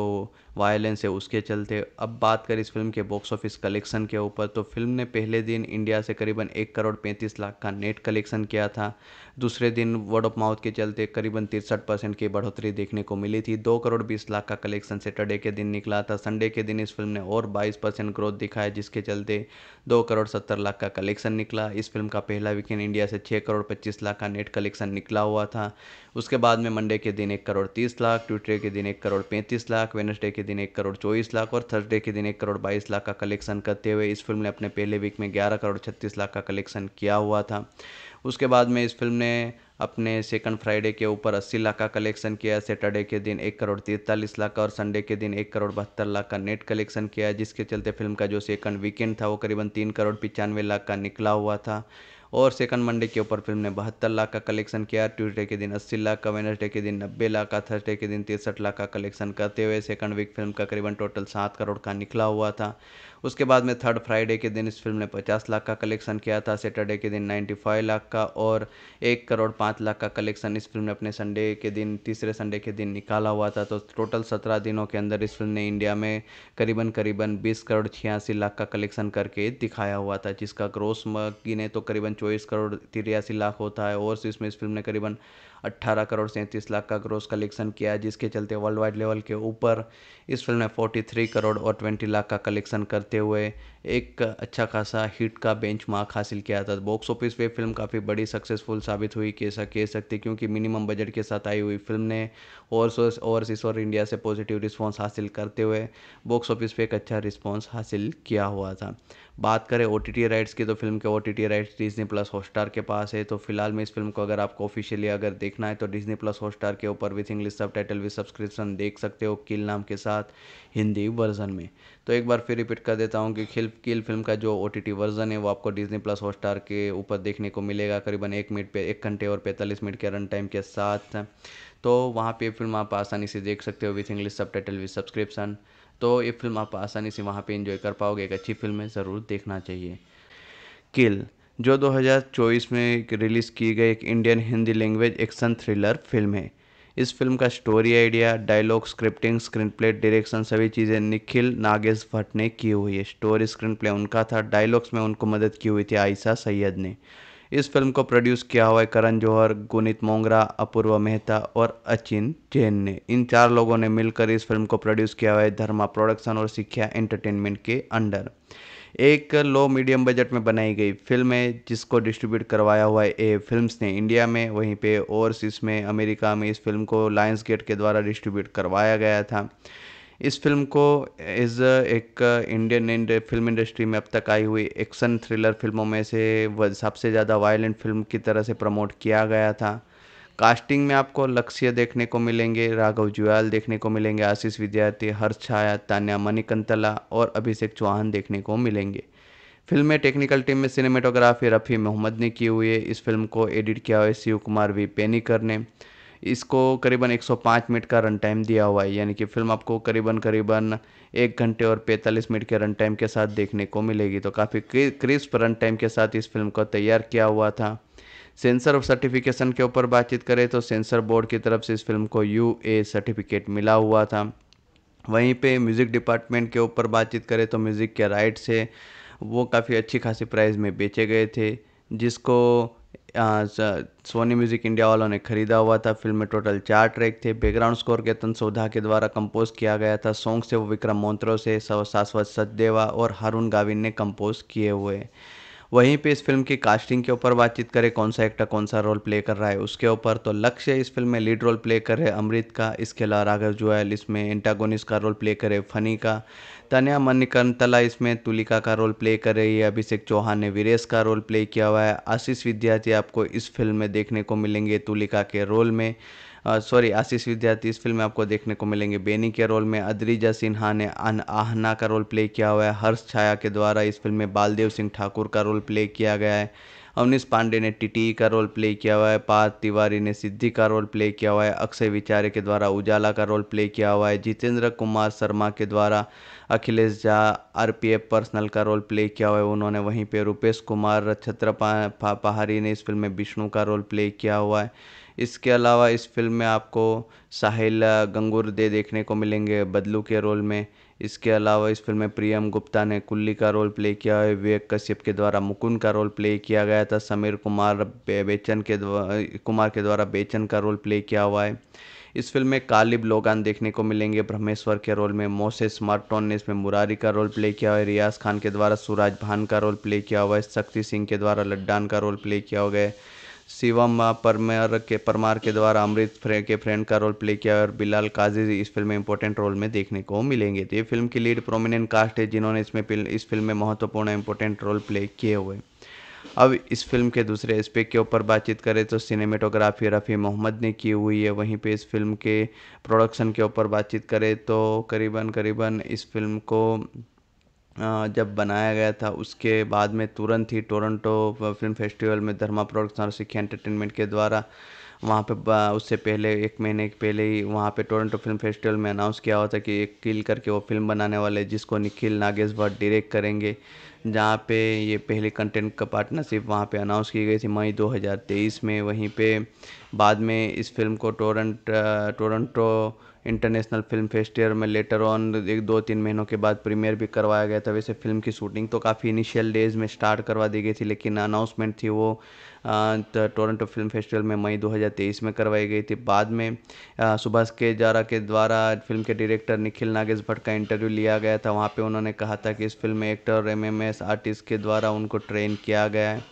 वायलेंस है उसके चलते अब बात करें इस फिल्म के बॉक्स ऑफिस कलेक्शन के ऊपर तो फिल्म ने पहले दिन इंडिया से करीबन एक करोड़ पैंतीस लाख का नेट कलेक्शन किया था दूसरे दिन वर्ड ऑफ माउथ के चलते करीबन तिरसठ परसेंट की बढ़ोतरी देखने को मिली थी दो करोड़ बीस लाख का कलेक्शन सैटरडे के दिन निकला था संडे के दिन इस फिल्म ने और बाईस परसेंट ग्रोथ दिखाया जिसके चलते दो करोड़ सत्तर लाख का कलेक्शन निकला इस फिल्म का पहला वीकेंड इंडिया से छः करोड़ पच्चीस लाख का नेट कलेक्शन निकला हुआ था उसके बाद में मंडे के दिन एक करोड़ तीस लाख ट्यूसडे के दिन एक करोड़ पैंतीस लाख वेनसडे के दिन एक करोड़ चौबीस लाख और थर्सडे के दिन एक करोड़ बाईस लाख का कलेक्शन करते हुए इस फिल्म ने अपने पहले वीक में ग्यारह करोड़ छत्तीस लाख का कलेक्शन किया हुआ था उसके बाद में इस फिल्म ने अपने सेकंड फ्राइडे के ऊपर अस्सी लाख का कलेक्शन किया सैटरडे के दिन एक करोड़ तिरतालीस लाख का और संडे के दिन एक करोड़ बहत्तर लाख का नेट कलेक्शन किया जिसके चलते फिल्म का जो सेकंड वीकेंड था वो करीबन तीन करोड़ पचानवे लाख का निकला हुआ था और सेकंड मंडे के ऊपर फिल्म ने बहत्तर लाख का कलेक्शन किया ट्यूसडे के दिन अस्सी लाख का वेनसडे के दिन नब्बे लाख का थर्सडे के दिन तिरसठ लाख का कलेक्शन करते हुए सेकंड वीक फिल्म का करीबन टोटल सात करोड़ का निकला हुआ था उसके बाद में थर्ड फ्राइडे के दिन इस फिल्म ने 50 लाख का कलेक्शन किया था सैटरडे के दिन 95 लाख का और एक करोड़ पाँच लाख का कलेक्शन इस फिल्म ने अपने संडे के दिन तीसरे संडे के दिन निकाला हुआ था तो टोटल सत्रह दिनों के अंदर इस फिल्म ने इंडिया में करीबन करीबन बीस करोड़ छियासी लाख का कलेक्शन करके दिखाया हुआ था जिसका ग्रोस गिने तो करीबन चौबीस करोड़ तिरासी लाख होता है और इसमें इस फिल्म ने करीबन 18 करोड़ सैंतीस लाख का ग्रोस कलेक्शन किया जिसके चलते वर्ल्ड वाइड लेवल के ऊपर इस फिल्म ने 43 करोड़ और 20 लाख का कलेक्शन करते हुए एक अच्छा खासा हिट का बेंच हासिल किया था बॉक्स ऑफिस पे फिल्म काफ़ी बड़ी सक्सेसफुल साबित हुई कैसा कह सकते क्योंकि मिनिमम बजट के साथ आई हुई फिल्म ने ओवरसीज और इंडिया से पॉजिटिव रिस्पॉन्स हासिल करते हुए बॉक्स ऑफिस पे एक अच्छा रिस्पॉन्स हासिल किया हुआ था बात करें ओ राइट्स की तो फिल्म के ओ राइट्स डिजनी प्लस हॉटस्टार के पास है तो फिलहाल में इस फिल्म को अगर आपको ऑफिशियली अगर देखना है तो डिजनी प्लस हॉटस्टार के ऊपर with English subtitle with subscription देख सकते हो किल नाम के साथ हिंदी वर्जन में तो एक बार फिर रिपीट कर देता हूँ कि खिल किल फिल्म का जो ओ वर्जन है वो आपको डिजनी प्लस हॉटस्टार के ऊपर देखने को मिलेगा करीबन एक मिनट पे एक घंटे और पैंतालीस मिनट के रन टाइम के साथ तो वहाँ पे फिल्म आप आसानी से देख सकते हो with English subtitle with subscription तो ये फिल्म आप आसानी से वहाँ पे इंजॉय कर पाओगे एक अच्छी फिल्म है ज़रूर देखना चाहिए किल जो 2024 में रिलीज़ की गई एक Indian Hindi language action thriller film है इस फिल्म का story idea dialogue scripting screenplay direction सभी चीज़ें निखिल नागेश भट्ट ने की हुई है स्टोरी स्क्रीन प्ले उनका था डायलॉग्स में उनको मदद की हुई थी आयशा सैयद ने इस फिल्म को प्रोड्यूस किया हुआ है करण जौहर गुनीत मोंगरा अपूर्व मेहता और अचिन जैन ने इन चार लोगों ने मिलकर इस फिल्म को प्रोड्यूस किया हुआ है धर्मा प्रोडक्शन और सिक्ख्या एंटरटेनमेंट के अंडर एक लो मीडियम बजट में बनाई गई फिल्म है जिसको डिस्ट्रीब्यूट करवाया हुआ है ए फिल्म्स ने इंडिया में वहीं पे ओवरसीज में अमेरिका में इस फिल्म को लायंस गेट के द्वारा डिस्ट्रीब्यूट करवाया गया था इस फिल्म को एज एक इंडियन इंड फिल्म इंडस्ट्री में अब तक आई हुई एक्शन थ्रिलर फिल्मों में से सबसे ज़्यादा वायलेंट फिल्म की तरह से प्रमोट किया गया था कास्टिंग में आपको लक्ष्य देखने को मिलेंगे राघव जुयाल देखने को मिलेंगे आशीष विद्यार्थी हर्ष छाया तान्या मणिकंतला और अभिषेक चौहान देखने को मिलेंगे फिल्म में टेक्निकल टीम में सिनेमेटोग्राफी रफ़ी मोहम्मद ने की हुई है इस फिल्म को एडिट किया हुआ है शिव कुमार वी पेनीकर ने इसको करीबन 105 मिनट का रन टाइम दिया हुआ है यानी कि फिल्म आपको करीबन करीबन एक घंटे और 45 मिनट के रन टाइम के साथ देखने को मिलेगी तो काफ़ी क्रिस्प रन टाइम के साथ इस फिल्म को तैयार किया हुआ था सेंसर ऑफ सर्टिफिकेशन के ऊपर बातचीत करें तो सेंसर बोर्ड की तरफ से इस फिल्म को यू ए सर्टिफिकेट मिला हुआ था वहीं पे म्यूज़िक डिपार्टमेंट के ऊपर बातचीत करें तो म्यूज़िक के राइट्स है वो काफ़ी अच्छी खासी प्राइस में बेचे गए थे जिसको सोनी म्यूज़िक इंडिया वालों ने ख़रीदा हुआ था फिल्म में टोटल चार ट्रैक थे बैकग्राउंड स्कोर केतन सोधा के द्वारा कंपोज किया गया था सॉन्ग्स थे वो विक्रम मोन्त्रो से शाश्वत सचदेवा और हारून गाविन ने कंपोज किए हुए वहीं पे इस फिल्म की कास्टिंग के ऊपर बातचीत करें कौन सा एक्टर कौन सा रोल प्ले कर रहा है उसके ऊपर तो लक्ष्य इस फिल्म में लीड रोल प्ले कर रहे अमृत का इसके अलावा राघव जोयल इसमें एंटागोनिस का रोल प्ले करे फनी का तन्या तला इसमें तुलिका का रोल प्ले कर रही है अभिषेक चौहान ने वीरेश का रोल प्ले किया हुआ है आशीष विद्यार्थी आपको इस फिल्म में देखने को मिलेंगे तुलिका के रोल में सॉरी आशीष विद्यार्थी इस फिल्म में आपको देखने को मिलेंगे बेनी के रोल में अद्रिजा सिन्हा ने अन आहना का रोल प्ले किया हुआ है हर्ष छाया के द्वारा इस फिल्म में बालदेव सिंह ठाकुर का रोल प्ले किया गया है अवनीश पांडे ने टीटी का रोल प्ले किया हुआ है पार्थ तिवारी ने सिद्धि का रोल प्ले किया हुआ है अक्षय विचारे के द्वारा उजाला का रोल प्ले किया हुआ है जितेंद्र कुमार शर्मा के द्वारा अखिलेश झा आर पर्सनल का रोल प्ले किया हुआ है उन्होंने वहीं पे रुपेश कुमार छत्र पहाड़ी ने इस फिल्म में विष्णु का रोल प्ले किया हुआ है इसके अलावा इस फ़िल्म में आपको साहिल दे देखने को मिलेंगे बदलू के रोल में इसके अलावा इस फ़िल्म में प्रियम गुप्ता ने कुल्ली का रोल प्ले किया है विवेक कश्यप के द्वारा मुकुंद का रोल प्ले किया गया था समीर कुमार बेचन के कुमार के द्वारा बेचन का रोल प्ले किया हुआ है इस फिल्म में कालिब लोगान देखने को मिलेंगे ब्रह्मेश्वर के रोल में मोसेस स्मार्टोन ने इसमें मुरारी का रोल प्ले किया हुआ है रियाज खान के द्वारा सूरज भान का रोल प्ले किया हुआ है शक्ति सिंह के द्वारा लड्डान का रोल प्ले किया हुआ है शिवम परमार के परमार के द्वारा अमृत फ्रे के फ्रेंड का रोल प्ले किया और बिलाल काजी इस फिल्म में इंपॉर्टेंट रोल में देखने को मिलेंगे तो ये फिल्म की लीड प्रोमिनेंट कास्ट है जिन्होंने इसमें इस फिल्म में महत्वपूर्ण इंपॉर्टेंट रोल प्ले किए हुए अब इस फिल्म के दूसरे एस्पेक्ट के ऊपर बातचीत करें तो सिनेमेटोग्राफी रफ़ी मोहम्मद ने की हुई है वहीं पे इस फिल्म के प्रोडक्शन के ऊपर बातचीत करें तो करीबन करीबन इस फिल्म को जब बनाया गया था उसके बाद में तुरंत ही टोरंटो फ़िल्म फेस्टिवल में धर्मा प्रोडक्शन और सिक्खी एंटरटेनमेंट के द्वारा वहाँ पे उससे पहले एक महीने पहले ही वहाँ पे टोरंटो फिल्म फेस्टिवल में अनाउंस किया हुआ था कि एक किल करके वो फिल्म बनाने वाले जिसको निखिल नागेश भट्ट डायरेक्ट करेंगे जहाँ पे ये पहले कंटेंट का पार्टनरशिप वहाँ पे अनाउंस की गई थी मई 2023 में वहीं पे बाद में इस फिल्म को Toronto Toronto international film festival में लेटर ऑन एक दो तीन महीनों के बाद प्रीमियर भी करवाया गया था वैसे फिल्म की शूटिंग तो काफ़ी इनिशियल डेज़ में स्टार्ट करवा दी गई थी लेकिन अनाउंसमेंट थी वो टोरंटो फिल्म फेस्टिवल में मई 2023 में करवाई गई थी बाद में सुभाष के जारा के द्वारा फिल्म के डायरेक्टर निखिल नागेश भट्ट का इंटरव्यू लिया गया था वहाँ पे उन्होंने कहा था कि इस फिल्म में एक्टर और एम आर्टिस्ट के द्वारा उनको ट्रेन किया गया है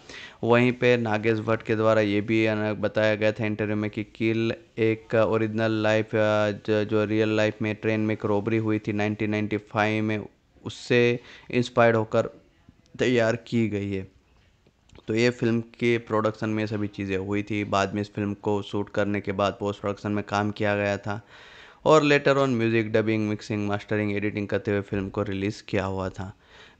वहीं पर नागेश भट्ट के द्वारा ये भी बताया गया था इंटरव्यू में कि किल एक ओरिजिनल लाइफ जो, जो रियल लाइफ में ट्रेन में एक रोबरी हुई थी 1995 में उससे इंस्पायर्ड होकर तैयार की गई है तो ये फ़िल्म के प्रोडक्शन में सभी चीज़ें हुई थी बाद में इस फिल्म को शूट करने के बाद पोस्ट प्रोडक्शन में काम किया गया था और later on music dubbing mixing mastering editing करते हुए फिल्म को रिलीज़ किया हुआ था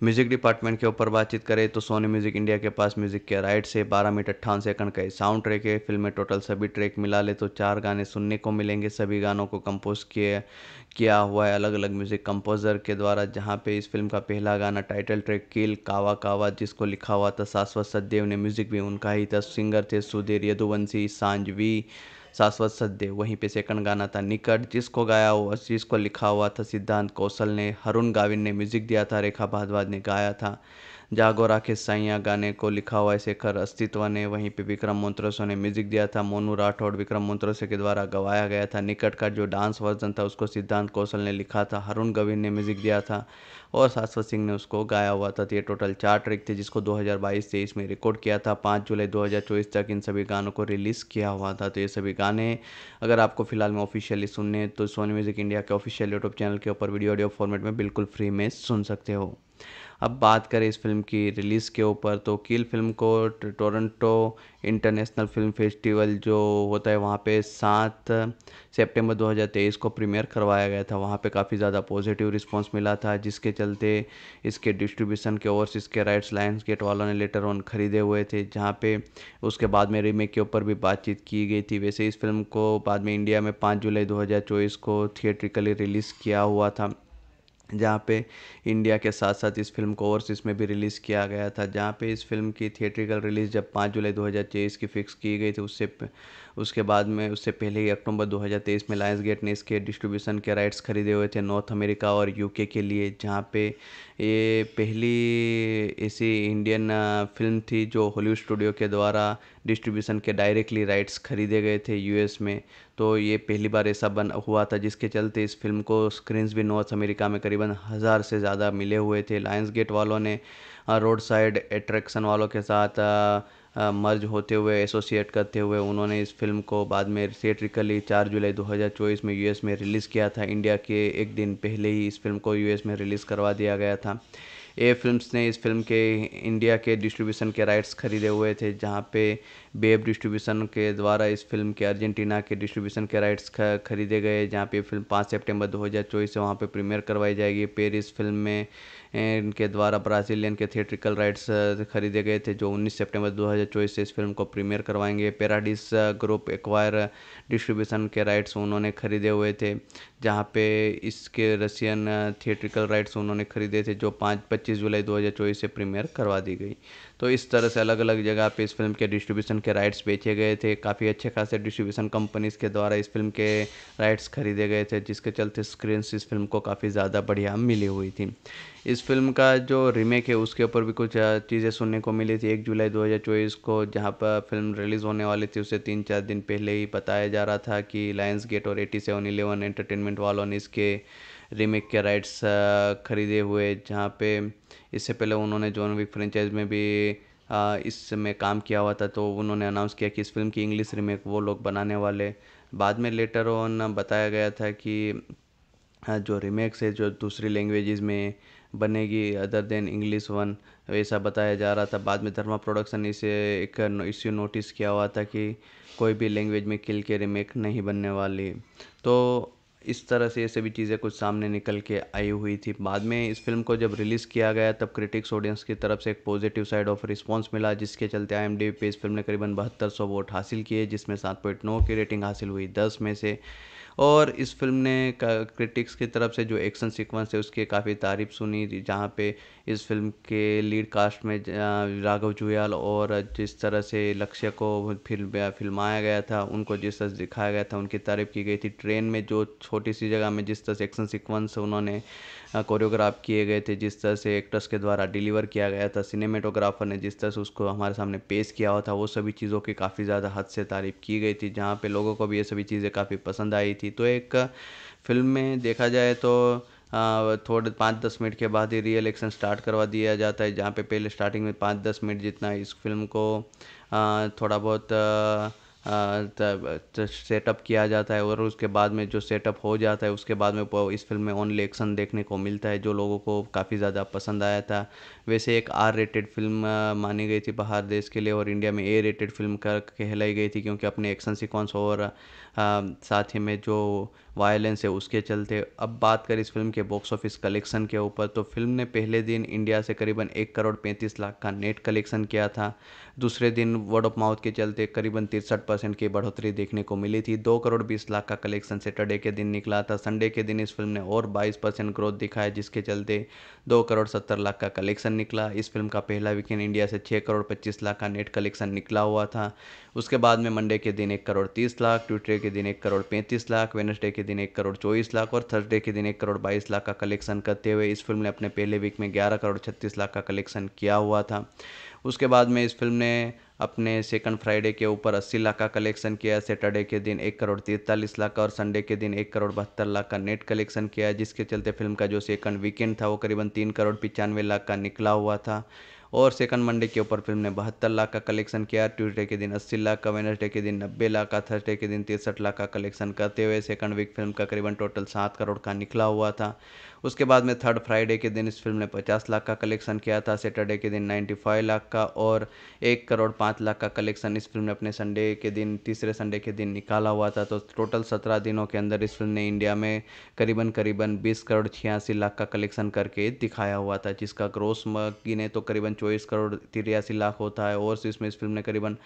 म्यूज़िक डिपार्टमेंट के ऊपर बातचीत करें तो सोनी म्यूज़िक इंडिया के पास म्यूज़िक के राइट से बारह मिनट अट्ठावन सेकंड का साउंड ट्रैक है फिल्म में टोटल सभी ट्रैक मिला ले तो चार गाने सुनने को मिलेंगे सभी गानों को कंपोज किए किया हुआ है अलग अलग म्यूज़िक कंपोज़र के द्वारा जहाँ पे इस फिल्म का पहला गाना टाइटल ट्रैक किल कावा कावा जिसको लिखा हुआ था शाश्वत सदेव ने म्यूज़िक भी उनका ही था सिंगर थे सुधीर यदुवंशी सांझवी शाश्वत सद्य वहीं पे सेकंड गाना था निकट जिसको गाया हुआ जिसको लिखा हुआ था सिद्धांत कौशल ने हरुण गाविन ने म्यूज़िक दिया था रेखा भारद्वाज ने गाया था जागोरा के साइया गाने को लिखा हुआ शेखर अस्तित्व ने वहीं पे विक्रम मोन्त्रोसो ने म्यूजिक दिया था मोनू राठौड़ विक्रम मोन्त्रोसे के द्वारा गवाया गया था निकट का जो डांस वर्जन था उसको सिद्धांत कौशल ने लिखा था हरुण गविन ने म्यूजिक दिया था और शाश्वत सिंह ने उसको गाया हुआ था तो ये टोटल चार ट्रिक थे जिसको दो हज़ार में रिकॉर्ड किया था पाँच जुलाई दो तक इन सभी गानों को रिलीज़ किया हुआ था तो ये सभी गाने अगर आपको फिलहाल में ऑफिशियली सुनने तो सोनी म्यूज़िक इंडिया के ऑफिशियल यूट्यूब चैनल के ऊपर वीडियो ऑडियो फॉर्मेट में बिल्कुल फ्री में सुन सकते हो अब बात करें इस फिल्म की रिलीज़ के ऊपर तो किल फिल्म को टोरंटो इंटरनेशनल फिल्म फेस्टिवल जो होता है वहाँ पे सात सितंबर 2023 को प्रीमियर करवाया गया था वहाँ पे काफ़ी ज़्यादा पॉजिटिव रिस्पांस मिला था जिसके चलते इसके डिस्ट्रीब्यूशन के और इसके राइट्स लाइन्स गेट वालों ने लेटर ऑन ख़रीदे हुए थे जहाँ पे उसके बाद में रीमेक के ऊपर भी बातचीत की गई थी वैसे इस फिल्म को बाद में इंडिया में पाँच जुलाई दो को थिएट्रिकली रिलीज़ किया हुआ था जहाँ पे इंडिया के साथ साथ इस फिल्म को ओवरसीज़ में भी रिलीज़ किया गया था जहाँ पे इस फिल्म की थिएट्रिकल रिलीज़ जब पाँच जुलाई दो हज़ार तेईस की फ़िक्स की गई थी उससे उसके बाद में उससे पहले ही अक्टूबर 2023 में लायंस गेट ने इसके डिस्ट्रीब्यूशन के राइट्स खरीदे हुए थे नॉर्थ अमेरिका और यूके के लिए जहाँ पे ये पहली ऐसी इंडियन फिल्म थी जो हॉलीवुड स्टूडियो के द्वारा डिस्ट्रीब्यूशन के डायरेक्टली राइट्स खरीदे गए थे यूएस में तो ये पहली बार ऐसा बन हुआ था जिसके चलते इस फिल्म को स्क्रीन्स भी नॉर्थ अमेरिका में करीबन हज़ार से ज़्यादा मिले हुए थे लायंस गेट वालों ने रोड साइड एट्रैक्शन वालों के साथ मर्ज होते हुए एसोसिएट करते हुए उन्होंने इस फिल्म को बाद में थिएट्रिकली चार जुलाई 2024 में यूएस में रिलीज़ किया था इंडिया के एक दिन पहले ही इस फिल्म को यूएस में रिलीज़ करवा दिया गया था ए फिल्म्स ने इस फिल्म के इंडिया के डिस्ट्रीब्यूशन के राइट्स खरीदे हुए थे जहाँ पे बेब डिस्ट्रीब्यूशन के द्वारा इस फिल्म के अर्जेंटीना के डिस्ट्रीब्यूशन के राइट्स खरीदे गए जहाँ पे फिल्म 5 सितंबर 2024 से वहाँ पे प्रीमियर करवाई जाएगी पेरिस फिल्म में इनके द्वारा ब्राज़ीलियन के थिएट्रिकल राइट्स खरीदे गए थे जो 19 सितंबर 2024 से इस फिल्म को प्रीमियर करवाएंगे पेराडिस ग्रुप एक्वायर डिस्ट्रीब्यूशन के राइट्स उन्होंने खरीदे हुए थे जहाँ पे इसके रशियन थिएट्रिकल राइट्स उन्होंने खरीदे थे जो पाँच पच्चीस जुलाई 2024 से प्रीमियर करवा दी गई तो इस तरह से अलग अलग जगह पे इस फिल्म के डिस्ट्रीब्यूशन के राइट्स बेचे गए थे काफ़ी अच्छे खासे डिस्ट्रीब्यूशन कंपनीज़ के द्वारा इस फिल्म के राइट्स खरीदे गए थे जिसके चलते स्क्रीन इस फिल्म को काफ़ी ज़्यादा बढ़िया मिली हुई थी इस फिल्म का जो रीमेक है उसके ऊपर भी कुछ चीज़ें सुनने को मिली थी एक जुलाई 2024 को जहाँ पर फिल्म रिलीज़ होने वाली थी उसे तीन चार दिन पहले ही बताया जा रहा था कि लायंस गेट और एटी सेवन इलेवन एंटरटेनमेंट वालों ने इसके रीमेक के राइट्स uh, खरीदे हुए जहाँ पे इससे पहले उन्होंने जॉन विक फ्रेंचाइज में भी uh, इसमें काम किया हुआ था तो उन्होंने अनाउंस किया कि इस फिल्म की इंग्लिश रीमेक वो लोग बनाने वाले बाद में लेटर ऑन uh, बताया गया था कि जो रीमेक्स है जो दूसरी लैंग्वेजेस में बनेगी अदर देन इंग्लिश वन ऐसा बताया जा रहा था बाद में धर्मा प्रोडक्शन इसे एक इश्यू नोटिस किया हुआ था कि कोई भी लैंग्वेज में किल के रीमेक नहीं बनने वाली तो इस तरह से ये सभी चीज़ें कुछ सामने निकल के आई हुई थी बाद में इस फिल्म को जब रिलीज़ किया गया तब क्रिटिक्स ऑडियंस की तरफ से एक पॉजिटिव साइड ऑफ रिस्पांस मिला जिसके चलते आई एम पे इस फिल्म ने करीबन बहत्तर सौ वोट हासिल किए जिसमें सात पॉइंट नौ की रेटिंग हासिल हुई दस में से और इस फिल्म ने क्रिटिक्स की तरफ से जो एक्शन सीक्वेंस है उसकी काफ़ी तारीफ सुनी जहाँ पे इस फिल्म के लीड कास्ट में राघव जुयाल और जिस तरह से लक्ष्य को फिल्म फिल्माया गया था उनको जिस तरह से दिखाया गया था उनकी तारीफ की गई थी ट्रेन में जो छोटी सी जगह में जिस तरह से एक्शन सिक्वेंस उन्होंने कोरियोग्राफ हाँ, किए गए थे जिस तरह से एक्टर्स के द्वारा डिलीवर किया गया था सिनेमेटोग्राफर ने जिस तरह से उसको हमारे सामने पेश किया हुआ था वो सभी चीज़ों की काफ़ी ज़्यादा हद से तारीफ़ की गई थी जहाँ पर लोगों को भी ये सभी चीज़ें काफ़ी पसंद आई थी तो एक फिल्म में देखा जाए तो थोड़े पाँच दस मिनट के बाद ही रियल एक्शन स्टार्ट करवा दिया जाता है जहाँ पे पहले स्टार्टिंग में पाँच दस मिनट जितना इस फिल्म को थोड़ा बहुत सेटअप किया जाता है और उसके बाद में जो सेटअप हो जाता है उसके बाद में इस फिल्म में ओनली एक्शन देखने को मिलता है जो लोगों को काफ़ी ज़्यादा पसंद आया था वैसे एक आर रेटेड फिल्म मानी गई थी बाहर देश के लिए और इंडिया में ए रेटेड फिल्म कर कहलाई गई थी क्योंकि अपने एक्शन सिक्वेंस और साथ ही में जो वायलेंस है उसके चलते अब बात करें इस फिल्म के बॉक्स ऑफिस कलेक्शन के ऊपर तो फिल्म ने पहले दिन इंडिया से करीबन एक करोड़ पैंतीस लाख का नेट कलेक्शन किया था दूसरे दिन वर्ड ऑफ माउथ के चलते करीबन तिरसठ परसेंट की बढ़ोतरी देखने को मिली थी दो करोड़ बीस लाख का कलेक्शन सैटरडे के दिन निकला था संडे के दिन इस फिल्म ने और बाईस परसेंट ग्रोथ दिखाया जिसके चलते दो करोड़ सत्तर लाख का कलेक्शन निकला इस फिल्म का पहला वीकेंड इंडिया से छः करोड़ पच्चीस लाख का नेट कलेक्शन निकला हुआ था उसके बाद में मंडे के दिन एक करोड़ तीस लाख ट्यूटडे के दिन एक करोड़ पैंतीस लाख वेनसडे के दिन एक करोड़ चौबीस लाख और थर्सडे के दिन एक करोड़ बाईस लाख का कलेक्शन करते हुए इस फिल्म ने अपने पहले वीक में ग्यारह करोड़ छत्तीस लाख का कलेक्शन किया हुआ था उसके बाद में इस फिल्म ने अपने सेकंड फ्राइडे के ऊपर अस्सी लाख का कलेक्शन किया सैटरडे के दिन एक करोड़ तिरतालीस लाख का और संडे के दिन एक करोड़ बहत्तर लाख का नेट कलेक्शन किया जिसके चलते फिल्म का जो सेकंड वीकेंड था वो करीबन तीन करोड़ पचानवे लाख का निकला हुआ था और सेकंड मंडे के ऊपर फिल्म ने बहत्तर लाख का कलेक्शन किया ट्यूसडे के दिन अस्सी लाख का वेनसडे के दिन नब्बे लाख का थर्सडे के दिन तिरसठ लाख का कलेक्शन करते हुए सेकंड वीक फिल्म का करीबन टोटल सात करोड़ का निकला हुआ था उसके बाद में थर्ड फ्राइडे के दिन इस फिल्म ने 50 लाख का कलेक्शन किया था सैटरडे के दिन 95 लाख का और एक करोड़ पाँच लाख का कलेक्शन इस फिल्म ने अपने संडे के दिन तीसरे संडे के दिन निकाला हुआ था तो टोटल सत्रह दिनों के अंदर इस फिल्म ने इंडिया में करीबन करीबन बीस करोड़ छियासी लाख का कलेक्शन करके दिखाया हुआ था जिसका ग्रोस गिने तो करीबन चौबीस करोड़ तिरासी लाख होता है और इसमें इस फिल्म ने करीबन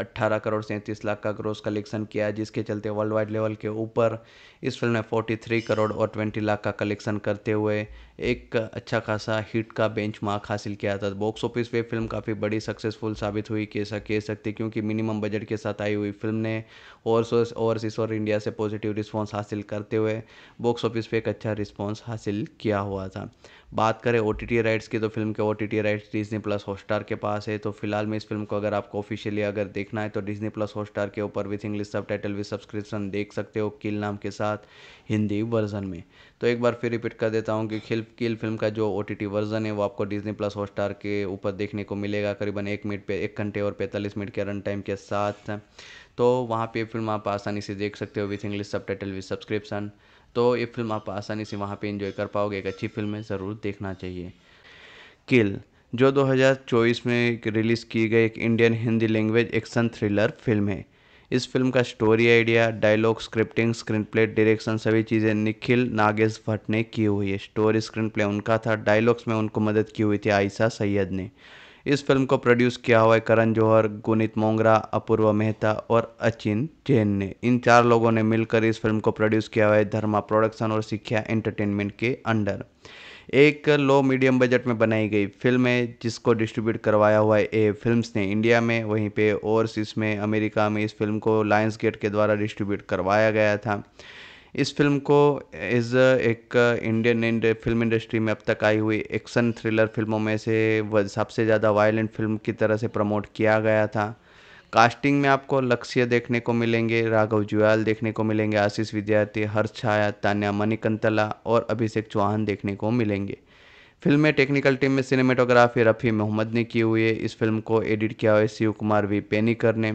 18 करोड़ सैंतीस लाख का ग्रोस कलेक्शन किया जिसके चलते वर्ल्ड वाइड लेवल के ऊपर इस फिल्म ने 43 करोड़ और 20 लाख का कलेक्शन करते हुए एक अच्छा खासा हिट का बेंच मार्क हासिल किया था बॉक्स ऑफिस पे फिल्म काफ़ी बड़ी सक्सेसफुल साबित हुई कैसा कह सकते क्योंकि मिनिमम बजट के साथ आई हुई फिल्म ने और ओवरसीज और इंडिया से पॉजिटिव रिस्पॉन्स हासिल करते हुए बॉक्स ऑफिस पे एक अच्छा रिस्पॉन्स हासिल किया हुआ था बात करें ओ राइट्स की तो फिल्म के ओ राइट्स डिजनी प्लस हॉटस्टार के पास है तो फिलहाल में इस फिल्म को अगर आपको ऑफिशियली अगर देखना है तो डिजनी प्लस हॉटस्टार के ऊपर with English subtitle with subscription देख सकते हो किल नाम के साथ हिंदी वर्जन में तो एक बार फिर रिपीट कर देता हूँ कि खिल किल फिल्म का जो ओ वर्जन है वो आपको डिजनी प्लस हॉट के ऊपर देखने को मिलेगा करीबन एक मिनट पे एक घंटे और पैंतालीस मिनट के रन टाइम के साथ तो वहाँ पे फिल्म आप आसानी से देख सकते हो with English subtitle with subscription तो ये फिल्म आप आसानी से वहाँ पे इंजॉय कर पाओगे एक अच्छी फिल्म है ज़रूर देखना चाहिए किल जो 2024 में रिलीज़ की गई एक Indian Hindi language action thriller film है इस फिल्म का story idea dialogue scripting screenplay direction सभी चीज़ें निखिल नागेश भट्ट ने की हुई है स्टोरी स्क्रीन प्ले उनका था डायलॉग्स में उनको मदद की हुई थी आयशा सैयद ने इस फिल्म को प्रोड्यूस किया हुआ है करण जौहर गुनीत मोंगरा अपूर्व मेहता और अचिन जैन ने इन चार लोगों ने मिलकर इस फिल्म को प्रोड्यूस किया हुआ है धर्मा प्रोडक्शन और सिक्ख्या एंटरटेनमेंट के अंडर एक लो मीडियम बजट में बनाई गई फिल्म है जिसको डिस्ट्रीब्यूट करवाया हुआ है ए फिल्म्स ने इंडिया में वहीं पे ओवरसीज़ में अमेरिका में इस फिल्म को लायंस गेट के द्वारा डिस्ट्रीब्यूट करवाया गया था इस फिल्म को एज एक इंडियन इंड फिल्म इंडस्ट्री में अब तक आई हुई एक्शन थ्रिलर फिल्मों में से सबसे ज़्यादा वायलेंट फिल्म की तरह से प्रमोट किया गया था कास्टिंग में आपको लक्ष्य देखने को मिलेंगे राघव जुयाल देखने को मिलेंगे आशीष विद्यार्थी हर्ष छाया तान्या मणिकंतला और अभिषेक चौहान देखने को मिलेंगे फिल्म में टेक्निकल टीम में सिनेमेटोग्राफी रफ़ी मोहम्मद ने की हुई है इस फिल्म को एडिट किया हुआ है शिव कुमार वी पेनीकर ने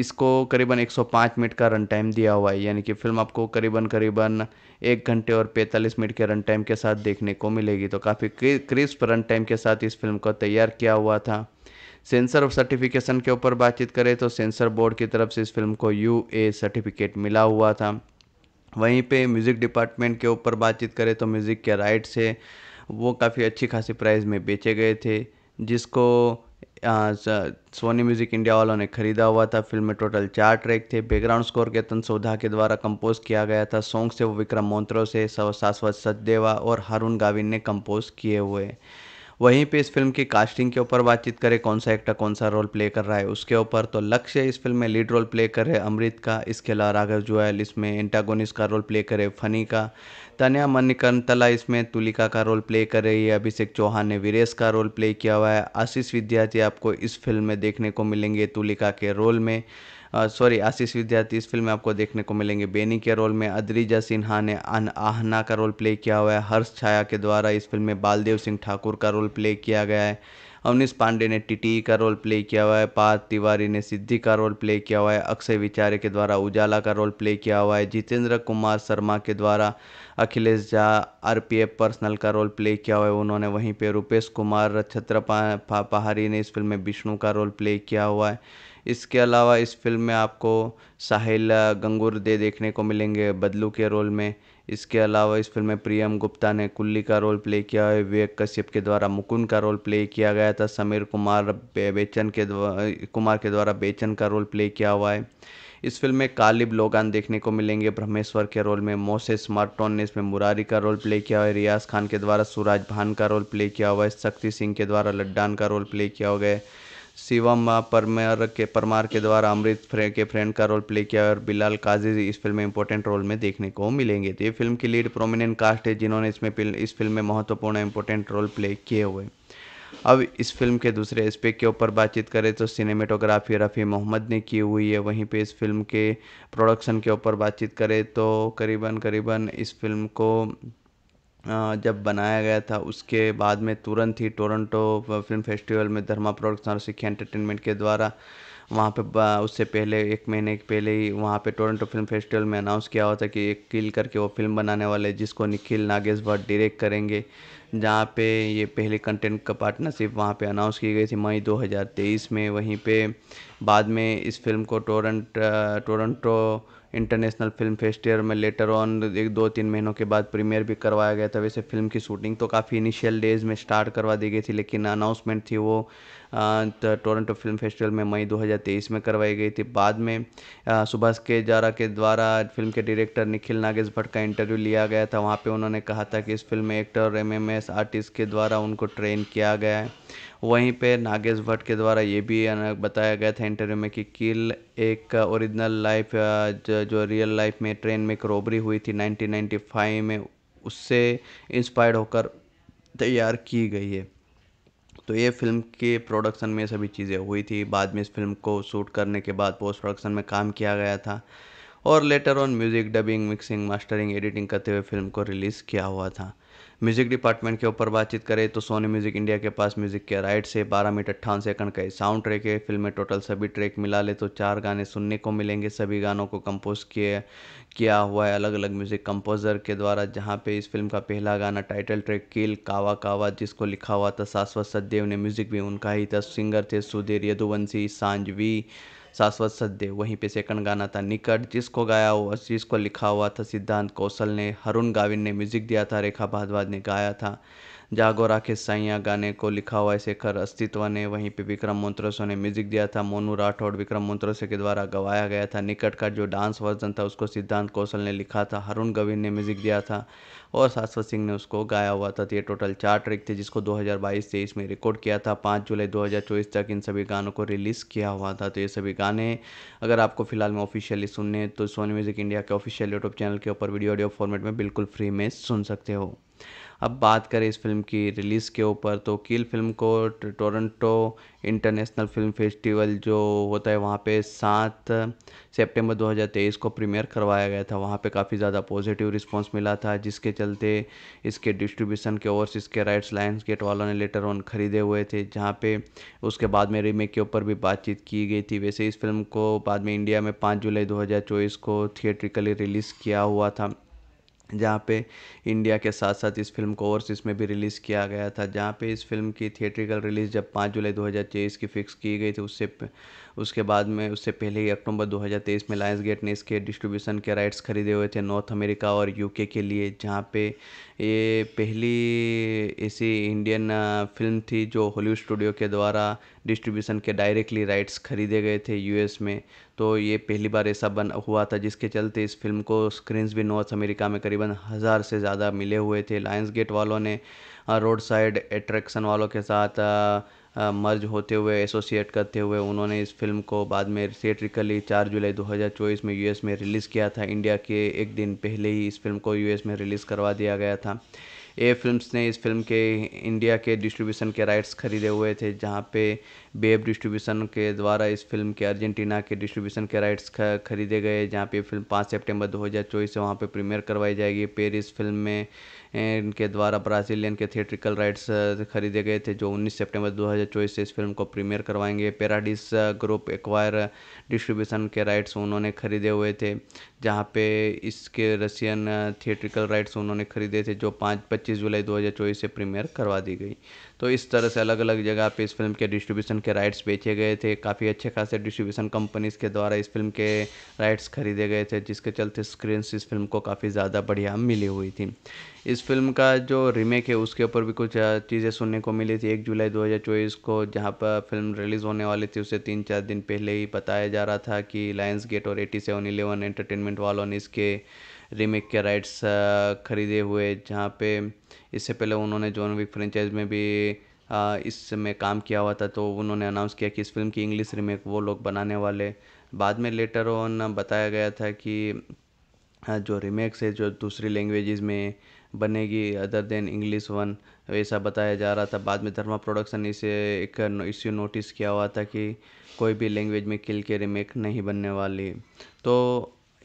इसको करीबन 105 मिनट का रन टाइम दिया हुआ है यानी कि फिल्म आपको करीबन करीबन एक घंटे और 45 मिनट के रन टाइम के साथ देखने को मिलेगी तो काफ़ी क्रिस्प रन टाइम के साथ इस फिल्म को तैयार किया हुआ था सेंसर ऑफ सर्टिफिकेशन के ऊपर बातचीत करें तो सेंसर बोर्ड की तरफ से इस फिल्म को यू ए सर्टिफिकेट मिला हुआ था वहीं पे म्यूज़िक डिपार्टमेंट के ऊपर बातचीत करें तो म्यूज़िक के राइट्स है वो काफ़ी अच्छी खासी प्राइस में बेचे गए थे जिसको सोनी म्यूज़िक इंडिया वालों ने खरीदा हुआ था फिल्म में टोटल चार ट्रैक थे बैकग्राउंड स्कोर केतन सोधा के द्वारा कंपोज किया गया था सॉन्ग से वो विक्रम मोन्त्रो से शाश्वत सचदेवा और हारून गाविन ने कंपोज किए हुए वहीं पे इस फिल्म की कास्टिंग के ऊपर बातचीत करें कौन सा एक्टर कौन सा रोल प्ले कर रहा है उसके ऊपर तो लक्ष्य इस फिल्म में लीड रोल प्ले कर रहे अमृत का इसके अलावा राघव जुआल इसमें एंटागोनिस का रोल प्ले करे फनी का तन्या तला इसमें तुलिका का रोल प्ले कर रही है अभिषेक चौहान ने वीरेश का रोल प्ले किया हुआ है आशीष विद्यार्थी आपको इस फिल्म में देखने को मिलेंगे तुलिका के रोल में सॉरी आशीष विद्यार्थी इस फिल्म में आपको देखने को मिलेंगे बेनी के रोल में अद्रिजा सिन्हा ने अन आहना का रोल प्ले किया हुआ है हर्ष छाया के द्वारा इस फिल्म में बालदेव सिंह ठाकुर का रोल प्ले किया गया है अवनीश पांडे ने टीटी का रोल प्ले किया हुआ है पार्थ तिवारी ने सिद्धि का रोल प्ले किया हुआ है अक्षय विचारे के द्वारा उजाला का रोल प्ले किया हुआ है जितेंद्र कुमार शर्मा के द्वारा अखिलेश झा आर पर्सनल का रोल प्ले किया हुआ है उन्होंने वहीं पे रुपेश कुमार छत्र पहाड़ी ने इस फिल्म में विष्णु का रोल प्ले किया हुआ है इसके अलावा इस फ़िल्म में आपको साहिल दे देखने को मिलेंगे बदलू के रोल में इसके अलावा इस फिल्म में प्रियम गुप्ता ने कुल्ली का रोल प्ले किया है विवेक कश्यप के द्वारा मुकुंद का रोल प्ले किया गया था समीर कुमार बेचन के कुमार के द्वारा बेचन का रोल प्ले किया हुआ है इस फिल्म में कालिब लोगान देखने को मिलेंगे ब्रह्मेश्वर के रोल में मोसेस स्मार्टोन ने इसमें मुरारी का रोल प्ले किया हुआ है रियाज खान के द्वारा सूरज भान का रोल प्ले किया हुआ है शक्ति सिंह के द्वारा लड्डान का रोल प्ले किया हुआ है शिवम परमार के परमार के द्वारा अमृत फ्रे के फ्रेंड का रोल प्ले किया और बिलाल काजी इस फिल्म में इंपॉर्टेंट रोल में देखने को मिलेंगे तो ये फिल्म की लीड प्रोमिनेंट कास्ट है जिन्होंने इसमें इस फिल्म में महत्वपूर्ण इंपॉर्टेंट रोल प्ले किए हुए अब इस फिल्म के दूसरे एस्पेक्ट के ऊपर बातचीत करें तो सिनेमेटोग्राफी रफ़ी मोहम्मद ने की हुई है वहीं पे इस फिल्म के प्रोडक्शन के ऊपर बातचीत करें तो करीबन करीबन इस फिल्म को जब बनाया गया था उसके बाद में तुरंत ही टोरंटो फ़िल्म फेस्टिवल में धर्मा प्रोडक्शन और सिक्खी एंटरटेनमेंट के द्वारा वहाँ पे उससे पहले एक महीने के पहले ही वहाँ पे टोरंटो फिल्म फेस्टिवल में अनाउंस किया हुआ था कि एक किल करके वो फिल्म बनाने वाले जिसको निखिल नागेश भट्ट डायरेक्ट करेंगे जहाँ पे ये पहले कंटेंट का पार्टनरशिप वहाँ पे अनाउंस की गई थी मई 2023 में वहीं पे बाद में इस फिल्म को Toronto Toronto international film festival में लेटर ऑन एक दो तीन महीनों के बाद प्रीमियर भी करवाया गया था वैसे फिल्म की शूटिंग तो काफ़ी इनिशियल डेज में स्टार्ट करवा दी गई थी लेकिन अनाउंसमेंट थी वो टोरंटो फिल्म फेस्टिवल में मई 2023 में करवाई गई थी बाद में सुभाष के जारा के द्वारा फिल्म के डायरेक्टर निखिल नागेश भट्ट का इंटरव्यू लिया गया था वहाँ पर उन्होंने कहा था कि इस फिल्म में एक्टर एम एम आर्टिस्ट के द्वारा उनको ट्रेन किया गया है वहीं पे नागेश भट्ट के द्वारा ये भी बताया गया था इंटरव्यू में कि किल एक ओरिजिनल लाइफ जो, जो रियल लाइफ में ट्रेन में एक रोबरी हुई थी 1995 में उससे इंस्पायर्ड होकर तैयार की गई है तो ये फिल्म के प्रोडक्शन में सभी चीज़ें हुई थी बाद में इस फिल्म को शूट करने के बाद पोस्ट प्रोडक्शन में काम किया गया था और later on music dubbing mixing mastering editing करते हुए फिल्म को रिलीज़ किया हुआ था म्यूज़िक डिपार्टमेंट के ऊपर बातचीत करें तो सोनी म्यूज़िक इंडिया के पास म्यूज़िक के राइट से बारह मिनट अट्ठावन सेकंड का साउंड ट्रैक है फिल्म में टोटल सभी ट्रैक मिला ले तो चार गाने सुनने को मिलेंगे सभी गानों को कंपोज किए किया हुआ है अलग अलग म्यूज़िक कंपोजर के द्वारा जहाँ पे इस फिल्म का पहला गाना टाइटल ट्रैक किल कावा कावा जिसको लिखा हुआ था शाश्वत सदेव ने म्यूज़िक भी उनका ही था सिंगर थे सुधीर यदुवंशी सांझवी शाश्वत सद्य वहीं पे सेकंड गाना था निकट जिसको गाया हुआ जिसको लिखा हुआ था सिद्धांत कौशल ने हरुण गाविन ने म्यूजिक दिया था रेखा भारद्वाज ने गाया था जागो के साइया गाने को लिखा हुआ है शेखर अस्तित्व ने वहीं पे विक्रम मोन्त्रोसो ने म्यूजिक दिया था मोनू राठौड़ विक्रम मोन्त्रोसो के द्वारा गवाया गया था निकट का जो डांस वर्जन था उसको सिद्धांत कौशल ने लिखा था हरुण गविन ने म्यूजिक दिया था और शाश्वत सिंह ने उसको गाया हुआ था तो ये टोटल चार ट्रैक थे जिसको 2022 से में रिकॉर्ड किया था 5 जुलाई 2024 तक इन सभी गानों को रिलीज़ किया हुआ था तो ये सभी गाने अगर आपको फिलहाल में ऑफिशियली सुनने तो सोनी म्यूज़िक इंडिया के ऑफिशियल यूट्यूब चैनल के ऊपर वीडियो ऑडियो फॉर्मेट में बिल्कुल फ्री में सुन सकते हो अब बात करें इस फिल्म की रिलीज़ के ऊपर तो किल फिल्म को टोरंटो इंटरनेशनल फिल्म फेस्टिवल जो होता है वहाँ पे सात सितंबर 2023 को प्रीमियर करवाया गया था वहाँ पे काफ़ी ज़्यादा पॉजिटिव रिस्पांस मिला था जिसके चलते इसके डिस्ट्रीब्यूशन के ओर इसके राइट्स लाइन्स गेट वालों ने लेटर ऑन ख़रीदे हुए थे जहाँ पे उसके बाद में रीमेक के ऊपर भी बातचीत की गई थी वैसे इस फिल्म को बाद में इंडिया में पाँच जुलाई दो को थिएट्रिकली रिलीज़ किया हुआ था जहाँ पे इंडिया के साथ साथ इस फिल्म को ओवरसीज़ में भी रिलीज़ किया गया था जहाँ पे इस फिल्म की थिएट्रिकल रिलीज़ जब पाँच जुलाई दो हज़ार तेईस की फ़िक्स की गई थी उससे उसके बाद में उससे पहले ही अक्टूबर 2023 में लायंस गेट ने इसके डिस्ट्रीब्यूशन के राइट्स खरीदे हुए थे नॉर्थ अमेरिका और यूके के लिए जहाँ पे ये पहली ऐसी इंडियन फिल्म थी जो हॉलीवुड स्टूडियो के द्वारा डिस्ट्रीब्यूशन के डायरेक्टली राइट्स खरीदे गए थे यूएस में तो ये पहली बार ऐसा बन हुआ था जिसके चलते इस फिल्म को स्क्रीन्स भी नॉर्थ अमेरिका में करीबन हज़ार से ज़्यादा मिले हुए थे लायंस गेट वालों ने रोड साइड एट्रैक्शन वालों के साथ मर्ज होते हुए एसोसिएट करते हुए उन्होंने इस फिल्म को बाद में थिएट्रिकली चार जुलाई 2024 में यूएस में रिलीज़ किया था इंडिया के एक दिन पहले ही इस फिल्म को यूएस में रिलीज़ करवा दिया गया था ए फिल्म्स ने इस फिल्म के इंडिया के डिस्ट्रीब्यूशन के राइट्स खरीदे हुए थे जहाँ पे बेब डिस्ट्रीब्यूशन के द्वारा इस फिल्म के अर्जेंटीना के डिस्ट्रीब्यूशन के राइट्स खरीदे गए जहाँ पे फिल्म 5 सितंबर 2024 से वहाँ पे प्रीमियर करवाई जाएगी पेरिस फिल्म में इनके द्वारा ब्राज़ीलियन के थिएट्रिकल राइट्स खरीदे गए थे जो 19 सितंबर 2024 से इस फिल्म को प्रीमियर करवाएंगे पेराडिस ग्रुप एक्वायर डिस्ट्रीब्यूशन के राइट्स उन्होंने खरीदे हुए थे जहाँ पे इसके रशियन थिएट्रिकल राइट्स उन्होंने खरीदे थे जो पाँच पच्चीस जुलाई दो से प्रीमियर करवा दी गई तो इस तरह से अलग अलग जगह पे इस फिल्म के डिस्ट्रीब्यूशन के राइट्स बेचे गए थे काफ़ी अच्छे खासे डिस्ट्रीब्यूशन कंपनीज के द्वारा इस फिल्म के राइट्स खरीदे गए थे जिसके चलते स्क्रीन इस फिल्म को काफ़ी ज़्यादा बढ़िया मिली हुई थी इस फिल्म का जो रीमेक है उसके ऊपर भी कुछ चीज़ें सुनने को मिली थी एक जुलाई 2024 को जहाँ पर फिल्म रिलीज़ होने वाली थी उसे तीन चार दिन पहले ही बताया जा रहा था कि लायंस गेट और एटी सेवन इलेवन एंटरटेनमेंट वालों ने इसके रीमेक के राइट्स uh, खरीदे हुए जहाँ पे इससे पहले उन्होंने जॉन विक फ्रेंचाइज में भी uh, इसमें काम किया हुआ था तो उन्होंने अनाउंस किया कि इस फिल्म की इंग्लिश रीमेक वो लोग बनाने वाले बाद में लेटर ऑन बताया गया था कि uh, जो रीमेक्स है जो दूसरी लैंग्वेजेस में बनेगी अदर देन इंग्लिश वन ऐसा बताया जा रहा था बाद में धर्मा प्रोडक्शन इसे एक इश्यू नोटिस किया हुआ था कि कोई भी लैंग्वेज में किल के रीमेक नहीं बनने वाली तो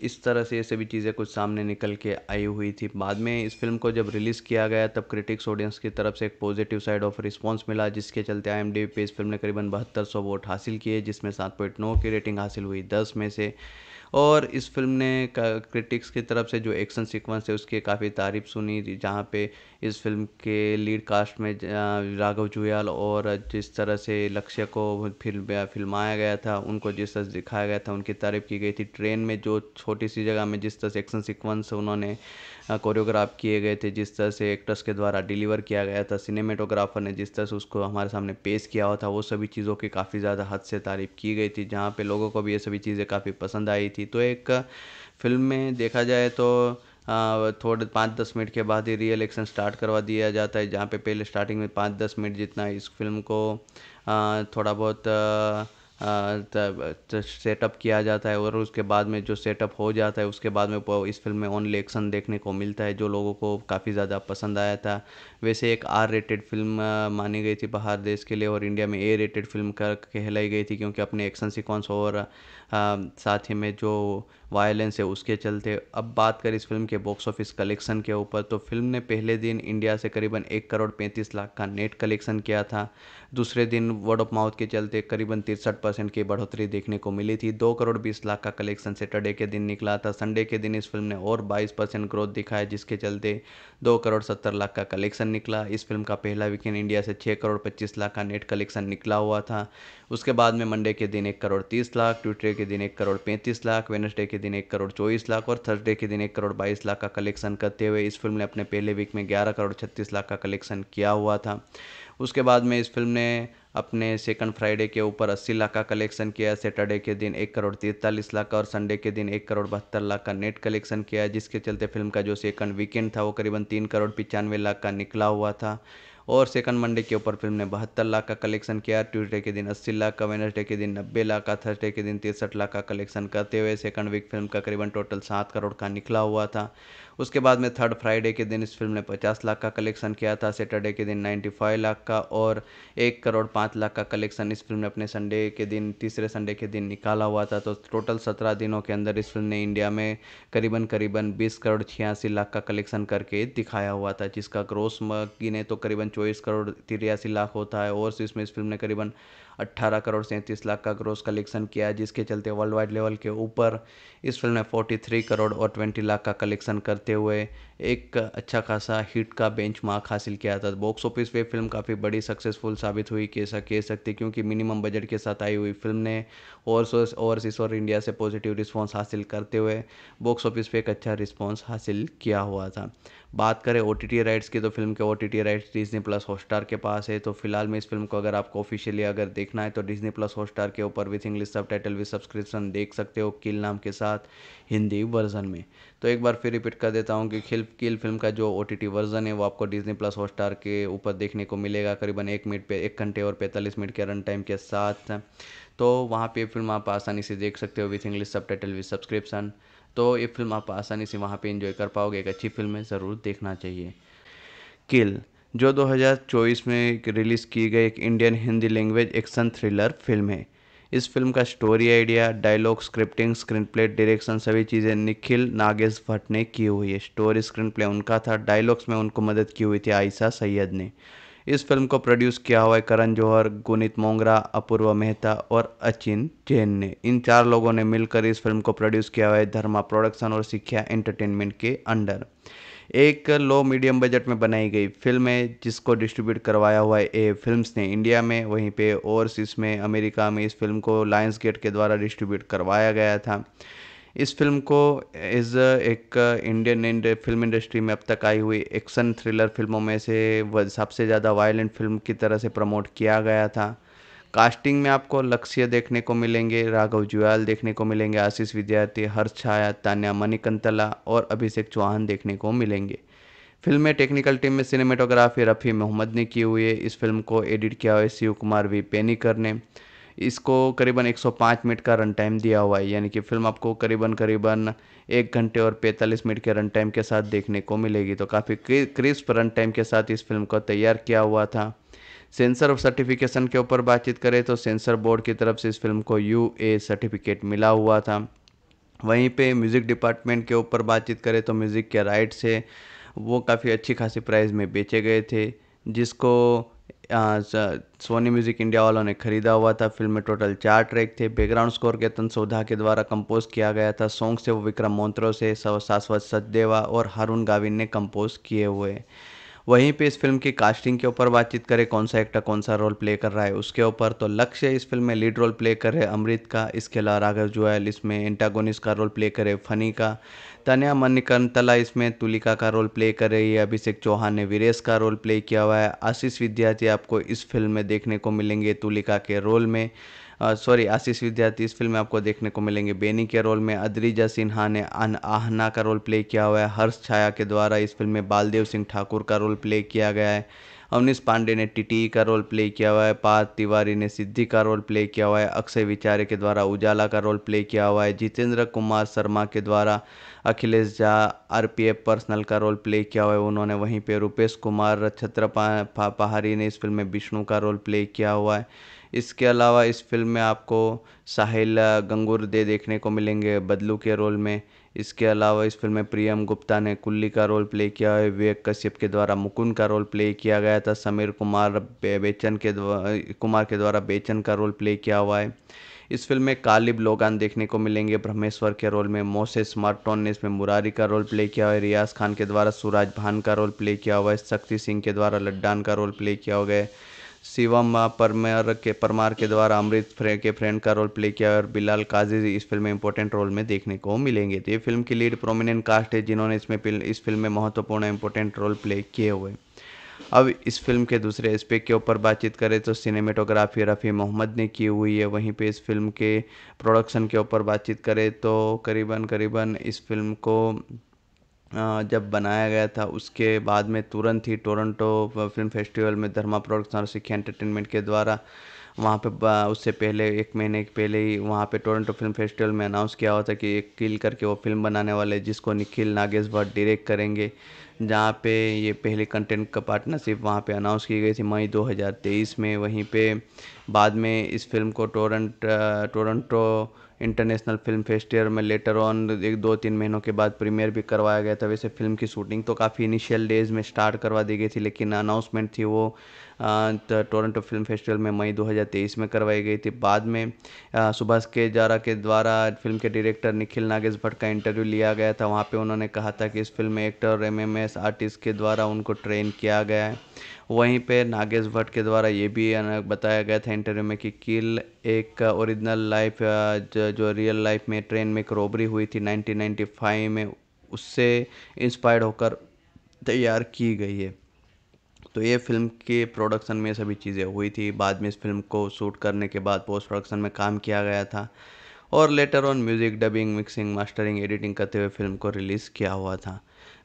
इस तरह से ये सभी चीज़ें कुछ सामने निकल के आई हुई थी बाद में इस फिल्म को जब रिलीज़ किया गया तब क्रिटिक्स ऑडियंस की तरफ से एक पॉजिटिव साइड ऑफ रिस्पांस मिला जिसके चलते आई पे इस फिल्म ने करीबन बहत्तर सौ वोट हासिल किए जिसमें सात पॉइंट नौ की रेटिंग हासिल हुई दस में से और इस फिल्म ने क्रिटिक्स की तरफ से जो एक्शन सीक्वेंस है उसकी काफ़ी तारीफ सुनी जहाँ पे इस फिल्म के लीड कास्ट में राघव जुयाल और जिस तरह से लक्ष्य को फिल्म फिल्माया गया था उनको जिस तरह से दिखाया गया था उनकी तारीफ की गई थी ट्रेन में जो छोटी सी जगह में जिस तरह से एक्शन सिक्वेंस उन्होंने कोरियोग्राफ किए गए थे जिस तरह से एक्टर्स के द्वारा डिलीवर किया गया था सिनेमेटोग्राफर ने जिस तरह से उसको हमारे सामने पेश किया हुआ था वो सभी चीज़ों की काफ़ी ज़्यादा हद से तारीफ़ की गई थी जहाँ पर लोगों को भी ये सभी चीज़ें काफ़ी पसंद आई थी तो एक फिल्म में देखा जाए तो थोड़े पाँच दस मिनट के बाद ही रियल एक्शन स्टार्ट करवा दिया जाता है जहाँ पे पहले स्टार्टिंग में पाँच दस मिनट जितना इस फिल्म को थोड़ा बहुत सेटअप तो किया जाता है और उसके बाद में जो सेटअप हो जाता है उसके बाद में इस फिल्म में ओनली एक्शन देखने को मिलता है जो लोगों को काफ़ी ज़्यादा पसंद आया था वैसे एक आर रेटेड फिल्म मानी गई थी बाहर देश के लिए और इंडिया में ए रेटेड फिल्म कर कहलाई गई थी क्योंकि अपने एक्शन सिक्वेंस और साथ ही में जो वायलेंस है उसके चलते अब बात करें इस फिल्म के बॉक्स ऑफिस कलेक्शन के ऊपर तो फिल्म ने पहले दिन इंडिया से करीबन एक करोड़ पैंतीस लाख का नेट कलेक्शन किया था दूसरे दिन वर्ड ऑफ माउथ के चलते करीबन तिरसठ परसेंट की बढ़ोतरी देखने को मिली थी दो करोड़ बीस लाख का कलेक्शन सैटरडे के दिन निकला था संडे के दिन इस फिल्म ने और बाईस परसेंट ग्रोथ दिखाया जिसके चलते दो करोड़ सत्तर लाख का कलेक्शन निकला इस फिल्म का पहला वीकेंड इंडिया से छः करोड़ पच्चीस लाख का नेट कलेक्शन निकला हुआ था उसके बाद में मंडे के दिन एक करोड़ तीस लाख ट्यूटडे के दिन एक करोड़ पैंतीस लाख वेनसडे के दिन एक करोड़ चौबीस लाख और थर्सडे के दिन एक करोड़ बाईस लाख का कलेक्शन करते हुए इस फिल्म ने अपने पहले वीक में ग्यारह करोड़ छत्तीस लाख का कलेक्शन किया हुआ था उसके बाद में इस फिल्म ने अपने सेकंड फ्राइडे के ऊपर 80 लाख का कलेक्शन किया सैटरडे के दिन एक करोड़ तैंतालीस लाख का और संडे के दिन एक करोड़ बहत्तर लाख का नेट कलेक्शन किया जिसके चलते फिल्म का जो सेकंड वीकेंड था वो करीबन तीन करोड़ पचानवे लाख का निकला हुआ था और सेकंड मंडे के ऊपर फिल्म ने बहत्तर लाख का कलेक्शन किया ट्यूजडे के दिन अस्सी लाख का वेनसडे के दिन नब्बे लाख का थर्सडे के दिन तिरसठ लाख का कलेक्शन करते हुए सेकंड वीक फिल्म का करीबन टोटल सात करोड़ का निकला हुआ था उसके बाद में थर्ड फ्राइडे के दिन इस फिल्म ने 50 लाख का कलेक्शन किया था सैटरडे के दिन 95 लाख का और एक करोड़ पाँच लाख का कलेक्शन इस फिल्म ने अपने संडे के दिन तीसरे संडे के दिन निकाला हुआ था तो टोटल सत्रह दिनों के अंदर इस फिल्म ने इंडिया में करीबन करीबन बीस करोड़ छियासी लाख का कलेक्शन करके दिखाया हुआ था जिसका ग्रोस गिने तो करीबन चौबीस करोड़ तिरासी लाख होता है और इसमें इस फिल्म ने करीबन 18 करोड़ सैंतीस लाख का ग्रोस कलेक्शन किया जिसके चलते वर्ल्ड वाइड लेवल के ऊपर इस फिल्म ने 43 करोड़ और 20 लाख का कलेक्शन करते हुए एक अच्छा खासा हिट का बेंच हासिल किया था बॉक्स ऑफिस पे फिल्म काफ़ी बड़ी सक्सेसफुल साबित हुई कैसा कह सकते क्योंकि मिनिमम बजट के साथ आई हुई फिल्म ने और ओवरसीज और इंडिया से पॉजिटिव रिस्पॉन्स हासिल करते हुए बॉक्स ऑफिस पे एक अच्छा रिस्पॉन्स हासिल किया हुआ था बात करें ओ टी राइट्स की तो फिल्म के O T rights Disney plus Hotstar के पास है तो फिलहाल में इस फिल्म को अगर आपको ऑफिशियली अगर देखना है तो डिजनी प्लस हॉटस्टार के ऊपर with English subtitle with subscription देख सकते हो किल नाम के साथ हिंदी वर्जन में तो एक बार फिर रिपीट कर देता हूँ कि खिल किल फिल्म का जो ओ वर्जन है वो आपको डिजनी प्लस हॉटस्टार के ऊपर देखने को मिलेगा करीबन एक मिनट पे एक घंटे और पैंतालीस मिनट के रन टाइम के साथ तो वहाँ पे फिल्म आप आसानी से देख सकते हो with English subtitle with subscription तो ये फिल्म आप आसानी से वहाँ पे इंजॉय कर पाओगे एक अच्छी फिल्म है ज़रूर देखना चाहिए किल जो 2024 में रिलीज़ की गई एक Indian Hindi language action thriller film है इस फिल्म का story idea dialogue scripting screenplay direction सभी चीज़ें निखिल नागेश भट्ट ने की हुई है स्टोरी स्क्रीन प्ले उनका था डायलॉग्स में उनको मदद की हुई थी आयशा सैयद ने इस फिल्म को प्रोड्यूस किया हुआ है करण जौहर गुनीत मोंगरा अपूर्व मेहता और अचिन जैन ने इन चार लोगों ने मिलकर इस फिल्म को प्रोड्यूस किया हुआ है धर्मा प्रोडक्शन और शिक्षा एंटरटेनमेंट के अंडर एक लो मीडियम बजट में बनाई गई फिल्म है जिसको डिस्ट्रीब्यूट करवाया हुआ है ए फिल्म्स ने इंडिया में वहीं पे ओवरसीज में अमेरिका में इस फिल्म को लायंस गेट के द्वारा डिस्ट्रीब्यूट करवाया गया था इस फिल्म को एज एक इंडियन इंड फिल्म इंडस्ट्री में अब तक आई हुई एक्शन थ्रिलर फिल्मों में से सबसे ज़्यादा वायलेंट फिल्म की तरह से प्रमोट किया गया था कास्टिंग में आपको लक्ष्य देखने को मिलेंगे राघव जुयाल देखने को मिलेंगे आशीष विद्यार्थी हर्ष छाया तान्या मणिकंतला और अभिषेक चौहान देखने को मिलेंगे फिल्म में टेक्निकल टीम में सिनेमेटोग्राफी रफ़ी मोहम्मद ने की हुई है इस फिल्म को एडिट किया हुआ है शिव कुमार वी पेनीकर ने इसको करीबन 105 मिनट का रन टाइम दिया हुआ है यानी कि फिल्म आपको करीबन करीबन एक घंटे और 45 मिनट के रन टाइम के साथ देखने को मिलेगी तो काफ़ी क्रिस्प रन टाइम के साथ इस फिल्म को तैयार किया हुआ था सेंसर ऑफ सर्टिफिकेशन के ऊपर बातचीत करें तो सेंसर बोर्ड की तरफ से इस फिल्म को यू ए सर्टिफिकेट मिला हुआ था वहीं पे म्यूज़िक डिपार्टमेंट के ऊपर बातचीत करें तो म्यूज़िक के राइट्स है वो काफ़ी अच्छी खासी प्राइस में बेचे गए थे जिसको सोनी म्यूज़िक इंडिया वालों ने ख़रीदा हुआ था फ़िल्म में टोटल चार ट्रैक थे बैकग्राउंड स्कोर केतन सोधा के द्वारा कंपोज़ किया गया था सॉन्ग्स थे वो विक्रम मोन्त्रो से शाश्वत सचदेवा और हारून गाविन ने कंपोज़ किए हुए वहीं पे इस फिल्म की कास्टिंग के ऊपर बातचीत करें कौन सा एक्टर कौन सा रोल प्ले कर रहा है उसके ऊपर तो लक्ष्य इस फिल्म में लीड रोल प्ले कर रहे अमृत का इसके अलावा राघव जुआल इसमें एंटागोनिस का रोल प्ले करे फनी का तनया मणिकंतला इसमें तुलिका का रोल प्ले कर रही है अभिषेक चौहान ने वीरेश का रोल प्ले किया हुआ है आशीष विद्यार्थी आपको इस फिल्म में देखने को मिलेंगे तुलिका के रोल में सॉरी आशीष विद्यार्थी इस फिल्म में आपको देखने को मिलेंगे बेनी के रोल में अद्रिजा सिन्हा ने अन आहना का रोल प्ले किया हुआ है हर्ष छाया के द्वारा इस फिल्म में बालदेव सिंह ठाकुर का रोल प्ले किया गया है अवनीश पांडे ने टीटी का रोल प्ले किया हुआ है पार्थ तिवारी ने सिद्धि का रोल प्ले किया हुआ है अक्षय विचारे के द्वारा उजाला का रोल प्ले किया हुआ है जितेंद्र कुमार शर्मा के द्वारा अखिलेश झा आर पर्सनल का रोल प्ले किया हुआ है उन्होंने वहीं पे रुपेश कुमार छत्र पहाड़ी ने इस फिल्म में विष्णु का रोल प्ले किया हुआ है इसके अलावा इस फ़िल्म में आपको साहिल दे देखने को मिलेंगे बदलू के रोल में इसके अलावा इस फिल्म में प्रियम गुप्ता ने कुल्ली का रोल प्ले किया है विवेक कश्यप के द्वारा मुकुंद का रोल प्ले किया गया था समीर कुमार बेचन के कुमार के द्वारा बेचन का रोल प्ले किया हुआ है इस फिल्म में कालिब लोगान देखने को मिलेंगे ब्रह्मेश्वर के रोल में मोसेस मार्टोन ने इसमें मुरारी का रोल प्ले किया हुआ है रियाज खान के द्वारा सूरज भान का रोल प्ले किया हुआ है शक्ति सिंह के द्वारा लड्डान का रोल प्ले किया हुआ है शिवम परमार के परमार के द्वारा अमृत फ्रे के फ्रेंड का रोल प्ले किया और बिलाल काजी इस फिल्म में इंपॉर्टेंट रोल में देखने को मिलेंगे तो ये फिल्म की लीड प्रोमिनेंट कास्ट है जिन्होंने इसमें इस फिल्म में महत्वपूर्ण इंपॉर्टेंट रोल प्ले किए हुए अब इस फिल्म के दूसरे एस्पेक्ट के ऊपर बातचीत करें तो सिनेमेटोग्राफी रफ़ी मोहम्मद ने की हुई है वहीं पे इस फिल्म के प्रोडक्शन के ऊपर बातचीत करें तो करीबन करीबन इस फिल्म को जब बनाया गया था उसके बाद में तुरंत ही टोरंटो फ़िल्म फेस्टिवल में धर्मा प्रोडक्शन और सिक्खी एंटरटेनमेंट के द्वारा वहाँ पे उससे पहले एक महीने के पहले ही वहाँ पे टोरंटो फिल्म फेस्टिवल में अनाउंस किया हुआ था कि एक किल करके वो फिल्म बनाने वाले जिसको निखिल नागेश भट्ट डायरेक्ट करेंगे जहाँ पे ये पहले कंटेंट का पार्टनरशिप वहाँ पे अनाउंस की गई थी मई 2023 में वहीं पे बाद में इस फिल्म को Toronto Toronto international film festival में लेटर ऑन एक दो तीन महीनों के बाद प्रीमियर भी करवाया गया था वैसे फिल्म की शूटिंग तो काफ़ी इनिशियल डेज़ में स्टार्ट करवा दी गई थी लेकिन अनाउंसमेंट थी वो टोरंटो फिल्म फेस्टिवल में मई 2023 में करवाई गई थी बाद में सुभाष के जारा के द्वारा फिल्म के डायरेक्टर निखिल नागेश भट्ट का इंटरव्यू लिया गया था वहाँ पर उन्होंने कहा था कि इस फिल्म में एक्टर और एम आर्टिस्ट के द्वारा उनको ट्रेन किया गया है वहीं पे नागेश भट्ट के द्वारा ये भी बताया गया था इंटरव्यू में कि किल एक ओरिजिनल लाइफ जो रियल लाइफ में ट्रेन में एक रोबरी हुई थी 1995 में उससे इंस्पायर्ड होकर तैयार की गई है तो ये फ़िल्म के प्रोडक्शन में सभी चीज़ें हुई थी बाद में इस फिल्म को शूट करने के बाद पोस्ट प्रोडक्शन में काम किया गया था और later on music dubbing mixing mastering editing करते हुए फिल्म को रिलीज़ किया हुआ था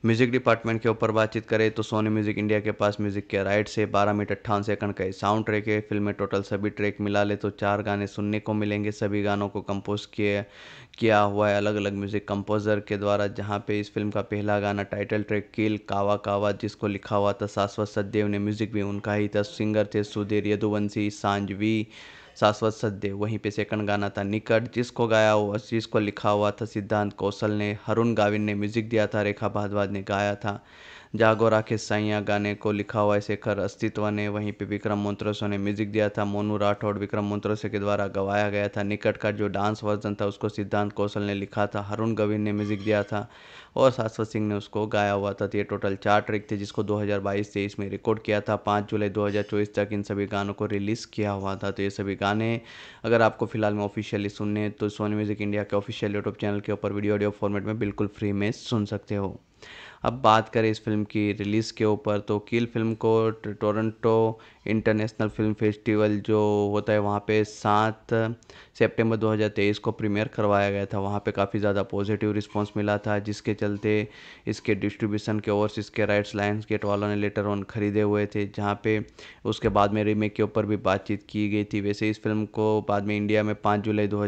म्यूज़िक डिपार्टमेंट के ऊपर बातचीत करें तो सोनी म्यूज़िक इंडिया के पास म्यूज़िक के राइट से बारह मिनट अट्ठावन सेकंड का साउंड ट्रैक है फिल्म में टोटल सभी ट्रैक मिला ले तो चार गाने सुनने को मिलेंगे सभी गानों को कंपोज किए किया हुआ है अलग अलग म्यूज़िक कंपोज़र के द्वारा जहाँ पर इस फिल्म का पहला गाना टाइटल ट्रैक किल कावा कावा जिसको लिखा हुआ था शाश्वत सचदेव ने म्यूज़िक भी उनका ही था सिंगर थे सुधीर यदुवंशी सांझवी शाश्वत सत्य वहीं पे सेकंड गाना था निकट जिसको गाया हुआ जिसको लिखा हुआ था सिद्धांत कौशल ने हरुण गाविन ने म्यूजिक दिया था रेखा भारद्वाज ने गाया था जागो राखे साइया गाने को लिखा हुआ है शेखर अस्तित्व ने वहीं पे विक्रम मोन्त्रसो ने म्यूजिक दिया था मोनू राठौड़ विक्रम मोन्त्रसो के द्वारा गवाया गया था निकट का जो डांस वर्जन था उसको सिद्धांत कौशल ने लिखा था हरुण गविंद ने म्यूजिक दिया था और शाश्वत सिंह ने उसको गाया हुआ था तो ये टोटल चार ट्रिक थे जिसको 2022 से में रिकॉर्ड किया था 5 जुलाई 2024 तक इन सभी गानों को रिलीज़ किया हुआ था तो ये सभी गाने अगर आपको फिलहाल में ऑफिशियली सुनने तो सोनी म्यूज़िक इंडिया के ऑफिशियल यूट्यूब चैनल के ऊपर वीडियो ऑडियो फॉर्मेट में बिल्कुल फ्री में सुन सकते हो अब बात करें इस फिल्म की रिलीज़ के ऊपर तो किल फिल्म को टोरंटो इंटरनेशनल फिल्म फेस्टिवल जो होता है वहाँ पे सात सितंबर 2023 को प्रीमियर करवाया गया था वहाँ पे काफ़ी ज़्यादा पॉजिटिव रिस्पांस मिला था जिसके चलते इसके डिस्ट्रीब्यूशन के ओवरसीज इसके राइट्स लाइन्स गेट वालों ने लेटर ऑन खरीदे हुए थे जहाँ पे उसके बाद में रीमेक के ऊपर भी बातचीत की गई थी वैसे इस फिल्म को बाद में इंडिया में पाँच जुलाई दो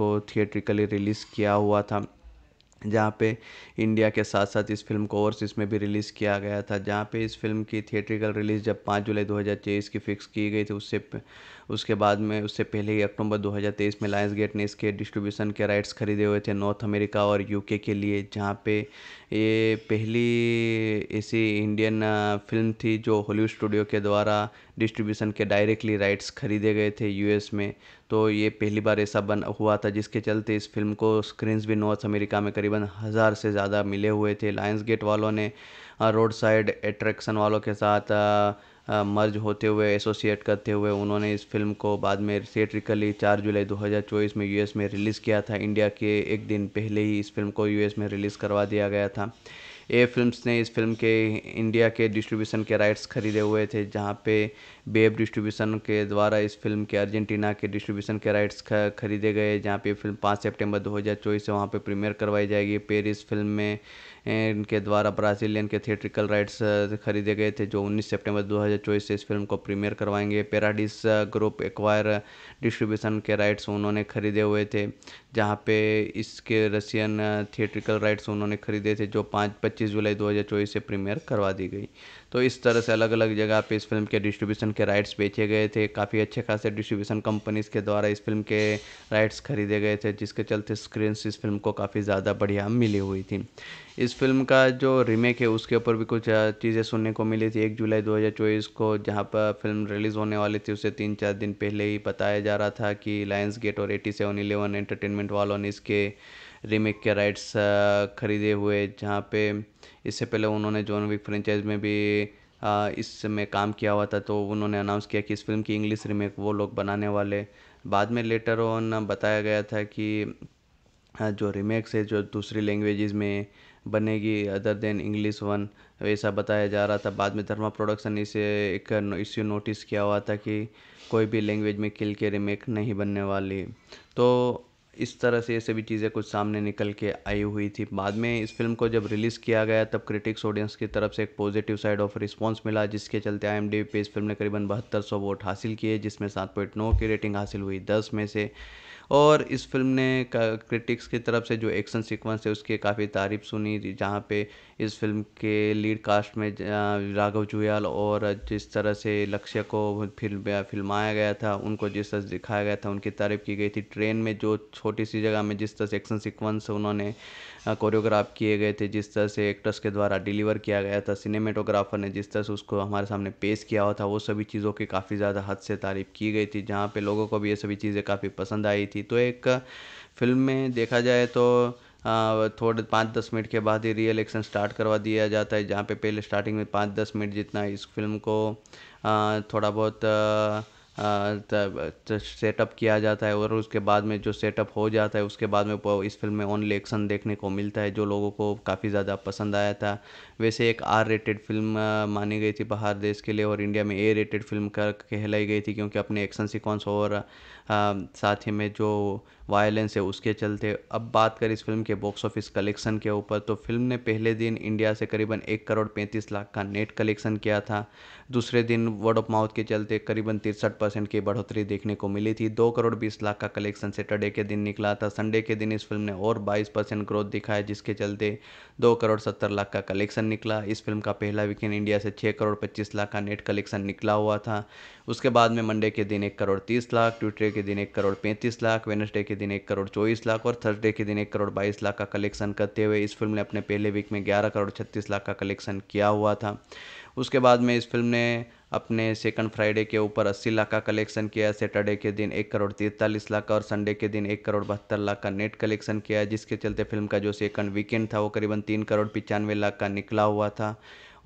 को थिएट्रिकली रिलीज़ किया हुआ था जहाँ पे इंडिया के साथ साथ इस फिल्म को ओवरसीज़ में भी रिलीज़ किया गया था जहाँ पे इस फिल्म की थिएट्रिकल रिलीज़ जब पाँच जुलाई 2023 की फ़िक्स की गई थी उससे उसके बाद में उससे पहले ही अक्टूबर 2023 में लायंस गेट ने इसके डिस्ट्रीब्यूशन के राइट्स खरीदे हुए थे नॉर्थ अमेरिका और यूके के लिए जहाँ पे ये पहली ऐसी इंडियन फिल्म थी जो हॉलीवुड स्टूडियो के द्वारा डिस्ट्रीब्यूशन के डायरेक्टली राइट्स खरीदे गए थे यूएस में तो ये पहली बार ऐसा बन हुआ था जिसके चलते इस फिल्म को स्क्रीन्स भी नॉर्थ अमेरिका में करीबन हज़ार से ज़्यादा मिले हुए थे लायंस गेट वालों ने रोड साइड एट्रैक्शन वालों के साथ मर्ज होते हुए एसोसिएट करते हुए उन्होंने इस फिल्म को बाद में थिएट्रिकली चार जुलाई 2024 में यूएस में रिलीज़ किया था इंडिया के एक दिन पहले ही इस फिल्म को यूएस में रिलीज़ करवा दिया गया था ए फिल्म्स ने इस फिल्म के इंडिया के डिस्ट्रीब्यूशन के राइट्स खरीदे हुए थे जहाँ पे बेब डिस्ट्रीब्यूशन के द्वारा इस फिल्म के अर्जेंटीना के डिस्ट्रीब्यूशन के राइट्स खरीदे गए जहाँ पे फिल्म पाँच सितंबर 2024 से वहाँ पर प्रीमियर करवाई जाएगी पेरिस फिल्म में इनके द्वारा ब्राज़ीलियन के थिएट्रिकल राइट्स खरीदे गए थे जो 19 सितंबर 2024 से इस फिल्म को प्रीमियर करवाएंगे पेराडिस ग्रुप एक्वायर डिस्ट्रीब्यूशन के राइट्स उन्होंने खरीदे हुए थे जहाँ पे इसके रशियन थिएट्रिकल राइट्स उन्होंने खरीदे थे जो पाँच पच्चीस जुलाई चौबीस से प्रीमियर करवा दी गई तो इस तरह से अलग अलग जगह पे इस फिल्म के डिस्ट्रीब्यूशन के राइट्स बेचे गए थे काफ़ी अच्छे खासे डिस्ट्रीब्यूशन कंपनीज के द्वारा इस फिल्म के राइट्स खरीदे गए थे जिसके चलते स्क्रीन इस फिल्म को काफ़ी ज़्यादा बढ़िया मिली हुई थी इस फिल्म का जो रीमेक है उसके ऊपर भी कुछ चीज़ें सुनने को मिली थी एक जुलाई 2024 को जहाँ पर फिल्म रिलीज़ होने वाली थी उसे तीन चार दिन पहले ही बताया जा रहा था कि लायंस गेट और एटी सेवन इलेवन एंटरटेनमेंट वालों ने इसके रीमेक के राइट्स खरीदे हुए जहाँ पे इससे पहले उन्होंने जॉन विक फ्रेंचाइज में भी इसमें काम किया हुआ था तो उन्होंने अनाउंस किया कि इस फिल्म की इंग्लिश रीमेक वो लोग बनाने वाले बाद में लेटर ऑन बताया गया था कि जो रीमेक्स है जो दूसरी लैंग्वेजेस में बनेगी अदर देन इंग्लिश वन वैसा बताया जा रहा था बाद में धर्मा प्रोडक्शन इसे एक इश्यू नोटिस किया हुआ था कि कोई भी लैंग्वेज में किल के रीमेक नहीं बनने वाली तो इस तरह से ये सभी चीज़ें कुछ सामने निकल के आई हुई थी बाद में इस फिल्म को जब रिलीज़ किया गया तब क्रिटिक्स ऑडियंस की तरफ से एक पॉजिटिव साइड ऑफ रिस्पांस मिला जिसके चलते आई पे इस फिल्म ने करीबन बहत्तर सौ वोट हासिल किए जिसमें सात पॉइंट नौ की रेटिंग हासिल हुई दस में से और इस फिल्म ने क्रिटिक्स की तरफ से जो एक्शन सीक्वेंस है उसकी काफ़ी तारीफ सुनी जहाँ पे इस फ़िल्म के लीड कास्ट में राघव जुयाल और जिस तरह से लक्ष्य को फिल्म फिल्माया गया था उनको जिस तरह से दिखाया गया था उनकी तारीफ़ की गई थी ट्रेन में जो छोटी सी जगह में जिस तरह से एक्शन सिक्वेंस उन्होंने कोरियोग्राफ किए गए थे जिस तरह से एक्टर्स के द्वारा डिलीवर किया गया था सिनेमेटोग्राफर ने जिस तरह से उसको हमारे सामने पेश किया हुआ था वो सभी चीज़ों की काफ़ी ज़्यादा हद से तारीफ़ की गई थी जहाँ पर लोगों को भी ये सभी चीज़ें काफ़ी पसंद आई थी तो एक फिल्म में देखा जाए तो हाँ, थोड़े पाँच दस मिनट के बाद ही रियल एक्शन स्टार्ट करवा दिया जाता है जहाँ पे पहले स्टार्टिंग में पाँच दस मिनट जितना इस फिल्म को थोड़ा बहुत सेटअप किया जाता है और उसके बाद में जो सेटअप हो जाता है उसके बाद में इस फिल्म में ओनली एक्शन देखने को मिलता है जो लोगों को काफ़ी ज़्यादा पसंद आया था वैसे एक आर रेटेड फिल्म मानी गई थी बाहर देश के लिए और इंडिया में ए रेटेड फिल्म कर कहलाई गई थी क्योंकि अपने एक्शन सिक्वेंस और साथ ही में जो वायलेंस है उसके चलते अब बात करें इस फिल्म के बॉक्स ऑफिस कलेक्शन के ऊपर तो फिल्म ने पहले दिन इंडिया से करीबन एक करोड़ पैंतीस लाख का नेट कलेक्शन किया था दूसरे दिन वर्ड ऑफ माउथ के चलते करीबन तिरसठ परसेंट की बढ़ोतरी देखने को मिली थी दो करोड़ बीस लाख का कलेक्शन सैटरडे के दिन निकला था संडे के दिन इस फिल्म ने और बाईस परसेंट ग्रोथ दिखाया जिसके चलते दो करोड़ सत्तर लाख का कलेक्शन निकला इस फिल्म का पहला वीकेंड इंडिया से छः करोड़ पच्चीस लाख का नेट कलेक्शन निकला हुआ था उसके बाद में मंडे के दिन एक करोड़ तीस लाख ट्विटर के दिन एक करोड़ पैंतीस लाख वेनसडे के दिन एक करोड़ चौबीस लाख और थर्सडे के दिन एक करोड़ बाईस लाख का कलेक्शन करते हुए इस फिल्म ने अपने पहले वीक में ग्यारह करोड़ छत्तीस लाख का कलेक्शन किया हुआ था उसके बाद में इस फिल्म ने अपने सेकंड फ्राइडे के ऊपर 80 लाख का कलेक्शन किया सैटरडे के दिन एक करोड़ तैंतालीस लाख का और संडे के दिन एक करोड़ बहत्तर लाख का नेट कलेक्शन किया जिसके चलते फिल्म का जो सेकंड वीकेंड था वो करीबन तीन करोड़ पचानवे लाख का निकला हुआ था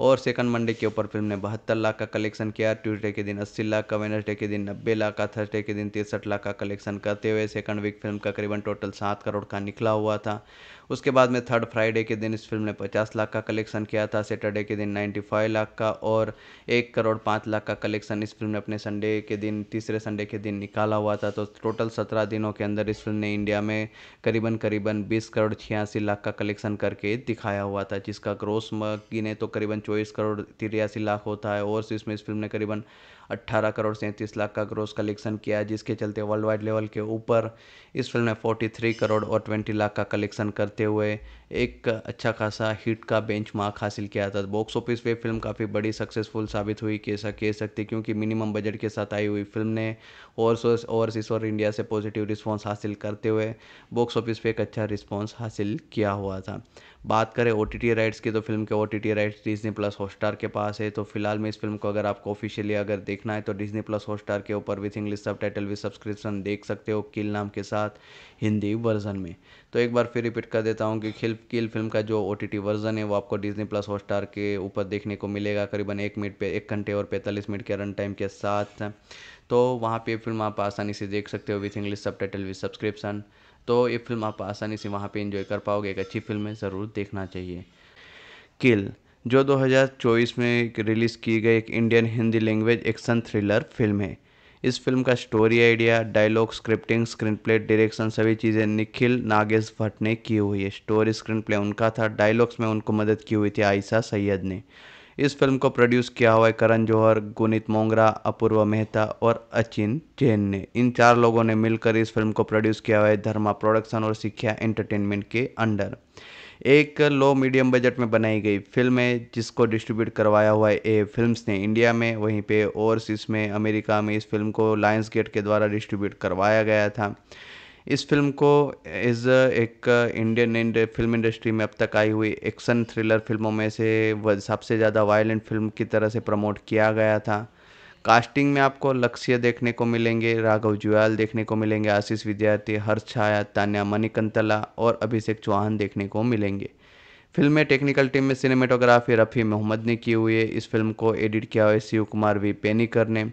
और सेकंड मंडे के ऊपर फिल्म ने बहत्तर लाख का कलेक्शन किया ट्यूजडे के दिन अस्सी लाख का वेनसडे के दिन नब्बे लाख का थर्सडे के दिन तिरसठ लाख का कलेक्शन करते हुए सेकंड वीक फिल्म का करीबन टोटल सात करोड़ का निकला हुआ था उसके बाद में थर्ड फ्राइडे के दिन इस फिल्म ने पचास लाख का कलेक्शन किया था सैटरडे के दिन नाइन्टी फाइव लाख का और एक करोड़ पाँच लाख का कलेक्शन इस फिल्म ने अपने संडे के दिन तीसरे संडे के दिन निकाला हुआ था तो टोटल सत्रह दिनों के अंदर इस फिल्म ने इंडिया में करीबन करीबन बीस करोड़ छियासी लाख का कलेक्शन करके दिखाया हुआ था जिसका ग्रोस गिने तो करीबन चौबीस करोड़ तिरासी लाख होता है और इसमें इस फिल्म ने करीबन अट्ठारह करोड़ सैंतीस लाख का ग्रोस कलेक्शन किया है जिसके चलते वर्ल्ड वाइड लेवल के ऊपर इस फिल्म ने थ्री करोड़ और ट्वेंटी लाख का कलेक्शन करते हुए एक अच्छा खासा हिट का मार्क हासिल किया था बॉक्स ऑफिस पे फिल्म काफ़ी बड़ी सक्सेसफुल साबित हुई कैसा कह सकते क्योंकि मिनिमम बजट के साथ आई हुई फिल्म ने और ओवरसीज और इंडिया से पॉजिटिव रिस्पांस हासिल करते हुए बॉक्स ऑफिस पे एक अच्छा रिस्पांस हासिल किया हुआ था बात करें ओ राइट्स की तो फिल्म के ओ राइट्स डिजनी प्लस हॉटस्टार के पास है तो फिलहाल में इस फिल्म को अगर आपको ऑफिशियली अगर देखना है तो डिजनी प्लस हॉटस्टार के ऊपर with English subtitle with subscription देख सकते हो किल नाम के साथ हिंदी वर्जन में तो एक बार फिर रिपीट कर देता हूँ कि खिल किल फिल्म का जो ओ वर्जन है वो आपको डिजनी प्लस स्टार के ऊपर देखने को मिलेगा करीबन एक मिनट पे एक घंटे और पैंतालीस मिनट के रन टाइम के साथ तो वहाँ पे फिल्म आप आसानी से देख सकते हो with English subtitle with subscription तो ये फिल्म आप आसानी से वहाँ पे इन्जॉय कर पाओगे एक अच्छी फिल्म है ज़रूर देखना चाहिए किल जो 2024 में रिलीज़ की गई एक Indian Hindi language action thriller film है इस फिल्म का story idea dialogue scripting screenplay direction सभी चीज़ें निखिल नागेश भट्ट ने की हुई है स्टोरी स्क्रीन प्ले उनका था डायलॉग्स में उनको मदद की हुई थी आयशा सैयद ने इस फिल्म को प्रोड्यूस किया हुआ है करण जौहर गुनीत मोंगरा अपूर्व मेहता और अचिन जैन ने इन चार लोगों ने मिलकर इस फिल्म को प्रोड्यूस किया हुआ है धर्मा प्रोडक्शन और सिक्ख्या एंटरटेनमेंट के अंडर एक लो मीडियम बजट में बनाई गई फिल्म है जिसको डिस्ट्रीब्यूट करवाया हुआ है ए फिल्म्स ने इंडिया में वहीं पे ओवरसीज़ में अमेरिका में इस फिल्म को लायंस गेट के द्वारा डिस्ट्रीब्यूट करवाया गया था इस फिल्म को एज एक इंडियन इंड, फिल्म इंडस्ट्री में अब तक आई हुई एक्शन थ्रिलर फिल्मों में से सबसे ज़्यादा वायलेंट फिल्म की तरह से प्रमोट किया गया था कास्टिंग में आपको लक्ष्य देखने को मिलेंगे राघव जुयाल देखने को मिलेंगे आशीष विद्यार्थी हर्ष छाया तान्या मणिकंतला और अभिषेक चौहान देखने को मिलेंगे फिल्म में टेक्निकल टीम में सिनेमेटोग्राफी रफ़ी मोहम्मद ने की हुई है इस फिल्म को एडिट किया हुआ है शिव कुमार वी पेनीकर ने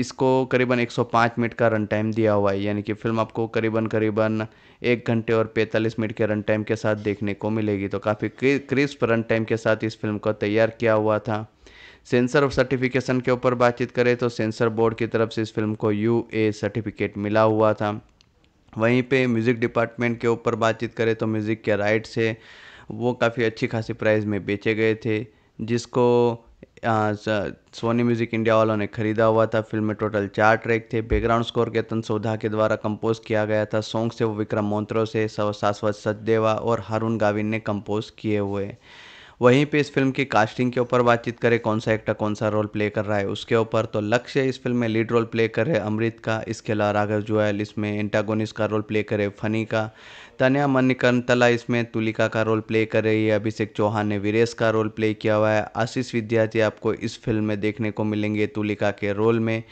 इसको करीबन 105 मिनट का रन टाइम दिया हुआ है यानी कि फिल्म आपको करीबन करीबन एक घंटे और 45 मिनट के रन टाइम के साथ देखने को मिलेगी तो काफ़ी क्रिस्प रन टाइम के साथ इस फिल्म को तैयार किया हुआ था सेंसर ऑफ सर्टिफिकेशन के ऊपर बातचीत करें तो सेंसर बोर्ड की तरफ से इस फिल्म को यू ए सर्टिफिकेट मिला हुआ था वहीं पे म्यूज़िक डिपार्टमेंट के ऊपर बातचीत करें तो म्यूज़िक के राइट्स है वो काफ़ी अच्छी खासी प्राइस में बेचे गए थे जिसको सोनी म्यूज़िक इंडिया वालों ने खरीदा हुआ था फिल्म में टोटल चार ट्रैक थे बैकग्राउंड स्कोर केतन सोधा के द्वारा कंपोज किया गया था सॉन्ग से वो विक्रम मोन्त्रो से शाश्वत सचदेवा और हारून गाविन ने कंपोज किए हुए वहीं पे इस फिल्म की कास्टिंग के ऊपर बातचीत करें कौन सा एक्टर कौन सा रोल प्ले कर रहा है उसके ऊपर तो लक्ष्य इस फिल्म में लीड रोल प्ले कर रहे अमृत का इसके अलावा राघव जुआल इसमें एंटागोनिस का रोल प्ले करे फनी का तन्या मणिकंतला इसमें तुलिका का रोल प्ले कर रही है अभिषेक चौहान ने वीरेश का रोल प्ले किया हुआ है आशीष विद्यार्थी आपको इस फिल्म में देखने को मिलेंगे तुलिका के रोल में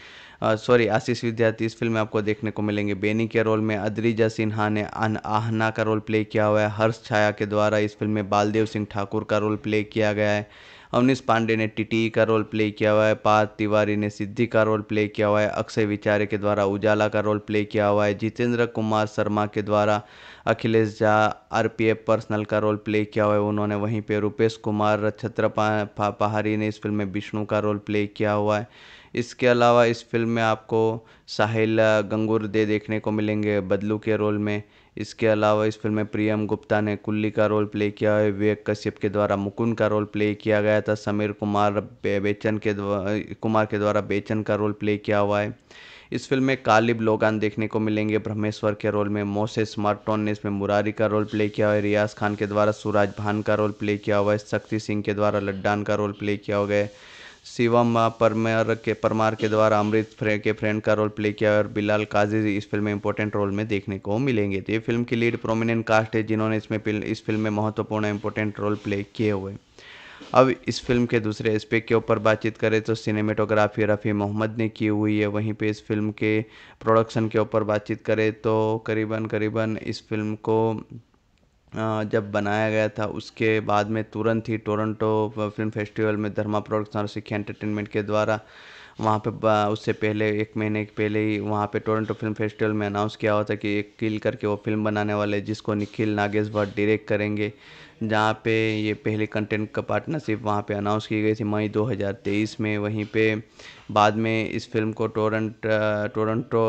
सॉरी आशीष विद्यार्थी इस फिल्म में आपको देखने को मिलेंगे बेनी के रोल में अद्रिजा सिन्हा ने अन आहना का रोल प्ले किया हुआ है हर्ष छाया के द्वारा इस फिल्म में बालदेव सिंह ठाकुर का रोल प्ले किया गया है अवनीश पांडे ने टीटी का रोल प्ले किया हुआ है पार्थ तिवारी ने सिद्धि का रोल प्ले किया हुआ है अक्षय विचारे के द्वारा उजाला का रोल प्ले किया हुआ है जितेंद्र कुमार शर्मा के द्वारा अखिलेश झा एफ पर्सनल का रोल प्ले किया हुआ है उन्होंने वहीं पे रुपेश कुमार छत्र पहाड़ी ने इस फिल्म में विष्णु का रोल प्ले किया हुआ है इसके अलावा इस फ़िल्म में आपको साहिल दे देखने को मिलेंगे बदलू के रोल में इसके अलावा इस फ़िल्म में प्रियम गुप्ता ने कुल्ली का रोल प्ले किया है विवेक कश्यप के द्वारा मुकुंद का रोल प्ले किया गया था समीर कुमार बेचन के द्वारा कुमार के द्वारा बेचन का रोल प्ले किया हुआ है इस फिल्म में कालिब लोगान देखने को मिलेंगे ब्रह्मेश्वर के रोल में मोसेस मार्टोन ने इसमें मुरारी का रोल प्ले किया हुआ है रियाज खान के द्वारा सूरज भान का रोल प्ले किया हुआ है शक्ति सिंह के द्वारा लड्डान का रोल प्ले किया हुआ है शिवम परमार के परमार के द्वारा अमृत फ्रे के फ्रेंड का रोल प्ले किया और बिलाल काजी इस फिल्म में इंपॉर्टेंट रोल में देखने को मिलेंगे तो ये फिल्म की लीड प्रोमिनेंट कास्ट है जिन्होंने इसमें इस फिल्म में महत्वपूर्ण इंपॉर्टेंट रोल प्ले किए हुए अब इस फिल्म के दूसरे एस्पेक्ट के ऊपर बातचीत करें तो सिनेमेटोग्राफी रफ़ी मोहम्मद ने की हुई है वहीं पे इस फिल्म के प्रोडक्शन के ऊपर बातचीत करें तो करीबन करीबन इस फिल्म को जब बनाया गया था उसके बाद में तुरंत ही टोरंटो फिल्म फेस्टिवल में धर्मा प्रोडक्शन और सिक्खा एंटरटेनमेंट के द्वारा वहाँ पे उससे पहले एक महीने के पहले ही वहाँ पे टोरंटो फिल्म फेस्टिवल में अनाउंस किया हुआ था कि एक किल करके वो फिल्म बनाने वाले जिसको निखिल नागेश भट्ट डायरेक्ट करेंगे जहाँ पे ये पहले कंटेंट का पार्टनरशिप वहाँ पे अनाउंस की गई थी मई 2023 में वहीं पे बाद में इस फिल्म को Toronto Toronto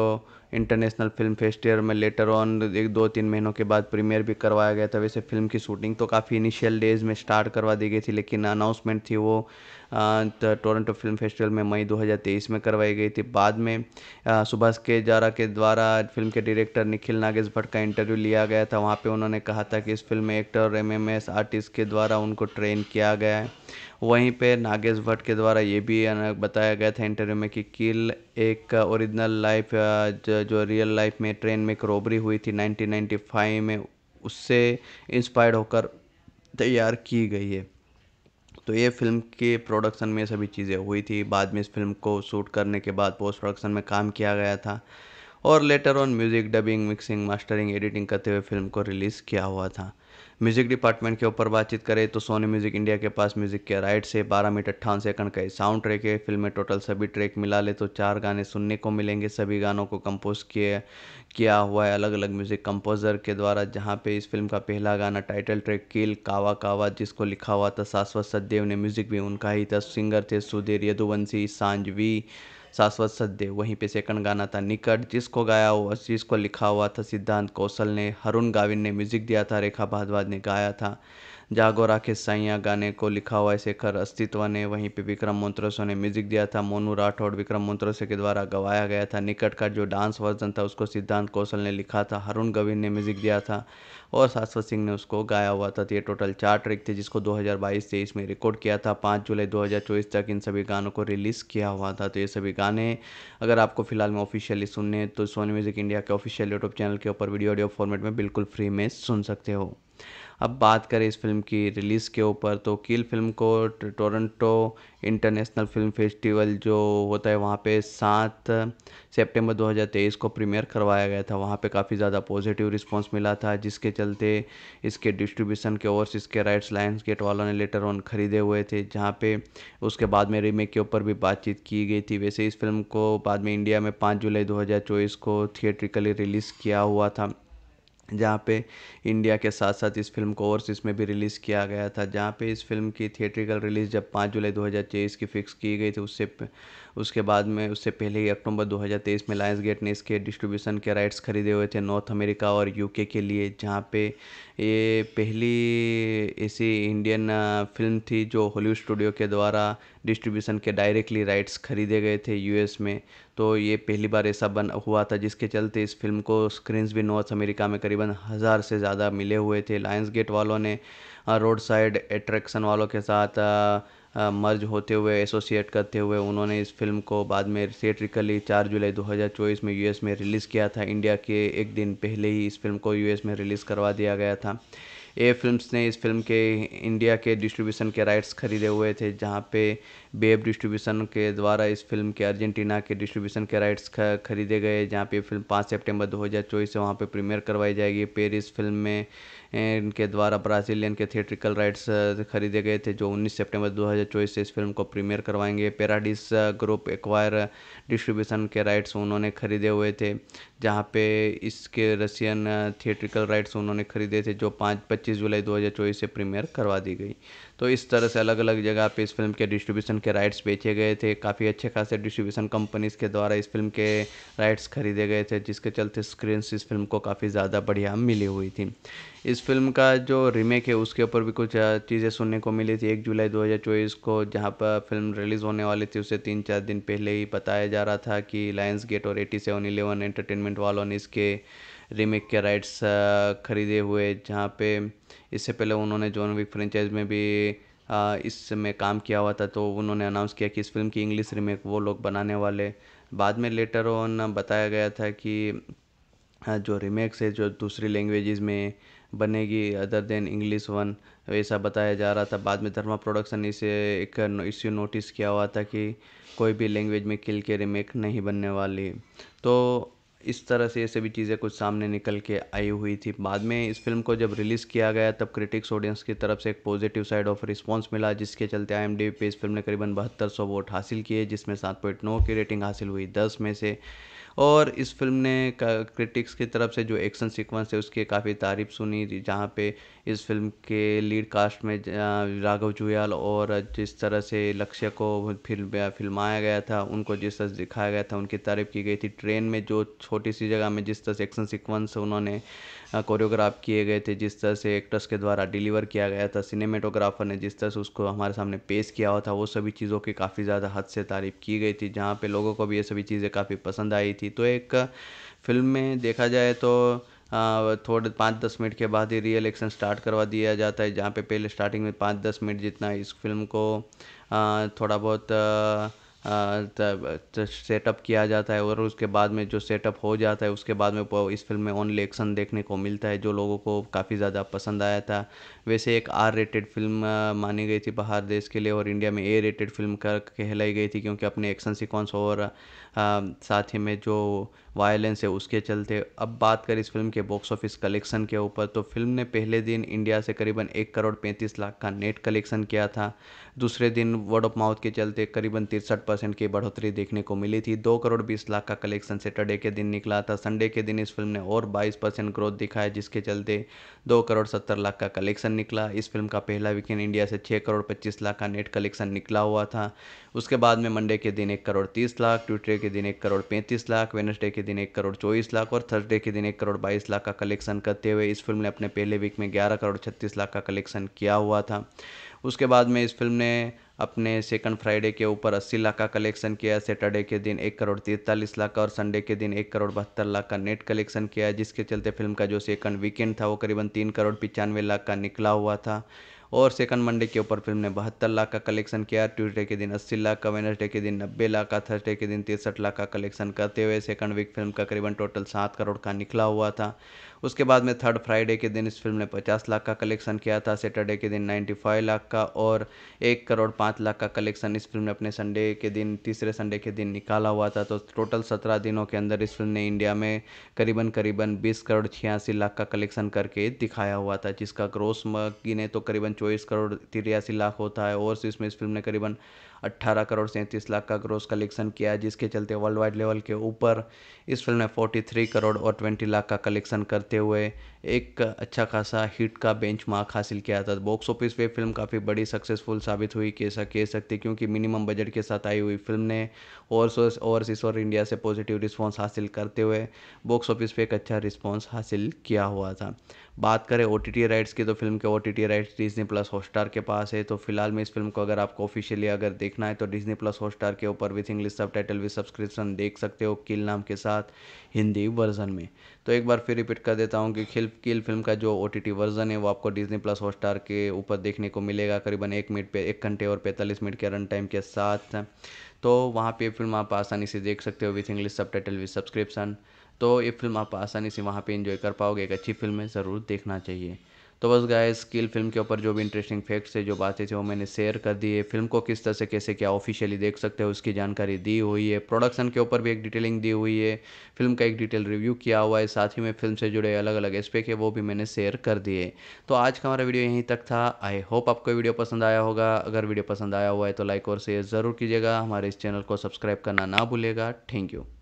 international film festival में लेटर ऑन एक दो तीन महीनों के बाद प्रीमियर भी करवाया गया था वैसे फिल्म की शूटिंग तो काफ़ी इनिशियल डेज में स्टार्ट करवा दी गई थी लेकिन अनाउंसमेंट थी वो टोरंटो फिल्म फेस्टिवल में मई 2023 में करवाई गई थी बाद में सुभाष के जारा के द्वारा फिल्म के डायरेक्टर निखिल नागेश भट्ट का इंटरव्यू लिया गया था वहाँ पर उन्होंने कहा था कि इस फिल्म में एक्टर और एम आर्टिस्ट के द्वारा उनको ट्रेन किया गया है वहीं पे नागेश भट्ट के द्वारा ये भी बताया गया था इंटरव्यू में कि किल एक ओरिजिनल लाइफ जो रियल लाइफ में ट्रेन में एक रॉबरी हुई थी 1995 में उससे इंस्पायर्ड होकर तैयार की गई है तो ये फ़िल्म के प्रोडक्शन में सभी चीज़ें हुई थी बाद में इस फिल्म को शूट करने के बाद पोस्ट प्रोडक्शन में काम किया गया था और later on music dubbing mixing mastering editing करते हुए फिल्म को रिलीज़ किया हुआ था म्यूज़िक डिपार्टमेंट के ऊपर बातचीत करें तो सोनी म्यूज़िक इंडिया के पास म्यूज़िक के राइट से बारह मिनट अट्ठावन सेकंड का साउंड ट्रैक है फिल्म में टोटल सभी ट्रैक मिला ले तो चार गाने सुनने को मिलेंगे सभी गानों को कंपोज किए किया हुआ है अलग अलग म्यूज़िक कंपोज़र के द्वारा जहाँ पे इस फिल्म का पहला गाना टाइटल ट्रैक किल कावा कावा जिसको लिखा हुआ था शाश्वत सदेव ने म्यूज़िक भी उनका ही था सिंगर थे सुधीर यदुवंशी सांझवी शाश्वत सत्य वहीं पे सेकंड गाना था निकट जिसको गाया हुआ जिसको लिखा हुआ था सिद्धांत कौशल ने हरुण गाविन ने म्यूजिक दिया था रेखा भारद्वाज ने गाया था जागोरा के साइया गाने को लिखा हुआ है शेखर अस्तित्व ने वहीं पे विक्रम मोन्त्रोसो ने म्यूजिक दिया था मोनू राठौड़ विक्रम मोन्त्रोसो के द्वारा गवाया गया था निकट का जो डांस वर्जन था उसको सिद्धांत कौशल ने लिखा था हरुण गविंद ने म्यूजिक दिया था और शाश्वत सिंह ने उसको गाया हुआ था तो ये टोटल चार ट्रिक थे जिसको 2022 हज़ार में रिकॉर्ड किया था 5 जुलाई 2024 तक इन सभी गानों को रिलीज़ किया हुआ था तो ये सभी गाने अगर आपको फिलहाल में ऑफिशियली सुनने तो सोनी म्यूज़िक इंडिया के ऑफिशियल यूट्यूब चैनल के ऊपर वीडियो ऑडियो फॉर्मेट में बिल्कुल फ्री में सुन सकते हो अब बात करें इस फिल्म की रिलीज़ के ऊपर तो कील फिल्म को टोरंटो इंटरनेशनल फिल्म फेस्टिवल जो होता है वहाँ पे सात सितंबर 2023 को प्रीमियर करवाया गया था वहाँ पे काफ़ी ज़्यादा पॉजिटिव रिस्पांस मिला था जिसके चलते इसके डिस्ट्रीब्यूशन के ओवर इसके राइट्स लाइन्स गेट वालों ने लेटर ऑन खरीदे हुए थे जहाँ पे उसके बाद में रीमेक के ऊपर भी बातचीत की गई थी वैसे इस फिल्म को बाद में इंडिया में पाँच जुलाई दो को थिएट्रिकली रिलीज़ किया हुआ था जहाँ पे इंडिया के साथ साथ इस फिल्म को ओवरसीज़ में भी रिलीज़ किया गया था जहाँ पे इस फिल्म की थिएट्रिकल रिलीज़ जब पाँच जुलाई दो हज़ार की फ़िक्स की गई थी उससे उसके बाद में उससे पहले ही अक्टूबर 2023 में लायंस गेट ने इसके डिस्ट्रीब्यूशन के राइट्स खरीदे हुए थे नॉर्थ अमेरिका और यूके के लिए जहाँ पे ये पहली ऐसी इंडियन फिल्म थी जो हॉलीवुड स्टूडियो के द्वारा डिस्ट्रीब्यूशन के डायरेक्टली राइट्स खरीदे गए थे यूएस में तो ये पहली बार ऐसा बन हुआ था जिसके चलते इस फिल्म को स्क्रीन्स भी नॉर्थ अमेरिका में करीबन हज़ार से ज़्यादा मिले हुए थे लायंस गेट वालों ने रोड साइड एट्रैक्शन वालों के साथ मर्ज होते हुए एसोसिएट करते हुए उन्होंने इस फिल्म को बाद में थिएट्रिकली चार जुलाई 2024 में यूएस में रिलीज़ किया था इंडिया के एक दिन पहले ही इस फिल्म को यूएस में रिलीज़ करवा दिया गया था ए फिल्म्स ने इस फिल्म के इंडिया के डिस्ट्रीब्यूशन के राइट्स खरीदे हुए थे जहाँ पे बेब डिस्ट्रीब्यूशन के द्वारा इस फिल्म के अर्जेंटीना के डिस्ट्रीब्यूशन के राइट्स खरीदे गए जहाँ पे फिल्म 5 सितंबर 2024 से वहाँ पे प्रीमियर करवाई जाएगी पेरिस फिल्म में इनके द्वारा ब्राज़ीलियन के थिएट्रिकल राइट्स खरीदे गए थे जो 19 सितंबर 2024 से इस फिल्म को प्रीमियर करवाएंगे पेराडिस ग्रुप एक्वायर डिस्ट्रीब्यूशन के राइट्स उन्होंने खरीदे हुए थे जहाँ पे इसके रशियन थिएट्रिकल राइट्स उन्होंने खरीदे थे जो पाँच पच्चीस जुलाई चौबीस से प्रीमियर करवा दी गई तो इस तरह से अलग अलग जगह पे इस फिल्म के डिस्ट्रीब्यूशन के राइट्स बेचे गए थे काफ़ी अच्छे खासे डिस्ट्रीब्यूशन कंपनीज़ के द्वारा इस फिल्म के राइट्स खरीदे गए थे जिसके चलते स्क्रीन इस फिल्म को काफ़ी ज़्यादा बढ़िया मिली हुई थी इस फिल्म का जो रीमेक है उसके ऊपर भी कुछ चीज़ें सुनने को मिली थी एक जुलाई दो को जहाँ पर फिल्म रिलीज़ होने वाली थी उसे तीन चार दिन पहले ही बताया जा रहा था कि लायंस गेट और एटी सेवन इलेवन एंटरटेनमेंट वालों ने इसके रीमेक के राइट्स uh, खरीदे हुए जहाँ पे इससे पहले उन्होंने जॉन विक फ्रेंचाइज में भी uh, इसमें काम किया हुआ था तो उन्होंने अनाउंस किया कि इस फिल्म की इंग्लिश रीमेक वो लोग बनाने वाले बाद में लेटर ऑन बताया गया था कि uh, जो रीमेक्स है जो दूसरी लैंग्वेजेस में बनेगी अदर देन इंग्लिश वन ऐसा बताया जा रहा था बाद में धर्मा प्रोडक्शन इसे एक इश्यू नोटिस किया हुआ था कि कोई भी लैंग्वेज में किल के रीमेक नहीं बनने वाली तो इस तरह से ये सभी चीज़ें कुछ सामने निकल के आई हुई थी बाद में इस फिल्म को जब रिलीज़ किया गया तब क्रिटिक्स ऑडियंस की तरफ से एक पॉजिटिव साइड ऑफ रिस्पांस मिला जिसके चलते आई पे इस फिल्म ने करीबन बहत्तर सौ वोट हासिल किए जिसमें सात पॉइंट नौ की रेटिंग हासिल हुई दस में से और इस फिल्म ने क्रिटिक्स की तरफ से जो एक्शन सीक्वेंस है उसकी काफ़ी तारीफ सुनी जहाँ पे इस फिल्म के लीड कास्ट में राघव जुयाल और जिस तरह से लक्ष्य को फिल्म फिल्माया गया था उनको जिस तरह से दिखाया गया था उनकी तारीफ की गई थी ट्रेन में जो छोटी सी जगह में जिस तरह से एक्शन सिक्वेंस उन्होंने कोरियोग्राफ किए गए थे जिस तरह से एक्टर्स के द्वारा डिलीवर किया गया था सिनेमेटोग्राफर ने जिस तरह से उसको हमारे सामने पेश किया हुआ था वो सभी चीज़ों की काफ़ी ज़्यादा हद से तारीफ़ की गई थी जहाँ पर लोगों को भी ये सभी चीज़ें काफ़ी पसंद आई थी तो एक फिल्म में देखा जाए तो थोड़े पाँच दस मिनट के बाद ही रियल एक्शन स्टार्ट करवा दिया जाता है जहाँ पे पहले स्टार्टिंग में पाँच दस मिनट जितना इस फिल्म को थोड़ा बहुत सेटअप किया जाता है और उसके बाद में जो सेटअप हो जाता है उसके बाद में इस फ़िल्म में ओनली एक्शन देखने को मिलता है जो लोगों को काफ़ी ज़्यादा पसंद आया था वैसे एक आर रेटेड फिल्म मानी गई थी बाहर देश के लिए और इंडिया में ए रेटेड फिल्म कर कहलाई गई थी क्योंकि अपने एक्शन सिक्वेंस और हाँ, साथ ही में जो वायलेंस है उसके चलते अब बात करें इस फिल्म के बॉक्स ऑफिस कलेक्शन के ऊपर तो फिल्म ने पहले दिन इंडिया से करीबन एक करोड़ पैंतीस लाख का नेट कलेक्शन किया था दूसरे दिन वर्ड ऑफ माउथ के चलते करीबन तिरसठ परसेंट की बढ़ोतरी देखने को मिली थी दो करोड़ बीस लाख का कलेक्शन सैटरडे के दिन निकला था संडे के दिन इस फिल्म ने और बाईस परसेंट ग्रोथ दिखाया जिसके चलते दो करोड़ सत्तर लाख का कलेक्शन निकला इस फिल्म का पहला वीकेंड इंडिया से छः करोड़ पच्चीस लाख का नेट कलेक्शन निकला हुआ था उसके बाद में मंडे के दिन एक करोड़ तीस लाख ट्विटर के के दिन एक करोड़ पैंतीस लाख वेनसडे के दिन एक करोड़ चौबीस लाख और थर्सडे के दिन एक करोड़ बाईस लाख का कलेक्शन करते हुए इस फिल्म ने अपने पहले वीक में ग्यारह करोड़ छत्तीस लाख का कलेक्शन किया हुआ था उसके बाद में इस फिल्म ने अपने सेकंड फ्राइडे के ऊपर 80 लाख का कलेक्शन किया सैटरडे के दिन एक करोड़ तैंतालीस लाख का और संडे के दिन एक करोड़ बहत्तर लाख का नेट कलेक्शन किया जिसके चलते फिल्म का जो सेकंड वीकेंड था वो करीबन तीन करोड़ पचानवे लाख का निकला हुआ था और सेकंड मंडे के ऊपर फिल्म ने बहत्तर लाख का कलेक्शन किया ट्यूजडे के दिन अस्सी लाख का वेनसडे के दिन नब्बे लाख का थर्सडे के दिन तिरसठ लाख का कलेक्शन करते हुए सेकंड वीक फिल्म का करीबन टोटल सात करोड़ का निकला हुआ था उसके बाद में थर्ड फ्राइडे के दिन इस फिल्म ने 50 लाख का कलेक्शन किया था सैटरडे के दिन 95 लाख का और एक करोड़ पाँच लाख का कलेक्शन इस फिल्म ने अपने संडे के दिन तीसरे संडे के दिन निकाला हुआ था तो टोटल सत्रह दिनों के अंदर इस फिल्म ने इंडिया में करीबन करीबन बीस करोड़ छियासी लाख का कलेक्शन करके दिखाया हुआ था जिसका ग्रोस गिने तो करीबन चौबीस करोड़ तिरासी लाख होता है और इसमें इस फिल्म ने करीबन 18 करोड़ सैंतीस लाख का ग्रोस कलेक्शन किया है जिसके चलते वर्ल्ड वाइड लेवल के ऊपर इस फिल्म ने 43 करोड़ और 20 लाख का कलेक्शन करते हुए एक अच्छा खासा हिट का बेंच हासिल किया था बॉक्स ऑफिस पे फिल्म काफ़ी बड़ी सक्सेसफुल साबित हुई कैसा कह सकते क्योंकि मिनिमम बजट के साथ आई हुई फिल्म ने और ओवरसीज़ और इंडिया से पॉजिटिव रिस्पांस हासिल करते हुए बॉक्स ऑफिस पे एक अच्छा रिस्पांस हासिल किया हुआ था बात करें ओ राइट्स की तो फिल्म के ओ राइट्स डिजनी प्लस हॉटस्टार के पास है तो फिलहाल में इस फिल्म को अगर आपको ऑफिशियली अगर देखना है तो डिजनी प्लस हॉटस्टार के ऊपर with English subtitle with subscription देख सकते हो किल नाम के साथ हिंदी वर्जन में तो एक बार फिर रिपीट कर देता हूँ कि खिल किल फिल्म का जो ओ वर्जन है वो आपको डिजनी प्लस हॉटस्टार के ऊपर देखने को मिलेगा करीबन एक मिनट पे एक घंटे और पैंतालीस मिनट के रन टाइम के साथ तो वहाँ ये फ़िल्म आप आसानी से देख सकते हो with English subtitle with subscription तो ये फ़िल्म आप आसानी से वहाँ पर इंजॉय कर पाओगे एक अच्छी फ़िल्म है ज़रूर देखना चाहिए तो बस गाय स्किल फिल्म के ऊपर जो भी इंटरेस्टिंग फैक्ट्स है जो बातें थी वो मैंने शेयर कर दी है फिल्म को किस तरह से कैसे क्या ऑफिशियली देख सकते हो उसकी जानकारी दी हुई है प्रोडक्शन के ऊपर भी एक डिटेलिंग दी हुई है फिल्म का एक डिटेल रिव्यू किया हुआ है साथ ही में फिल्म से जुड़े अलग अलग एस्पेक्ट है वो भी मैंने शेयर कर दिए तो आज का हमारा वीडियो यहीं तक था आई होप आपको वीडियो पसंद आया होगा अगर वीडियो पसंद आया हुआ है तो लाइक और शेयर ज़रूर कीजिएगा हमारे इस चैनल को सब्सक्राइब करना ना भूलेगा थैंक यू